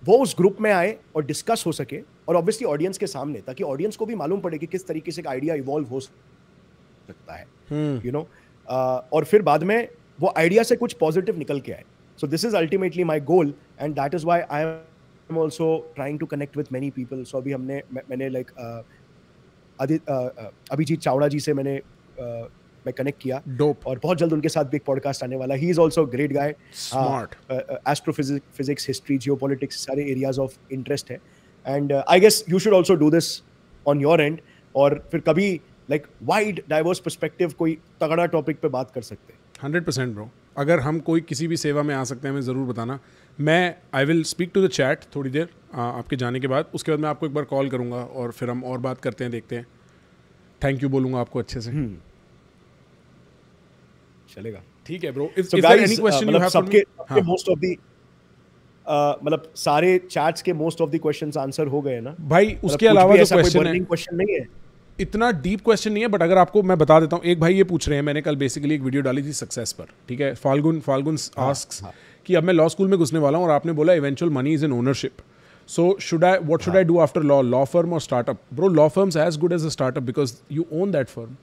Speaker 1: वो उस ग्रुप में आए और डिस्कस हो सके और ऑब्वियसली ऑडियंस के सामने ताकि ऑडियंस को भी मालूम पड़े कि किस तरीके से एक आइडिया इवॉल्व हो सकता है you hmm. Know you know? uh, और फिर बाद में वो आइडिया से कुछ पॉजिटिव निकल के आए So this is ultimately my goal, and that is why I am also trying to connect with many people. So अभी हमने मैंने like अभिजीत चावड़ा जी से मैंने मैं कनेक्ट किया डोप और बहुत जल्द उनके साथ भी एक पॉडकास्ट आने वाला ही is also great guy smart astrophysics history geopolitics सारे एरियाज ऑफ इंटरेस्ट है and I guess you should also do this on your end और फिर कभी लाइक वाइड डाइवर्स परस्पेक्टिव कोई तगड़ा टॉपिक पे बात कर सकते हैं
Speaker 2: हंड्रेड परसेंट ब्रो अगर हम कोई किसी भी सेवा में आ सकते हैं हमें ज़रूर बताना मैं I will speak to the chat थोड़ी देर आ, आपके जाने के बाद उसके बाद मैं आपको एक बार कॉल करूँगा और फिर हम और बात करते हैं देखते हैं थैंक यू बोलूँगा आपको अच्छे से हम्म। चलेगा ठीक है bro if any question you have सबके
Speaker 1: मोस्ट ऑफ द मतलब सारे चैट्स के most of the questions answer हो गए ना भाई मतलब उसके अलावा जो क्वेश्चन है क्वेश्चन नहीं है इतना डीप क्वेश्चन
Speaker 2: नहीं है बट अगर आपको मैं बता देता हूँ एक भाई ये पूछ रहे हैं मैंने कल बेसिकली एक वीडियो डाली थी सक्सेस पर ठीक है फाल्गुन फाल्गुन आस्क कि अब मैं लॉ स्कूल में घुसने वाला हूँ और आपने बोला eventual money is in ownership so should I what should I do after law law firm और startup bro law firm as good as a startup because you own that firm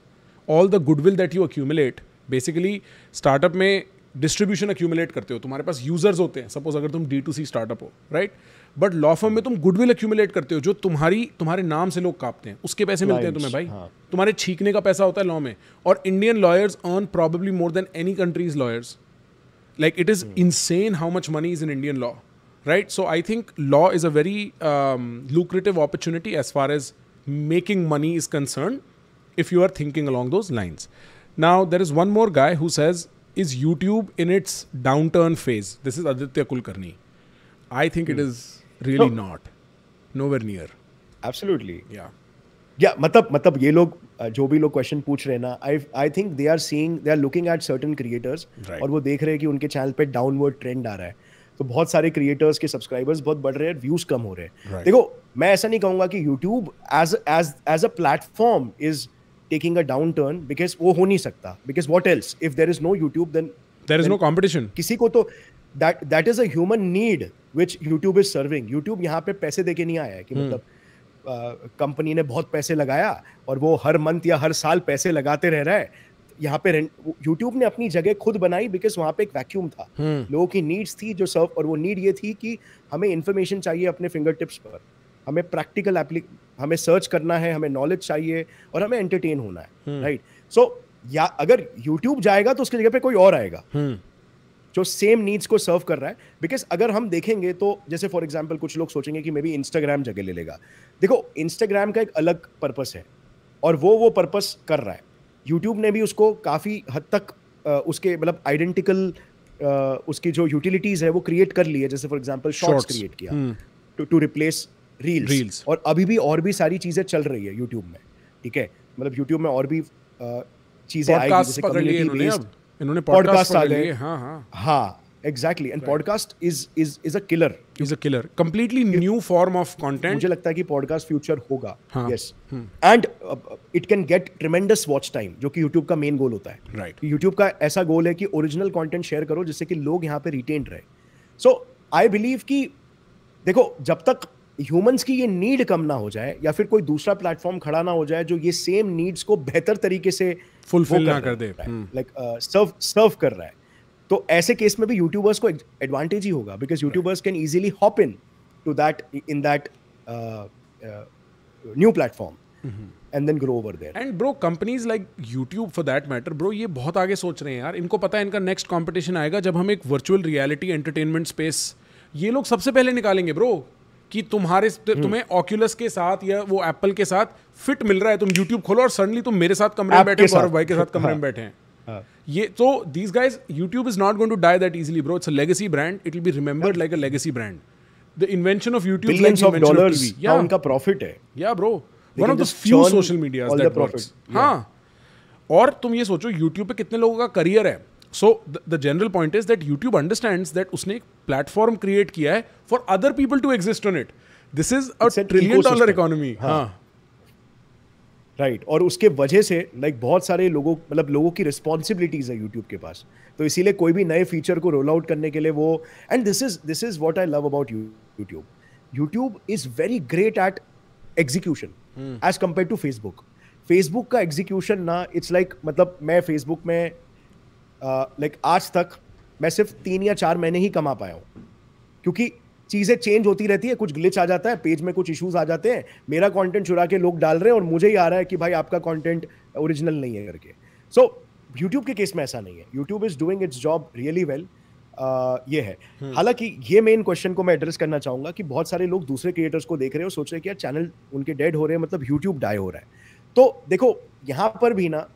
Speaker 2: all the goodwill that you accumulate basically startup में distribution accumulate करते हो तुम्हारे पास users होते हैं suppose अगर तुम D to C startup हो right right? But law firm में तुम गुडविल एक्यूमुलेट करते हो जो तुम्हारी तुम्हारे नाम से लोग कांपते हैं उसके पैसे मिलते हैं तुम्हें भाई हाँ. तुम्हारे छीकने का पैसा होता है लॉ में और Indian lawyers earn probably more than any countries lawyers like it is insane how much money is in Indian law right so I think law is a very lucrative opportunity as far as making money is concern if you are thinking along those lines now there is one more guy who says is YouTube in its downturn phase this is Aditya Kulkarni I think it is really no. not
Speaker 1: nowhere near absolutely yeah yeah मतलब मतलब ये लोग जो भी लोग question पूछ रहे ना I I think they are seeing they are looking at certain creators और वो देख रहे हैं कि उनके चैनल पे डाउनवर्ड ट्रेंड आ रहा है तो बहुत सारे क्रिएटर्स के सब्सक्राइबर्स बहुत बढ़ रहे हैं व्यूज कम हो रहे हैं right. देखो मैं ऐसा नहीं कहूंगा कि YouTube as as as a platform is taking a downturn because वो हो नहीं सकता because what else if there is no YouTube then there is no competition किसी को तो that that is a human need which YouTube is serving YouTube यहाँ पे पैसे देके नहीं आया है कि हम्म। मतलब कंपनी uh, ने बहुत पैसे लगाया और वो हर मंथ या हर साल पैसे लगाते रह रहा है यहाँ पे यूट्यूब ने अपनी जगह खुद बनाई बिकॉज वहाँ पे एक वैक्यूम था hmm. लोगों की नीड्स थी जो सर्व और वो नीड ये थी कि हमें इन्फॉर्मेशन चाहिए अपने फिंगर टिप्स पर हमें प्रैक्टिकल एप्ली हमें सर्च करना है हमें नॉलेज चाहिए और हमें एंटरटेन होना है right hmm. So right? so, या अगर यूट्यूब जाएगा तो उसकी जगह पे कोई और आएगा hmm. जो सेम नीड्स को सर्व कर रहा है बिकॉज अगर हम देखेंगे तो जैसे फॉर एग्जाम्पल कुछ लोग सोचेंगे कि मे बी इंस्टाग्राम जगह ले लेगा देखो इंस्टाग्राम का एक अलग पर्पस है और वो वो पर्पस कर रहा है यूट्यूब ने भी उसको काफ़ी हद तक उसके मतलब आइडेंटिकल उसकी जो यूटिलिटीज़ है वो क्रिएट कर ली है जैसे फॉर एग्जाम्पल शॉर्ट्स क्रिएट किया to to replace reels reels और अभी भी और भी सारी चीज़ें चल रही है यूट्यूब में ठीक है मतलब यूट्यूब में और भी चीज़ें आएगी जैसे कम्युनिटी बेस्ड इन्होंने पॉडकास्ट डाले हाँ हाँ हाँ exactly and podcast is is is a killer is a killer completely new form of content मुझे लगता है कि पॉडकास्ट फ्यूचर होगा yes and it can get tremendous watch time जो कि यूट्यूब का मेन गोल होता है राइट right. यूट्यूब का ऐसा गोल है कि ओरिजिनल कंटेंट शेयर करो जिससे कि लोग यहाँ पे रिटेन रहे सो आई बिलीव कि देखो जब तक ह्यूमंस की ये नीड कम ना हो जाए या फिर कोई दूसरा प्लेटफॉर्म खड़ा ना हो जाए जो ये सेम नीड्स को बेहतर तरीके से फुलफिल ना कर दे लाइक सर्व सर्व कर रहा है तो ऐसे केस में भी यूट्यूबर्स को एडवांटेज ही होगा because YouTubers can easily hop into that in that new platform and then grow over there and bro
Speaker 2: companies like YouTube for that matter bro ये बहुत आगे सोच रहे हैं यार इनको पता है इनका नेक्स्ट कंपटीशन आएगा जब हम एक वर्चुअल रियलिटी एंटरटेनमेंट स्पेस ये लोग सबसे पहले निकालेंगे ब्रो कि तुम्हारे हम्म। तुम्हें ऑक्यूलस के साथ या वो एप्पल के साथ फिट मिल रहा है तुम यूट्यूब खोलो और सडनली तुम मेरे साथ कमरे में बैठे हो भाई के साथ हाँ। कमरे में बैठे हैं हाँ। ये तो these guys YouTube is not going to die that easily bro it's legacy brand it will be remembered like a legacy brand the invention of YouTube of dollars या उनका प्रॉफिट है या bro one of the few social media और तुम ये सोचो YouTube पे कितने लोगों का करियर है so the general point is that YouTube understand that उसने एक प्लेटफॉर्म क्रिएट किया है for other people to exist on it
Speaker 1: this is a trillion dollar economy हाँ राइट हाँ. right. और उसके वजह से लाइक like, बहुत सारे लोगों मतलब लोगों की रिस्पॉन्सिबिलिटीज है यूट्यूब के पास तो इसीलिए कोई भी नए फीचर को रोल आउट करने के लिए वो and this is this is what I love about YouTube YouTube is very great at execution as compare to Facebook Facebook का एग्जीक्यूशन ना इट्स लाइक like, मतलब मैं फेसबुक में लाइक आज तक मैं सिर्फ तीन या चार महीने ही कमा पाया हूँ क्योंकि चीज़ें चेंज होती रहती है कुछ ग्लिच आ जाता है पेज में कुछ इश्यूज आ जाते हैं मेरा कंटेंट चुरा के लोग डाल रहे हैं और मुझे ही आ रहा है कि भाई आपका कंटेंट ओरिजिनल नहीं है करके सो so, यूट्यूब के केस में ऐसा नहीं है YouTube is doing its job really well ये है हम्म। हालांकि ये मेन क्वेश्चन को मैं एड्रेस करना चाहूँगा कि बहुत सारे लोग दूसरे क्रिएटर्स को देख रहे हो सोच रहे कि यार चैनल उनके डेड हो रहे हैं मतलब यूट्यूब डाई हो रहा है तो देखो यहाँ पर भी ना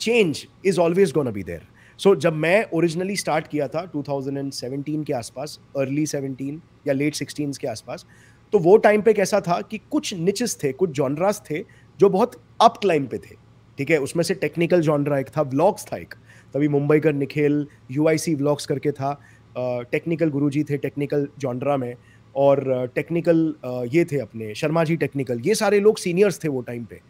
Speaker 1: change is always gonna be there so so, जब मैं ओरिजिनली स्टार्ट किया था 2017 के आसपास अर्ली 17 या लेट 16 के आसपास तो वो टाइम पे कैसा था कि कुछ निचिस थे कुछ जॉनरास थे जो बहुत अप क्लाइम पे थे ठीक है उसमें से टेक्निकल जॉनरा एक था व्लॉग्स था एक तभी मुंबई का निखिल यू व्लॉग्स करके था टेक्निकल गुरु थे टेक्निकल जॉनरा में और टेक्निकल ये थे अपने शर्मा जी टेक्निकल ये सारे लोग सीनियर्स थे वो टाइम पे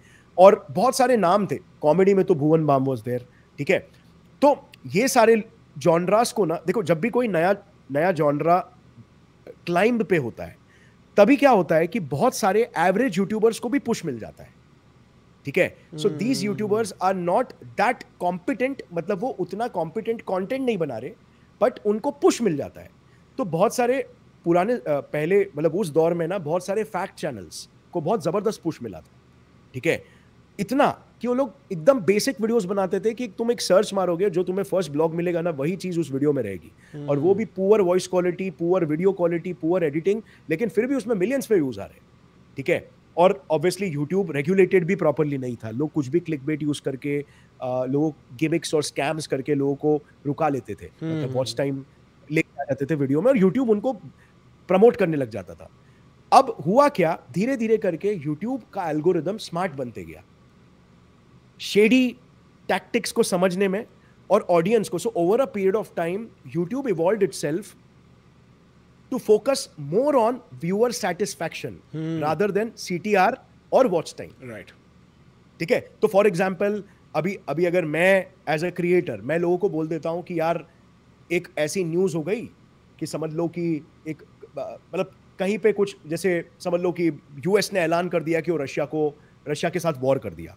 Speaker 1: और बहुत सारे नाम थे कॉमेडी में तो भुवन बाम वॉज देर ठीक है तो ये सारे जॉनरास को ना देखो जब भी कोई नया नया जॉनरा क्लाइंब पे होता है तभी क्या होता है कि बहुत सारे एवरेज यूट्यूबर्स को भी पुश मिल जाता है ठीक है so these YouTubers are not that competent मतलब वो उतना कॉम्पिटेंट कॉन्टेंट नहीं बना रहे बट उनको पुश मिल जाता है तो बहुत सारे पुराने पहले मतलब उस दौर में ना बहुत सारे फैक्ट चैनल्स को बहुत ज़बरदस्त पुश मिला था ठीक है इतना कि वो लोग एकदम बेसिक वीडियोस बनाते थे कि तुम एक सर्च मारोगे जो तुम्हें फर्स्ट ब्लॉग मिलेगा ना वही चीज़ उस वीडियो में रहेगी और वो भी poor voice quality poor video quality poor editing लेकिन फिर भी उसमें मिलियंस में व्यूज़ आ रहे ठीक है और ऑब्वियसली यूट्यूब रेगुलेटेड भी प्रॉपरली नहीं था लोग कुछ भी क्लिक बेट यूज़ करके लोग गिमिक्स और स्कैम्स करके लोगों को रुका लेते थे hmm. मतलब वॉच टाइम लेके आ जाते थे वीडियो में और यूट्यूब उनको प्रमोट करने लग जाता था अब हुआ क्या धीरे धीरे करके यूट्यूब का एल्गोरिदम स्मार्ट बनते गया शेडी टैक्टिक्स को समझने में और ऑडियंस को so over a period of time YouTube evolve itself to focus more on viewer satisfaction rather than C T R और वॉच टाइम राइट ठीक है तो फॉर एग्जाम्पल अभी अभी अगर मैं एज अ क्रिएटर मैं लोगों को बोल देता हूँ कि यार एक ऐसी न्यूज़ हो गई कि समझ लो कि एक मतलब कहीं पे कुछ जैसे समझ लो कि यूएस ने ऐलान कर दिया कि वो रशिया को रशिया के साथ वॉर कर दिया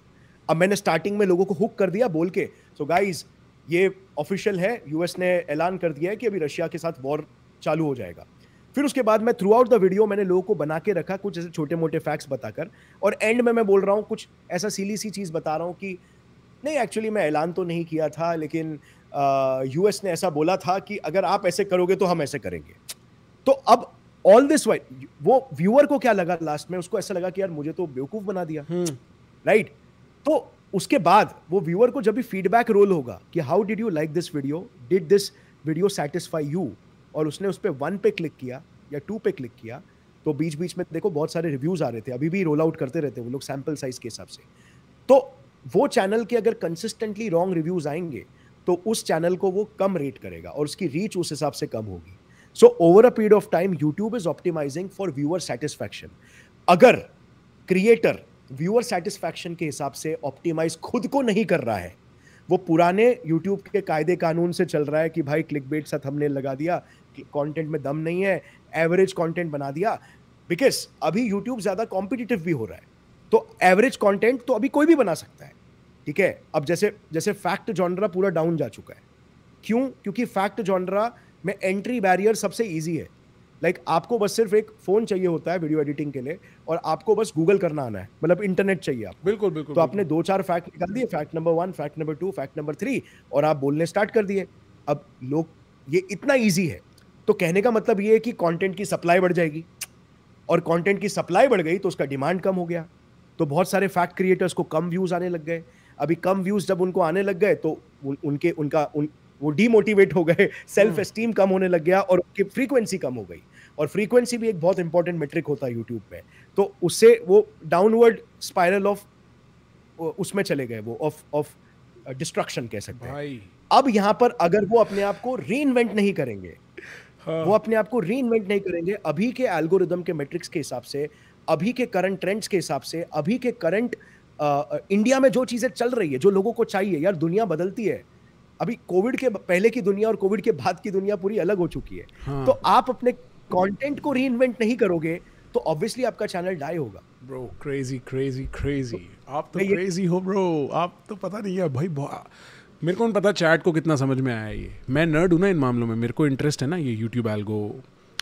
Speaker 1: अब मैंने स्टार्टिंग में लोगों को हुक कर दिया बोल के सो so गाइज ये ऑफिशियल है यूएस ने ऐलान कर दिया है कि अभी रशिया के साथ वॉर चालू हो जाएगा फिर उसके बाद मैं थ्रू आउट द वीडियो मैंने लोगों को बना के रखा कुछ ऐसे छोटे मोटे फैक्ट्स बताकर और एंड में मैं बोल रहा हूँ कुछ ऐसा सीली सी चीज़ बता रहा हूँ कि नहीं एक्चुअली मैं ऐलान तो नहीं किया था लेकिन यूएस ने ऐसा बोला था कि अगर आप ऐसे करोगे तो हम ऐसे करेंगे तो अब ऑल दिस वाइट वो व्यूअर को क्या लगा लास्ट में उसको ऐसा लगा कि यार मुझे तो बेवकूफ़ बना दिया राइट हम्म। तो उसके बाद वो व्यूअर को जब भी फीडबैक रोल होगा कि how did you like this video did this video satisfy you और उसने उस पर वन पे क्लिक किया या टू पे क्लिक किया तो बीच बीच में देखो बहुत सारे रिव्यूज आ रहे थे अभी भी रोल आउट करते रहते वो लोग सैम्पल साइज के हिसाब से तो वो चैनल के अगर कंसिस्टेंटली रॉन्ग रिव्यूज आएंगे तो उस चैनल को वो कम रेट करेगा और उसकी रीच उस हिसाब से कम होगी so over a period of time YouTube is optimising for viewer satisfaction अगर क्रिएटर व्यूअर सेटिस्फैक्शन के हिसाब से ऑप्टिमाइज खुद को नहीं कर रहा है वो पुराने यूट्यूब के कायदे कानून से चल रहा है कि भाई क्लिक बेट सा हमने लगा दिया कॉन्टेंट में दम नहीं है एवरेज कॉन्टेंट बना दिया बिकॉज अभी यूट्यूब ज़्यादा कॉम्पिटिटिव भी हो रहा है तो एवरेज कॉन्टेंट तो अभी कोई भी बना सकता है ठीक है अब जैसे जैसे फैक्ट जॉनरा पूरा डाउन जा चुका है क्यों क्योंकि फैक्ट जॉनरा में एंट्री बैरियर सबसे ईजी है लाइक like, आपको बस सिर्फ एक फ़ोन चाहिए होता है वीडियो एडिटिंग के लिए और आपको बस गूगल करना आना है मतलब इंटरनेट चाहिए आप बिल्कुल बिल्कुल तो आपने दो चार फैक्ट निकाल दिए fact number one fact number two fact number three और आप बोलने स्टार्ट कर दिए अब लोग ये इतना ईजी है तो कहने का मतलब ये है कि कॉन्टेंट की सप्लाई बढ़ जाएगी और कॉन्टेंट की सप्लाई बढ़ गई तो उसका डिमांड कम हो गया तो बहुत सारे फैक्ट क्रिएटर्स को कम व्यूज़ आने लग गए अभी कम व्यूज़ जब उनको आने लग गए तो उनके उनका उन, वो डीमोटिवेट हो गए सेल्फ एस्टीम हम्म। कम होने लग गया और उनकी फ्रीक्वेंसी कम हो गई और फ्रीक्वेंसी भी एक बहुत इंपॉर्टेंट मेट्रिक होता है यूट्यूब में तो उससे वो डाउनवर्ड स्पाइरल ऑफ उसमें चले गए वो ऑफ ऑफ डिस्ट्रक्शन कह सकते हैं अब यहाँ पर अगर वो अपने आप को री नहीं करेंगे हाँ। वो अपने आप को री नहीं करेंगे अभी के एल्गोरिदम के मेट्रिक्स के हिसाब से अभी के करंट ट्रेंड्स के हिसाब से अभी के करंट इंडिया uh, uh, में जो चीज़ें चल रही है जो लोगों को चाहिए यार दुनिया बदलती है अभी कोविड के पहले की दुनिया और कोविड के बाद की दुनिया पूरी अलग हो चुकी है हाँ। तो आप अपने कंटेंट को रीइन्वेंट नहीं करोगे तो ऑब्वियसली आपका चैनल डाई होगा ब्रो क्रेजी क्रेजी क्रेजी आप तो क्रेजी हो ब्रो आप तो
Speaker 2: पता नहीं है भाई मेरे को पता चैट को कितना समझ में आया ये मैं नर्ड हूँ ना इन मामलों में मेरे को इंटरेस्ट है ना ये यूट्यूब एल्गो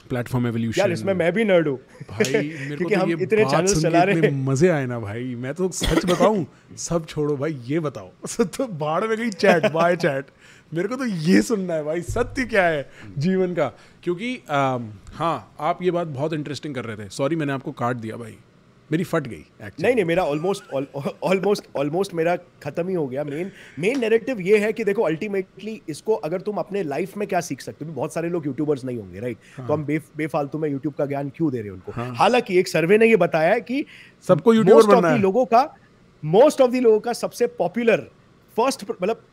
Speaker 2: प्लेटफॉर्म एवोल्यूशन यार इसमें
Speaker 1: मैं भी नर्ड हूँ भाई मेरे को तो ये इतने चैनल चला रहे हैं
Speaker 2: मजे आए ना भाई मैं तो सच बताऊं सब छोड़ो भाई ये बताओ तो बाढ़ में गई चैट बाय चैट मेरे को तो ये सुनना है भाई सत्य क्या है जीवन का क्योंकि आ, हाँ आप ये बात बहुत इंटरेस्टिंग कर रहे थे सॉरी मैंने आपको काट
Speaker 1: दिया भाई मेरी फट गई actually. नहीं नहीं मेरा ऑलमोस्ट ऑलमोस्ट ऑलमोस्ट मेरा खत्म ही हो गया मेन मेन नैरेटिव ये है कि देखो अल्टीमेटली इसको अगर तुम अपने लाइफ में क्या सीख सकते हो बहुत सारे लोग यूट्यूबर्स नहीं होंगे राइट हाँ. तो हम बे, बेफालतू में यूट्यूब का ज्ञान क्यों दे रहे हैं उनको हाँ. हालांकि एक सर्वे ने ये बताया है कि सबको यूट्यूबर बनना है लोगों का मोस्ट ऑफ दी लोगों का सबसे पॉपुलर फर्स्ट मतलब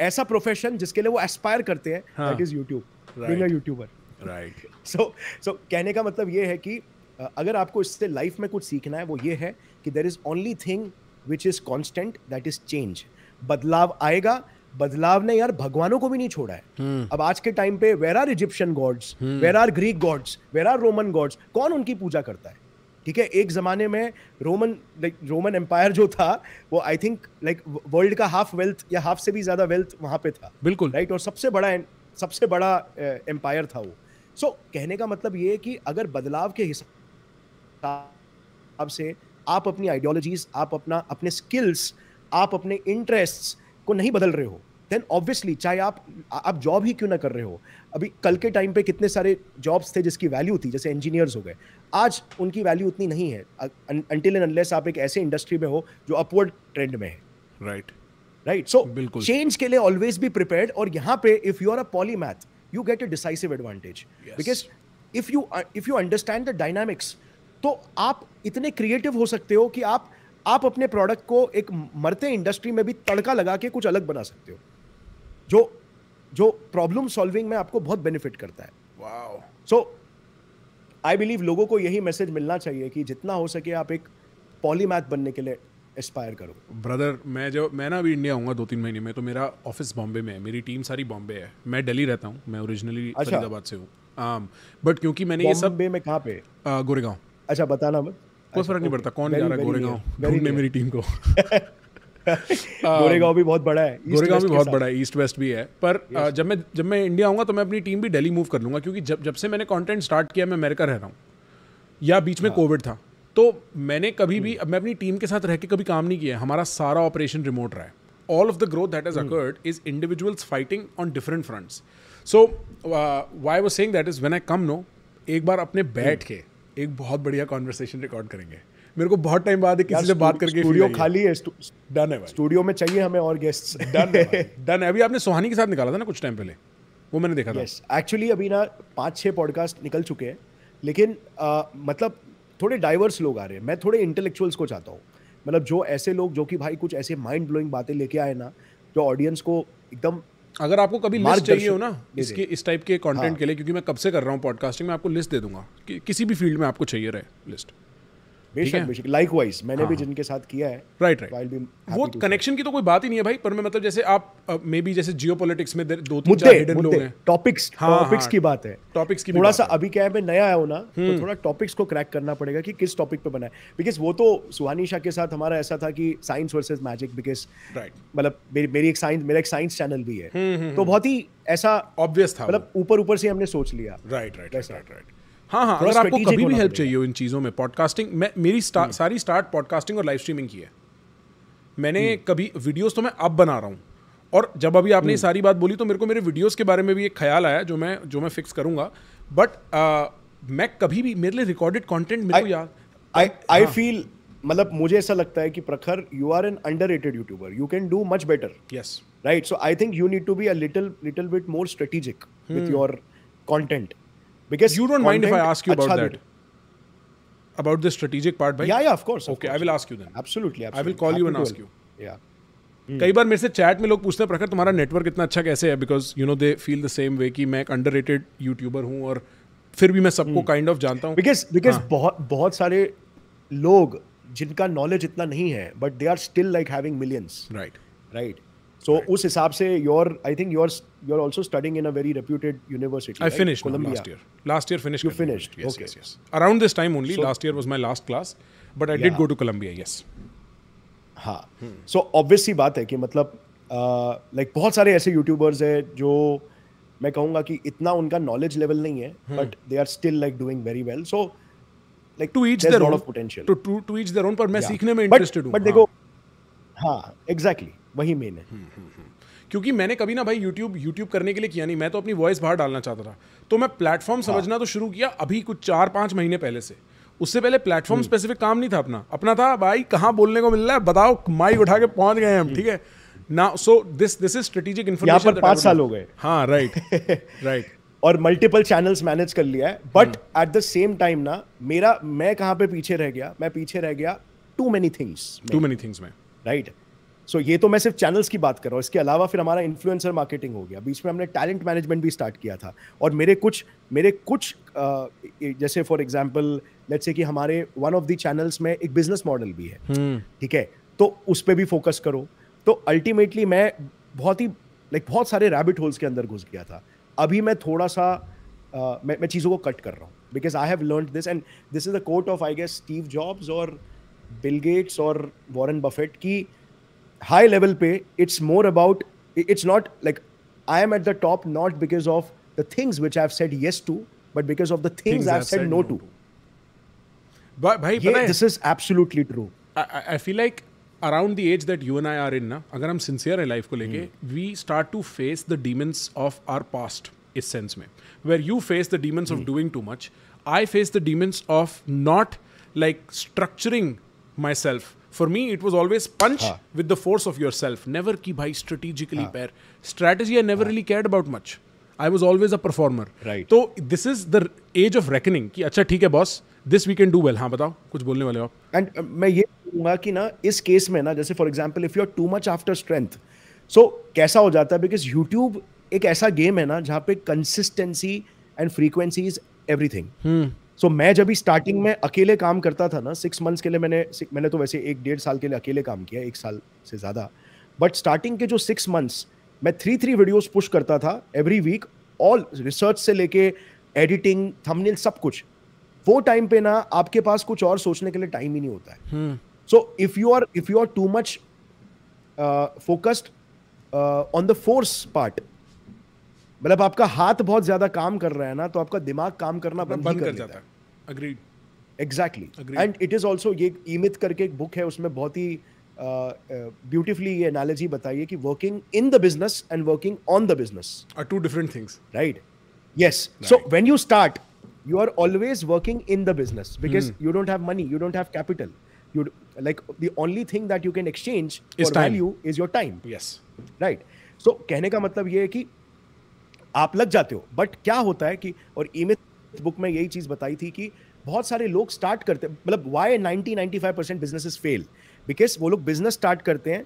Speaker 1: ऐसा प्रोफेशन जिसके लिए वो एस्पायर करते हैं is YouTuber right so so कहने का मतलब ये है कि अगर आपको इससे लाइफ में कुछ सीखना है वो ये है कि there is only thing which is constant that is change बदलाव आएगा बदलाव ने यार भगवानों को भी नहीं छोड़ा है hmm. अब आज के टाइम पे where are Egyptian gods where are Greek gods where are Roman gods कौन उनकी पूजा करता है ठीक है एक ज़माने में रोमन लाइक रोमन एम्पायर जो था वो आई थिंक लाइक वर्ल्ड का हाफ वेल्थ या हाफ से भी ज़्यादा वेल्थ वहाँ पे था बिल्कुल राइट और सबसे बड़ा सबसे बड़ा एम्पायर था वो सो so, कहने का मतलब ये है कि अगर बदलाव के हिसाब से आप अपनी आइडियोलॉजीज आप अपना अपने स्किल्स आप अपने इंटरेस्ट को नहीं बदल रहे हो देन ऑब्वियसली चाहे आप आप जॉब ही क्यों ना कर रहे हो अभी कल के टाइम पे कितने सारे जॉब्स थे जिसकी वैल्यू थी जैसे इंजीनियर्स हो गए आज उनकी वैल्यू उतनी नहीं है अनटिल एंड अनलेस आप एक ऐसे इंडस्ट्री में हो जो अपवर्ड ट्रेंड में है राइट राइट सो चेंज के लिए ऑलवेज बी प्रिपेयर्ड और यहाँ पे if you are a polymath you get a decisive advantage because if you if you understand the dynamics तो आप इतने क्रिएटिव हो सकते हो कि आप आप अपने प्रोडक्ट को एक मरते इंडस्ट्री में भी तड़का लगा के कुछ अलग बना सकते हो जो जो प्रॉब्लम सॉल्विंग में आपको बहुत बेनिफिट करता
Speaker 2: है
Speaker 1: सो आई बिलीव लोगों को यही मैसेज मिलना चाहिए कि जितना हो सके आप एक पॉलीमैथ बनने के लिए एस्पायर करो ब्रदर
Speaker 2: मैं जब मैं ना अभी इंडिया आऊँगा दो तीन महीने में तो मेरा ऑफिस बॉम्बे में है मेरी टीम सारी बॉम्बे है मैं दिल्ली रहता हूँ मैं ओरिजिनली अच्छा। से हूँ आम बट क्योंकि मैंने ये सब में कहाँ पे गोरेगांव
Speaker 1: अच्छा बताना मत कोई फर्क नहीं अच्छा, पड़ता कौन जा रहा है गोरेगांव ढूंढने मेरी टीम को गोरेगांव भी बहुत बड़ा है गोरेगांव भी बहुत
Speaker 2: बड़ा है ईस्ट वेस्ट भी है पर yes. जब मैं जब मैं इंडिया आऊँगा तो मैं अपनी टीम भी दिल्ली मूव कर लूँगा क्योंकि जब जब से मैंने कॉन्टेंट स्टार्ट किया मैं अमेरिका रह रहा हूँ या बीच में हाँ। कोविड था तो मैंने कभी भी मैं अपनी टीम के साथ रह के कभी काम नहीं किया हमारा सारा ऑपरेशन रिमोट रहा है all of the growth that is accrued is individuals fighting on different fronts so why वो saying that is when I come know एक बार अपने बैठ hmm. के एक बहुत बढ़िया कॉन्वर्सेशन रिकॉर्ड करेंगे
Speaker 1: मेरे को बहुत टाइम बाद किसी से बात करके स्टूडियो खाली है डन है स्टूडियो में चाहिए हमें और गेस्ट डन है डन है अभी आपने सुहानी के साथ निकाला था ना कुछ टाइम पहले वो मैंने देखा था एक्चुअली अभी ना पाँच छः पॉडकास्ट निकल चुके हैं लेकिन मतलब थोड़े डाइवर्स लोग आ रहे हैं मैं थोड़े इंटेलेक्चुअल्स को चाहता हूँ मतलब जो ऐसे लोग जो कि भाई कुछ ऐसे माइंड ब्लोइंग बातें लेके आए ना जो ऑडियंस को एकदम अगर आपको कभी लिस्ट चाहिए हो ना इसके
Speaker 2: इस टाइप के कंटेंट हाँ। के लिए क्योंकि मैं कब से कर रहा हूँ पॉडकास्टिंग में आपको लिस्ट दे दूंगा कि किसी भी फील्ड में आपको चाहिए रहे लिस्ट
Speaker 1: बेशक मैंने हाँ. भी जिनके साथ किया है राइट राइट वो
Speaker 2: कनेक्शन की तो कोई बात ही नहीं है भाई पर मैं मतलब जैसे आप मे बी जैसे में दो तीन लोग हैं
Speaker 1: टॉपिक्स टॉपिक्स की बात है टॉपिक्स की थोड़ा सा अभी क्या है मैं नया आया ना तो हम्म। थोड़ा टॉपिक्स को क्रैक करना पड़ेगा कि किस टॉपिक पे बनाए बिकॉज वो तो सुहानी शाह के साथ हमारा ऐसा था कि साइंस वर्सेज मैजिक बिकॉज मतलब मेरी एक साइंस मेरा एक साइंस चैनल भी है हम्म, हम्म, तो बहुत ही ऐसा ऑब्वियस था मतलब ऊपर ऊपर से हमने सोच लिया राइट राइट राइट राइट हाँ हाँ अगर आपको कभी भी हेल्प
Speaker 2: चाहिए इन चीज़ों में पॉडकास्टिंग मैं मेरी हम्म। सारी स्टार्ट पॉडकास्टिंग और लाइव स्ट्रीमिंग की है मैंने हम्म। कभी वीडियोस तो मैं अब बना रहा हूँ और जब अभी आपने हम्म। सारी बात बोली तो मेरे को मेरे वीडियोस के बारे में भी एक ख्याल आया जो मैं जो मैं फिक्स करूँगा बट मैं कभी भी मेरे लिए रिकॉर्डेड कॉन्टेंट मेरे को
Speaker 1: आई आई फील मतलब मुझे ऐसा लगता है कि Prakhar you are an underrated youtuber you can do much better yes right so I think you need to be a little little bit more strategic with your content because you don't mind if I ask you about that about
Speaker 2: the strategic part भाई yeah yeah of course okay I will ask you then absolutely I will call you and ask you या कई बार मेरे से chat में लोग पूछते हैं प्रखर तुम्हारा नेटवर्क इतना अच्छा कैसे है because you know they feel the same way कि मैं एक
Speaker 1: अंडर यूट्यूबर हूँ और फिर भी मैं सबको काइंड hmm. ऑफ जानता हूँ बिकॉज बिकॉज हाँ। बहुत बहुत सारे लोग जिनका नॉलेज इतना नहीं है but they are still like having millions right right so right. उस हिसाब से your I think your you are also studying in a very reputed university I finish last year
Speaker 2: last year finish you finish around this time only last year was my
Speaker 1: last class but I did go to Columbia yes हाँ so obviously बात है कि मतलब like uh, like, बहुत सारे ऐसे YouTubers हैं जो मैं कहूँगा कि इतना उनका नॉलेज लेवल नहीं है but they are still like doing very well so like to each their own potential to to each their own पर मैं yeah. सीखने में इंटरेस्टेड हूं बट देखो हाँ एग्जैक्टली वही मेन है हम्म, हम्म, हम्म।
Speaker 2: क्योंकि मैंने कभी ना भाई YouTube YouTube करने के लिए किया नहीं मैं तो अपनी वॉइस बाहर डालना चाहता था तो मैं प्लेटफॉर्म हाँ। समझना हाँ। तो शुरू किया अभी कुछ चार पाँच महीने पहले से उससे पहले प्लेटफॉर्म स्पेसिफिक काम नहीं था अपना अपना था भाई कहाँ बोलने को मिल रहा है बताओ माइक उठा के पहुँच गए हम ठीक है ना so this this is strategic information पाँच साल हो गए
Speaker 1: हाँ राइट राइट और मल्टीपल चैनल्स मैनेज कर लिया है but at the same time ना मेरा मैं कहाँ पे पीछे रह गया मैं पीछे रह गया too many things too many things में राइट right? सो so, ये तो मैं सिर्फ चैनल्स की बात कर रहा हूँ इसके अलावा फिर हमारा इन्फ्लुएंसर मार्केटिंग हो गया बीच में हमने टैलेंट मैनेजमेंट भी स्टार्ट किया था और मेरे कुछ मेरे कुछ जैसे फॉर एग्जांपल लेट्स से कि हमारे वन ऑफ दी चैनल्स में एक बिजनेस मॉडल भी है हम्म। ठीक है तो उस पर भी फोकस करो तो अल्टीमेटली मैं बहुत ही लाइक बहुत सारे रैबिट होल्स के अंदर घुस गया था अभी मैं थोड़ा सा आ, मैं मैं चीज़ों को कट कर रहा हूँ because I have learn this and this is the court of I guess Steve Jobs और बिल गेट्स और वॉरन बफेट की high level pay, it's more about, it's not like I am at the top not because of the things which I've said yes to, but because of the things, things I've, I've, said, said no, no, to. But,
Speaker 2: bhai, this
Speaker 1: is absolutely true.
Speaker 2: I, I feel like around the age that you and I are in, na, I'm sincere in life को लेके, hmm. we start to face the demons of our past is sense में, where you face the demons of hmm. doing too much, I face the demons of not like structuring myself for me it was always punch with the force of yourself never की भाई strategically पैर strategy I never really care about much I was always a performer तो this is the age of reckoning कि अच्छा ठीक है boss this we can do well हाँ बताओ
Speaker 1: कुछ बोलने वाले हो एंड एंड uh, मैं ये कहूँगा कि ना इस केस में ना जैसे for example if you are too much after strength so कैसा हो जाता है बिकॉज यूट्यूब एक ऐसा गेम है ना जहाँ पे consistency and frequency is everything so मैं जब भी स्टार्टिंग में अकेले काम करता था ना सिक्स मंथ्स के लिए मैंने मैंने तो वैसे एक डेढ़ साल के लिए अकेले काम किया एक साल से ज़्यादा बट स्टार्टिंग के जो सिक्स मंथ्स मैं थ्री थ्री वीडियोज पुश करता था एवरी वीक ऑल रिसर्च से लेके एडिटिंग थंबनेल सब कुछ वो टाइम पे ना आपके पास कुछ और सोचने के लिए टाइम ही नहीं होता है so if you are if you are too much focused on the force part मतलब आपका हाथ बहुत ज्यादा काम कर रहा है ना तो आपका दिमाग काम करना मतलब बंद कर, कर जाता है agreed exactly and it is also ये ईमित करके एक बुक है उसमें बहुत ही ब्यूटिफुली ये एनालॉजी बताई है कि working in the business and working on the business
Speaker 2: are two different things
Speaker 1: right yes so when you start you are always working in the business because you don't have money you don't have capital you like the only thing that you can exchange exchange is for time. value is your time कहने का मतलब ये है कि आप लग जाते हो बट क्या होता है कि और ईमे बुक में यही चीज़ बताई थी कि बहुत सारे लोग स्टार्ट करते मतलब why ninety ninety five percent business fail because वो लोग बिजनेस स्टार्ट करते हैं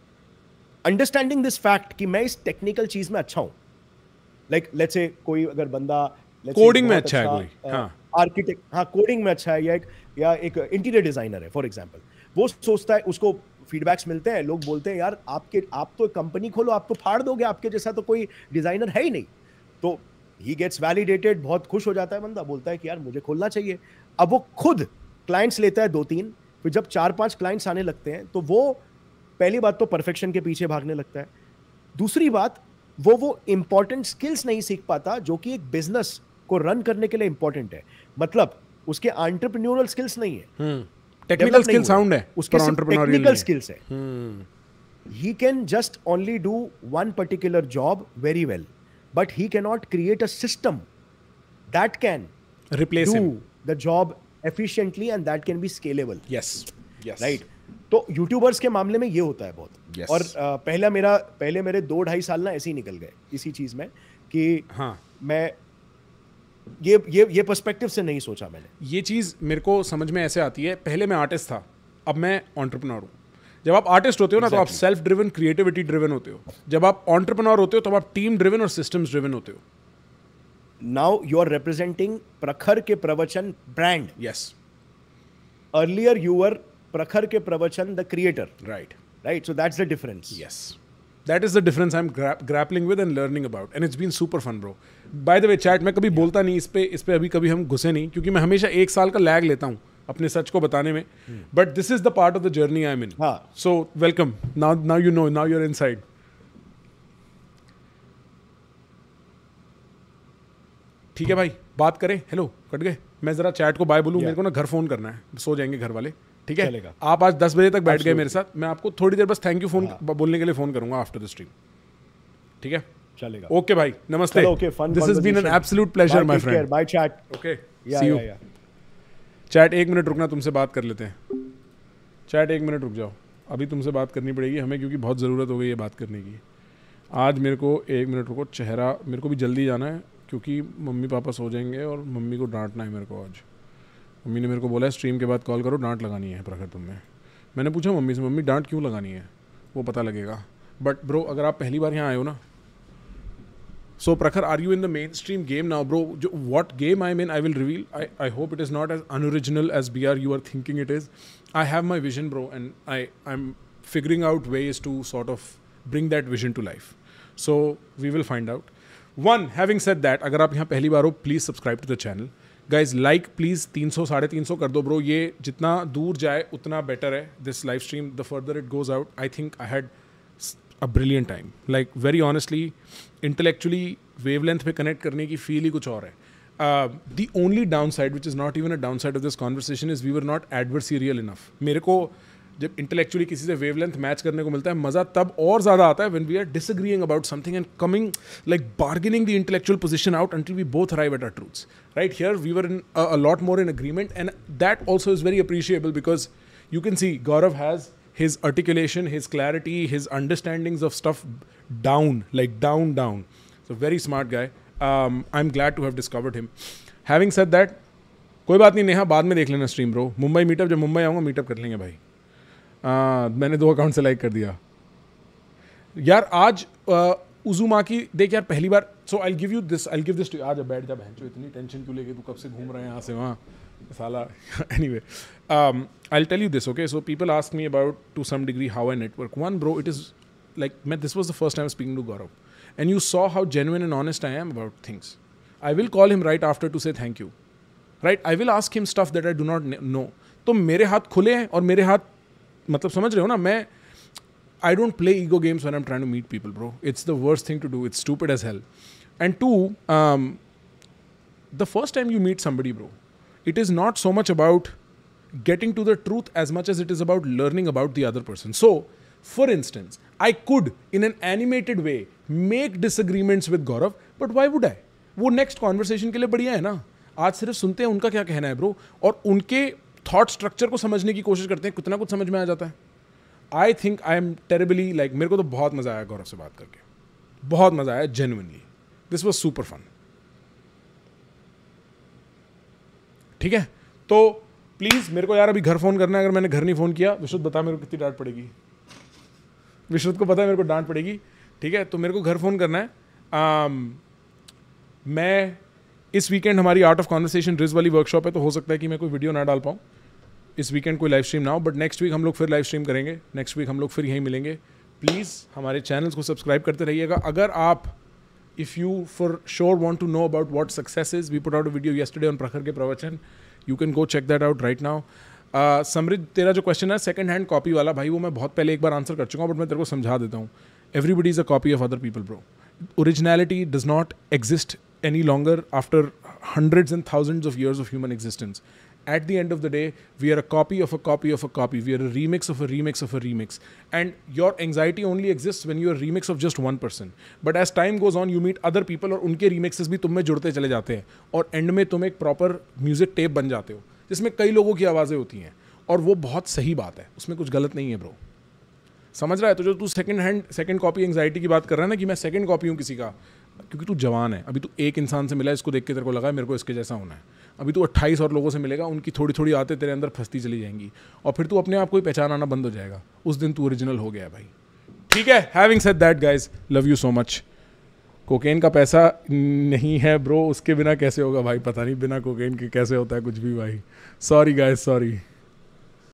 Speaker 1: अंडरस्टैंडिंग दिस फैक्ट कि मैं इस टेक्निकल चीज़ में अच्छा हूँ लाइक लेट्स से कोई अगर बंदा कोडिंग में अच्छा है अच्छा, कोई आर्किटेक्ट हाँ कोडिंग हाँ, में अच्छा है या एक या एक इंटीरियर डिजाइनर है फॉर एग्जाम्पल वो सोचता है उसको फीडबैक्स मिलते हैं लोग बोलते हैं यार आपके आप तो कंपनी खोलो आप तो फाड़ दोगे आपके जैसा तो कोई डिजाइनर है ही नहीं तो ही गेट्स वैलिडेटेड बहुत खुश हो जाता है बंदा बोलता है कि यार मुझे खोलना चाहिए अब वो खुद क्लाइंट्स लेता है दो तीन फिर जब चार पांच क्लाइंट्स आने लगते हैं तो वो पहली बात तो परफेक्शन के पीछे भागने लगता है दूसरी बात वो वो इम्पॉर्टेंट स्किल्स नहीं सीख पाता जो कि एक बिजनेस को रन करने के लिए इंपॉर्टेंट है मतलब उसके आंट्रप्रन्योरल स्किल्स नहीं है टेक्निकल स्किल साउंड है उसके टेक्निकल स्किल्स है he can just only do one particular job very well but he cannot create a system that can replace do him. the job efficiently and that can be scalable. तो youtubers के मामले में ये होता है बहुत yes. और आ, पहला मेरा पहले मेरे दो ढाई साल ना ऐसे ही निकल गए इसी चीज में कि हाँ मैं ये ये ये पर्सपेक्टिव से नहीं सोचा मैंने
Speaker 2: ये चीज़ मेरे को समझ में ऐसे आती है पहले मैं आर्टिस्ट था अब मैं ऑन्टरप्रनोर हूँ जब आप आर्टिस्ट होते हो ना तो आप सेल्फ ड्रिवन क्रिएटिविटी ड्रिवन होते हो जब आप ऑन्टरप्रनोर होते हो तो आप टीम ड्रिवन और सिस्टम ड्रिवन होते हो
Speaker 1: now you are representing Prakhar के Pravachan brand yes earlier you are Prakhar के Pravachan the creator right right so that's the difference yes
Speaker 2: that is the difference I am grappling with and learning about and it's been super fun bro by the way chat मैं कभी yeah. बोलता नहीं इस पे इस पर अभी कभी हम घुसे नहीं क्योंकि मैं हमेशा एक साल का लैग लेता हूँ अपने सच को बताने में but this is the part of the journey I mean so welcome now now you know now you're inside ठीक है भाई बात करें हेलो कट गए मैं जरा चैट को बाय बोलूँ yeah. मेरे को ना घर फोन करना है सो जाएंगे घर वाले ठीक है आप आज दस बजे तक बैठ गए मेरे साथ मैं आपको थोड़ी देर बस थैंक यू फोन बोलने के लिए फोन करूंगा आफ्टर द स्ट्रीम ठीक है चलेगा ओके okay, भाई नमस्ते okay fun this has been an absolute pleasure my friend
Speaker 1: bye chat okay see you
Speaker 2: chat एक मिनट रुकना तुमसे बात कर लेते हैं चैट एक मिनट रुक जाओ अभी तुमसे बात करनी पड़ेगी हमें क्योंकि बहुत ज़रूरत हो गई है बात करने की आज मेरे को एक मिनट रुको चेहरा मेरे को भी जल्दी जाना है क्योंकि मम्मी पापा सो जाएंगे और मम्मी को डांटना है मेरे को आज मम्मी ने मेरे को बोला है स्ट्रीम के बाद कॉल करो डांट लगानी है प्रखर तुम्हें मैंने पूछा मम्मी से मम्मी डांट क्यों लगानी है वो पता लगेगा बट ब्रो अगर आप पहली बार यहाँ आए हो ना so Prakhar are you in the mainstream game now bro जो what game I mean I will reveal I I hope it is not as unoriginal as be are you are thinking it is I have my vision bro and I I am figuring out way is to sort of bring that vision to life so we will find out one having set that अगर आप यहाँ पहली बार हो please subscribe to the channel guys like please तीन सौ साढ़े तीन सौ कर दो ब्रो ये जितना दूर जाए उतना बेटर है this life stream the further it goes out I think I had a brilliant time like very honestly intellectually wavelength में कनेक्ट करने की फील ही कुछ और है. Uh, the only downside, which is not even a downside of this conversation, is we were not real enough मेरे को जब intellectually किसी से वेव लेंथ मैच करने को मिलता है मज़ा तब और ज़्यादा आता है when we are disagreeing about something and coming like bargaining the intellectual position out until we both arrive at our truths right here we were in a lot more in agreement and that also is very appreciable because you can see Gaurav has his articulation, his clarity, his understandings of stuff down, like down, down. So very smart guy. Um, I'm glad to have discovered him. Having said that, कोई बात नहीं नेहा बाद में देख लेना stream bro Mumbai meetup जब मुंबई आऊँगा meetup कर लेंगे भाई आ, मैंने दो अकाउंट से लाइक कर दिया यार आज उजुमा की देख यार पहली बार so I give you this I give this to आज बैठ जा बहन इतनी टेंशन क्यों लेके तू कब से घूम रहे हैं यहाँ से वहाँ Sala. anyway, um, I'll tell you this, okay? So people ask me about, to some degree, how I network. One, bro, it is like, man, this was the first time speaking to Gaurav. And you saw how genuine and honest I am about things. I will call him right after to say thank you. Right? I will ask him stuff that I do not know. तो मेरे हाथ खुले हैं और मेरे हाथ मतलब समझ रहे हो ना मैं I don't play ego games when am trying to meet people bro it's the worst thing to do it's stupid as hell and to the first time you meet somebody bro it is not so much about getting to the truth as much as it is about learning about the other person so for instance I could in an animated way make disagreements with Gaurav but why would I वो next conversation के लिए बढ़िया है ना आज सिर्फ सुनते हैं उनका क्या कहना है ब्रो और उनके थॉट स्ट्रक्चर को समझने की कोशिश करते हैं कितना कुछ समझ में आ जाता है I think I am terribly like मेरे को तो बहुत मजा आया गौरव से बात करके बहुत मजा आया genuinely this was super fun ठीक है तो प्लीज़ मेरे को यार अभी घर फ़ोन करना है अगर मैंने घर नहीं फ़ोन किया विश्वत बता मेरे को कितनी डांट पड़ेगी विश्वत को पता है मेरे को डांट पड़ेगी ठीक है तो मेरे को घर फ़ोन करना है आम, um, मैं इस वीकेंड हमारी आर्ट ऑफ कॉन्वर्सेशन रिज वाली वर्कशॉप है तो हो सकता है कि मैं कोई वीडियो ना डाल पाऊँ इस वीकेंड कोई लाइव स्ट्रीम ना हो बट नेक्स्ट वीक हम लोग फिर लाइव स्ट्रीम करेंगे नेक्स्ट वीक हम लोग फिर यहीं मिलेंगे प्लीज़ हमारे चैनल्स को सब्सक्राइब करते रहिएगा अगर आप if you for sure want to know about what success is, we put out video video yesterday on Prakhar ke Pravachan. You can go check that out right now. समृद्ध तेरा जो question है second hand copy वाला भाई वो मैं बहुत पहले एक बार आंसर कर चुका हूँ बट मैं तेरे को समझा देता हूँ everybody is a copy of other people bro originality does not exist any longer after hundreds and thousands of years of human existence at the end of the day, we are a copy of a copy of a copy. We are a remix of a remix of a remix. And your anxiety only exists when you are a remix of just one person. But as time goes on, you meet other people और उनके remixes भी तुम में जुड़ते चले जाते हैं और end में तुम एक proper music tape बन जाते हो जिसमें कई लोगों की आवाज़ें होती हैं और वो बहुत सही बात है उसमें कुछ गलत नहीं है ब्रो समझ रहा है तो जो तू second hand second copy anxiety की बात कर रहा है ना कि मैं सेकंड कॉपी हूँ किसी का क्योंकि तू जवान है अभी तू एक इंसान से मिला इसको देख के तेरे को लगा है मेरे को इसके जैसा होना है अभी तू तो अट्ठाईस और लोगों से मिलेगा उनकी थोड़ी थोड़ी आते तेरे अंदर फंसती चली जाएंगी और फिर तू अपने आप को ही पहचान आना बंद हो जाएगा उस दिन तू ओरिजिनल हो गया भाई ठीक है having set that guys love you so much cocaine का पैसा नहीं है ब्रो उसके बिना
Speaker 1: कैसे होगा भाई पता नहीं बिना कोकेन के कैसे होता है कुछ भी भाई सॉरी गाइज सॉरी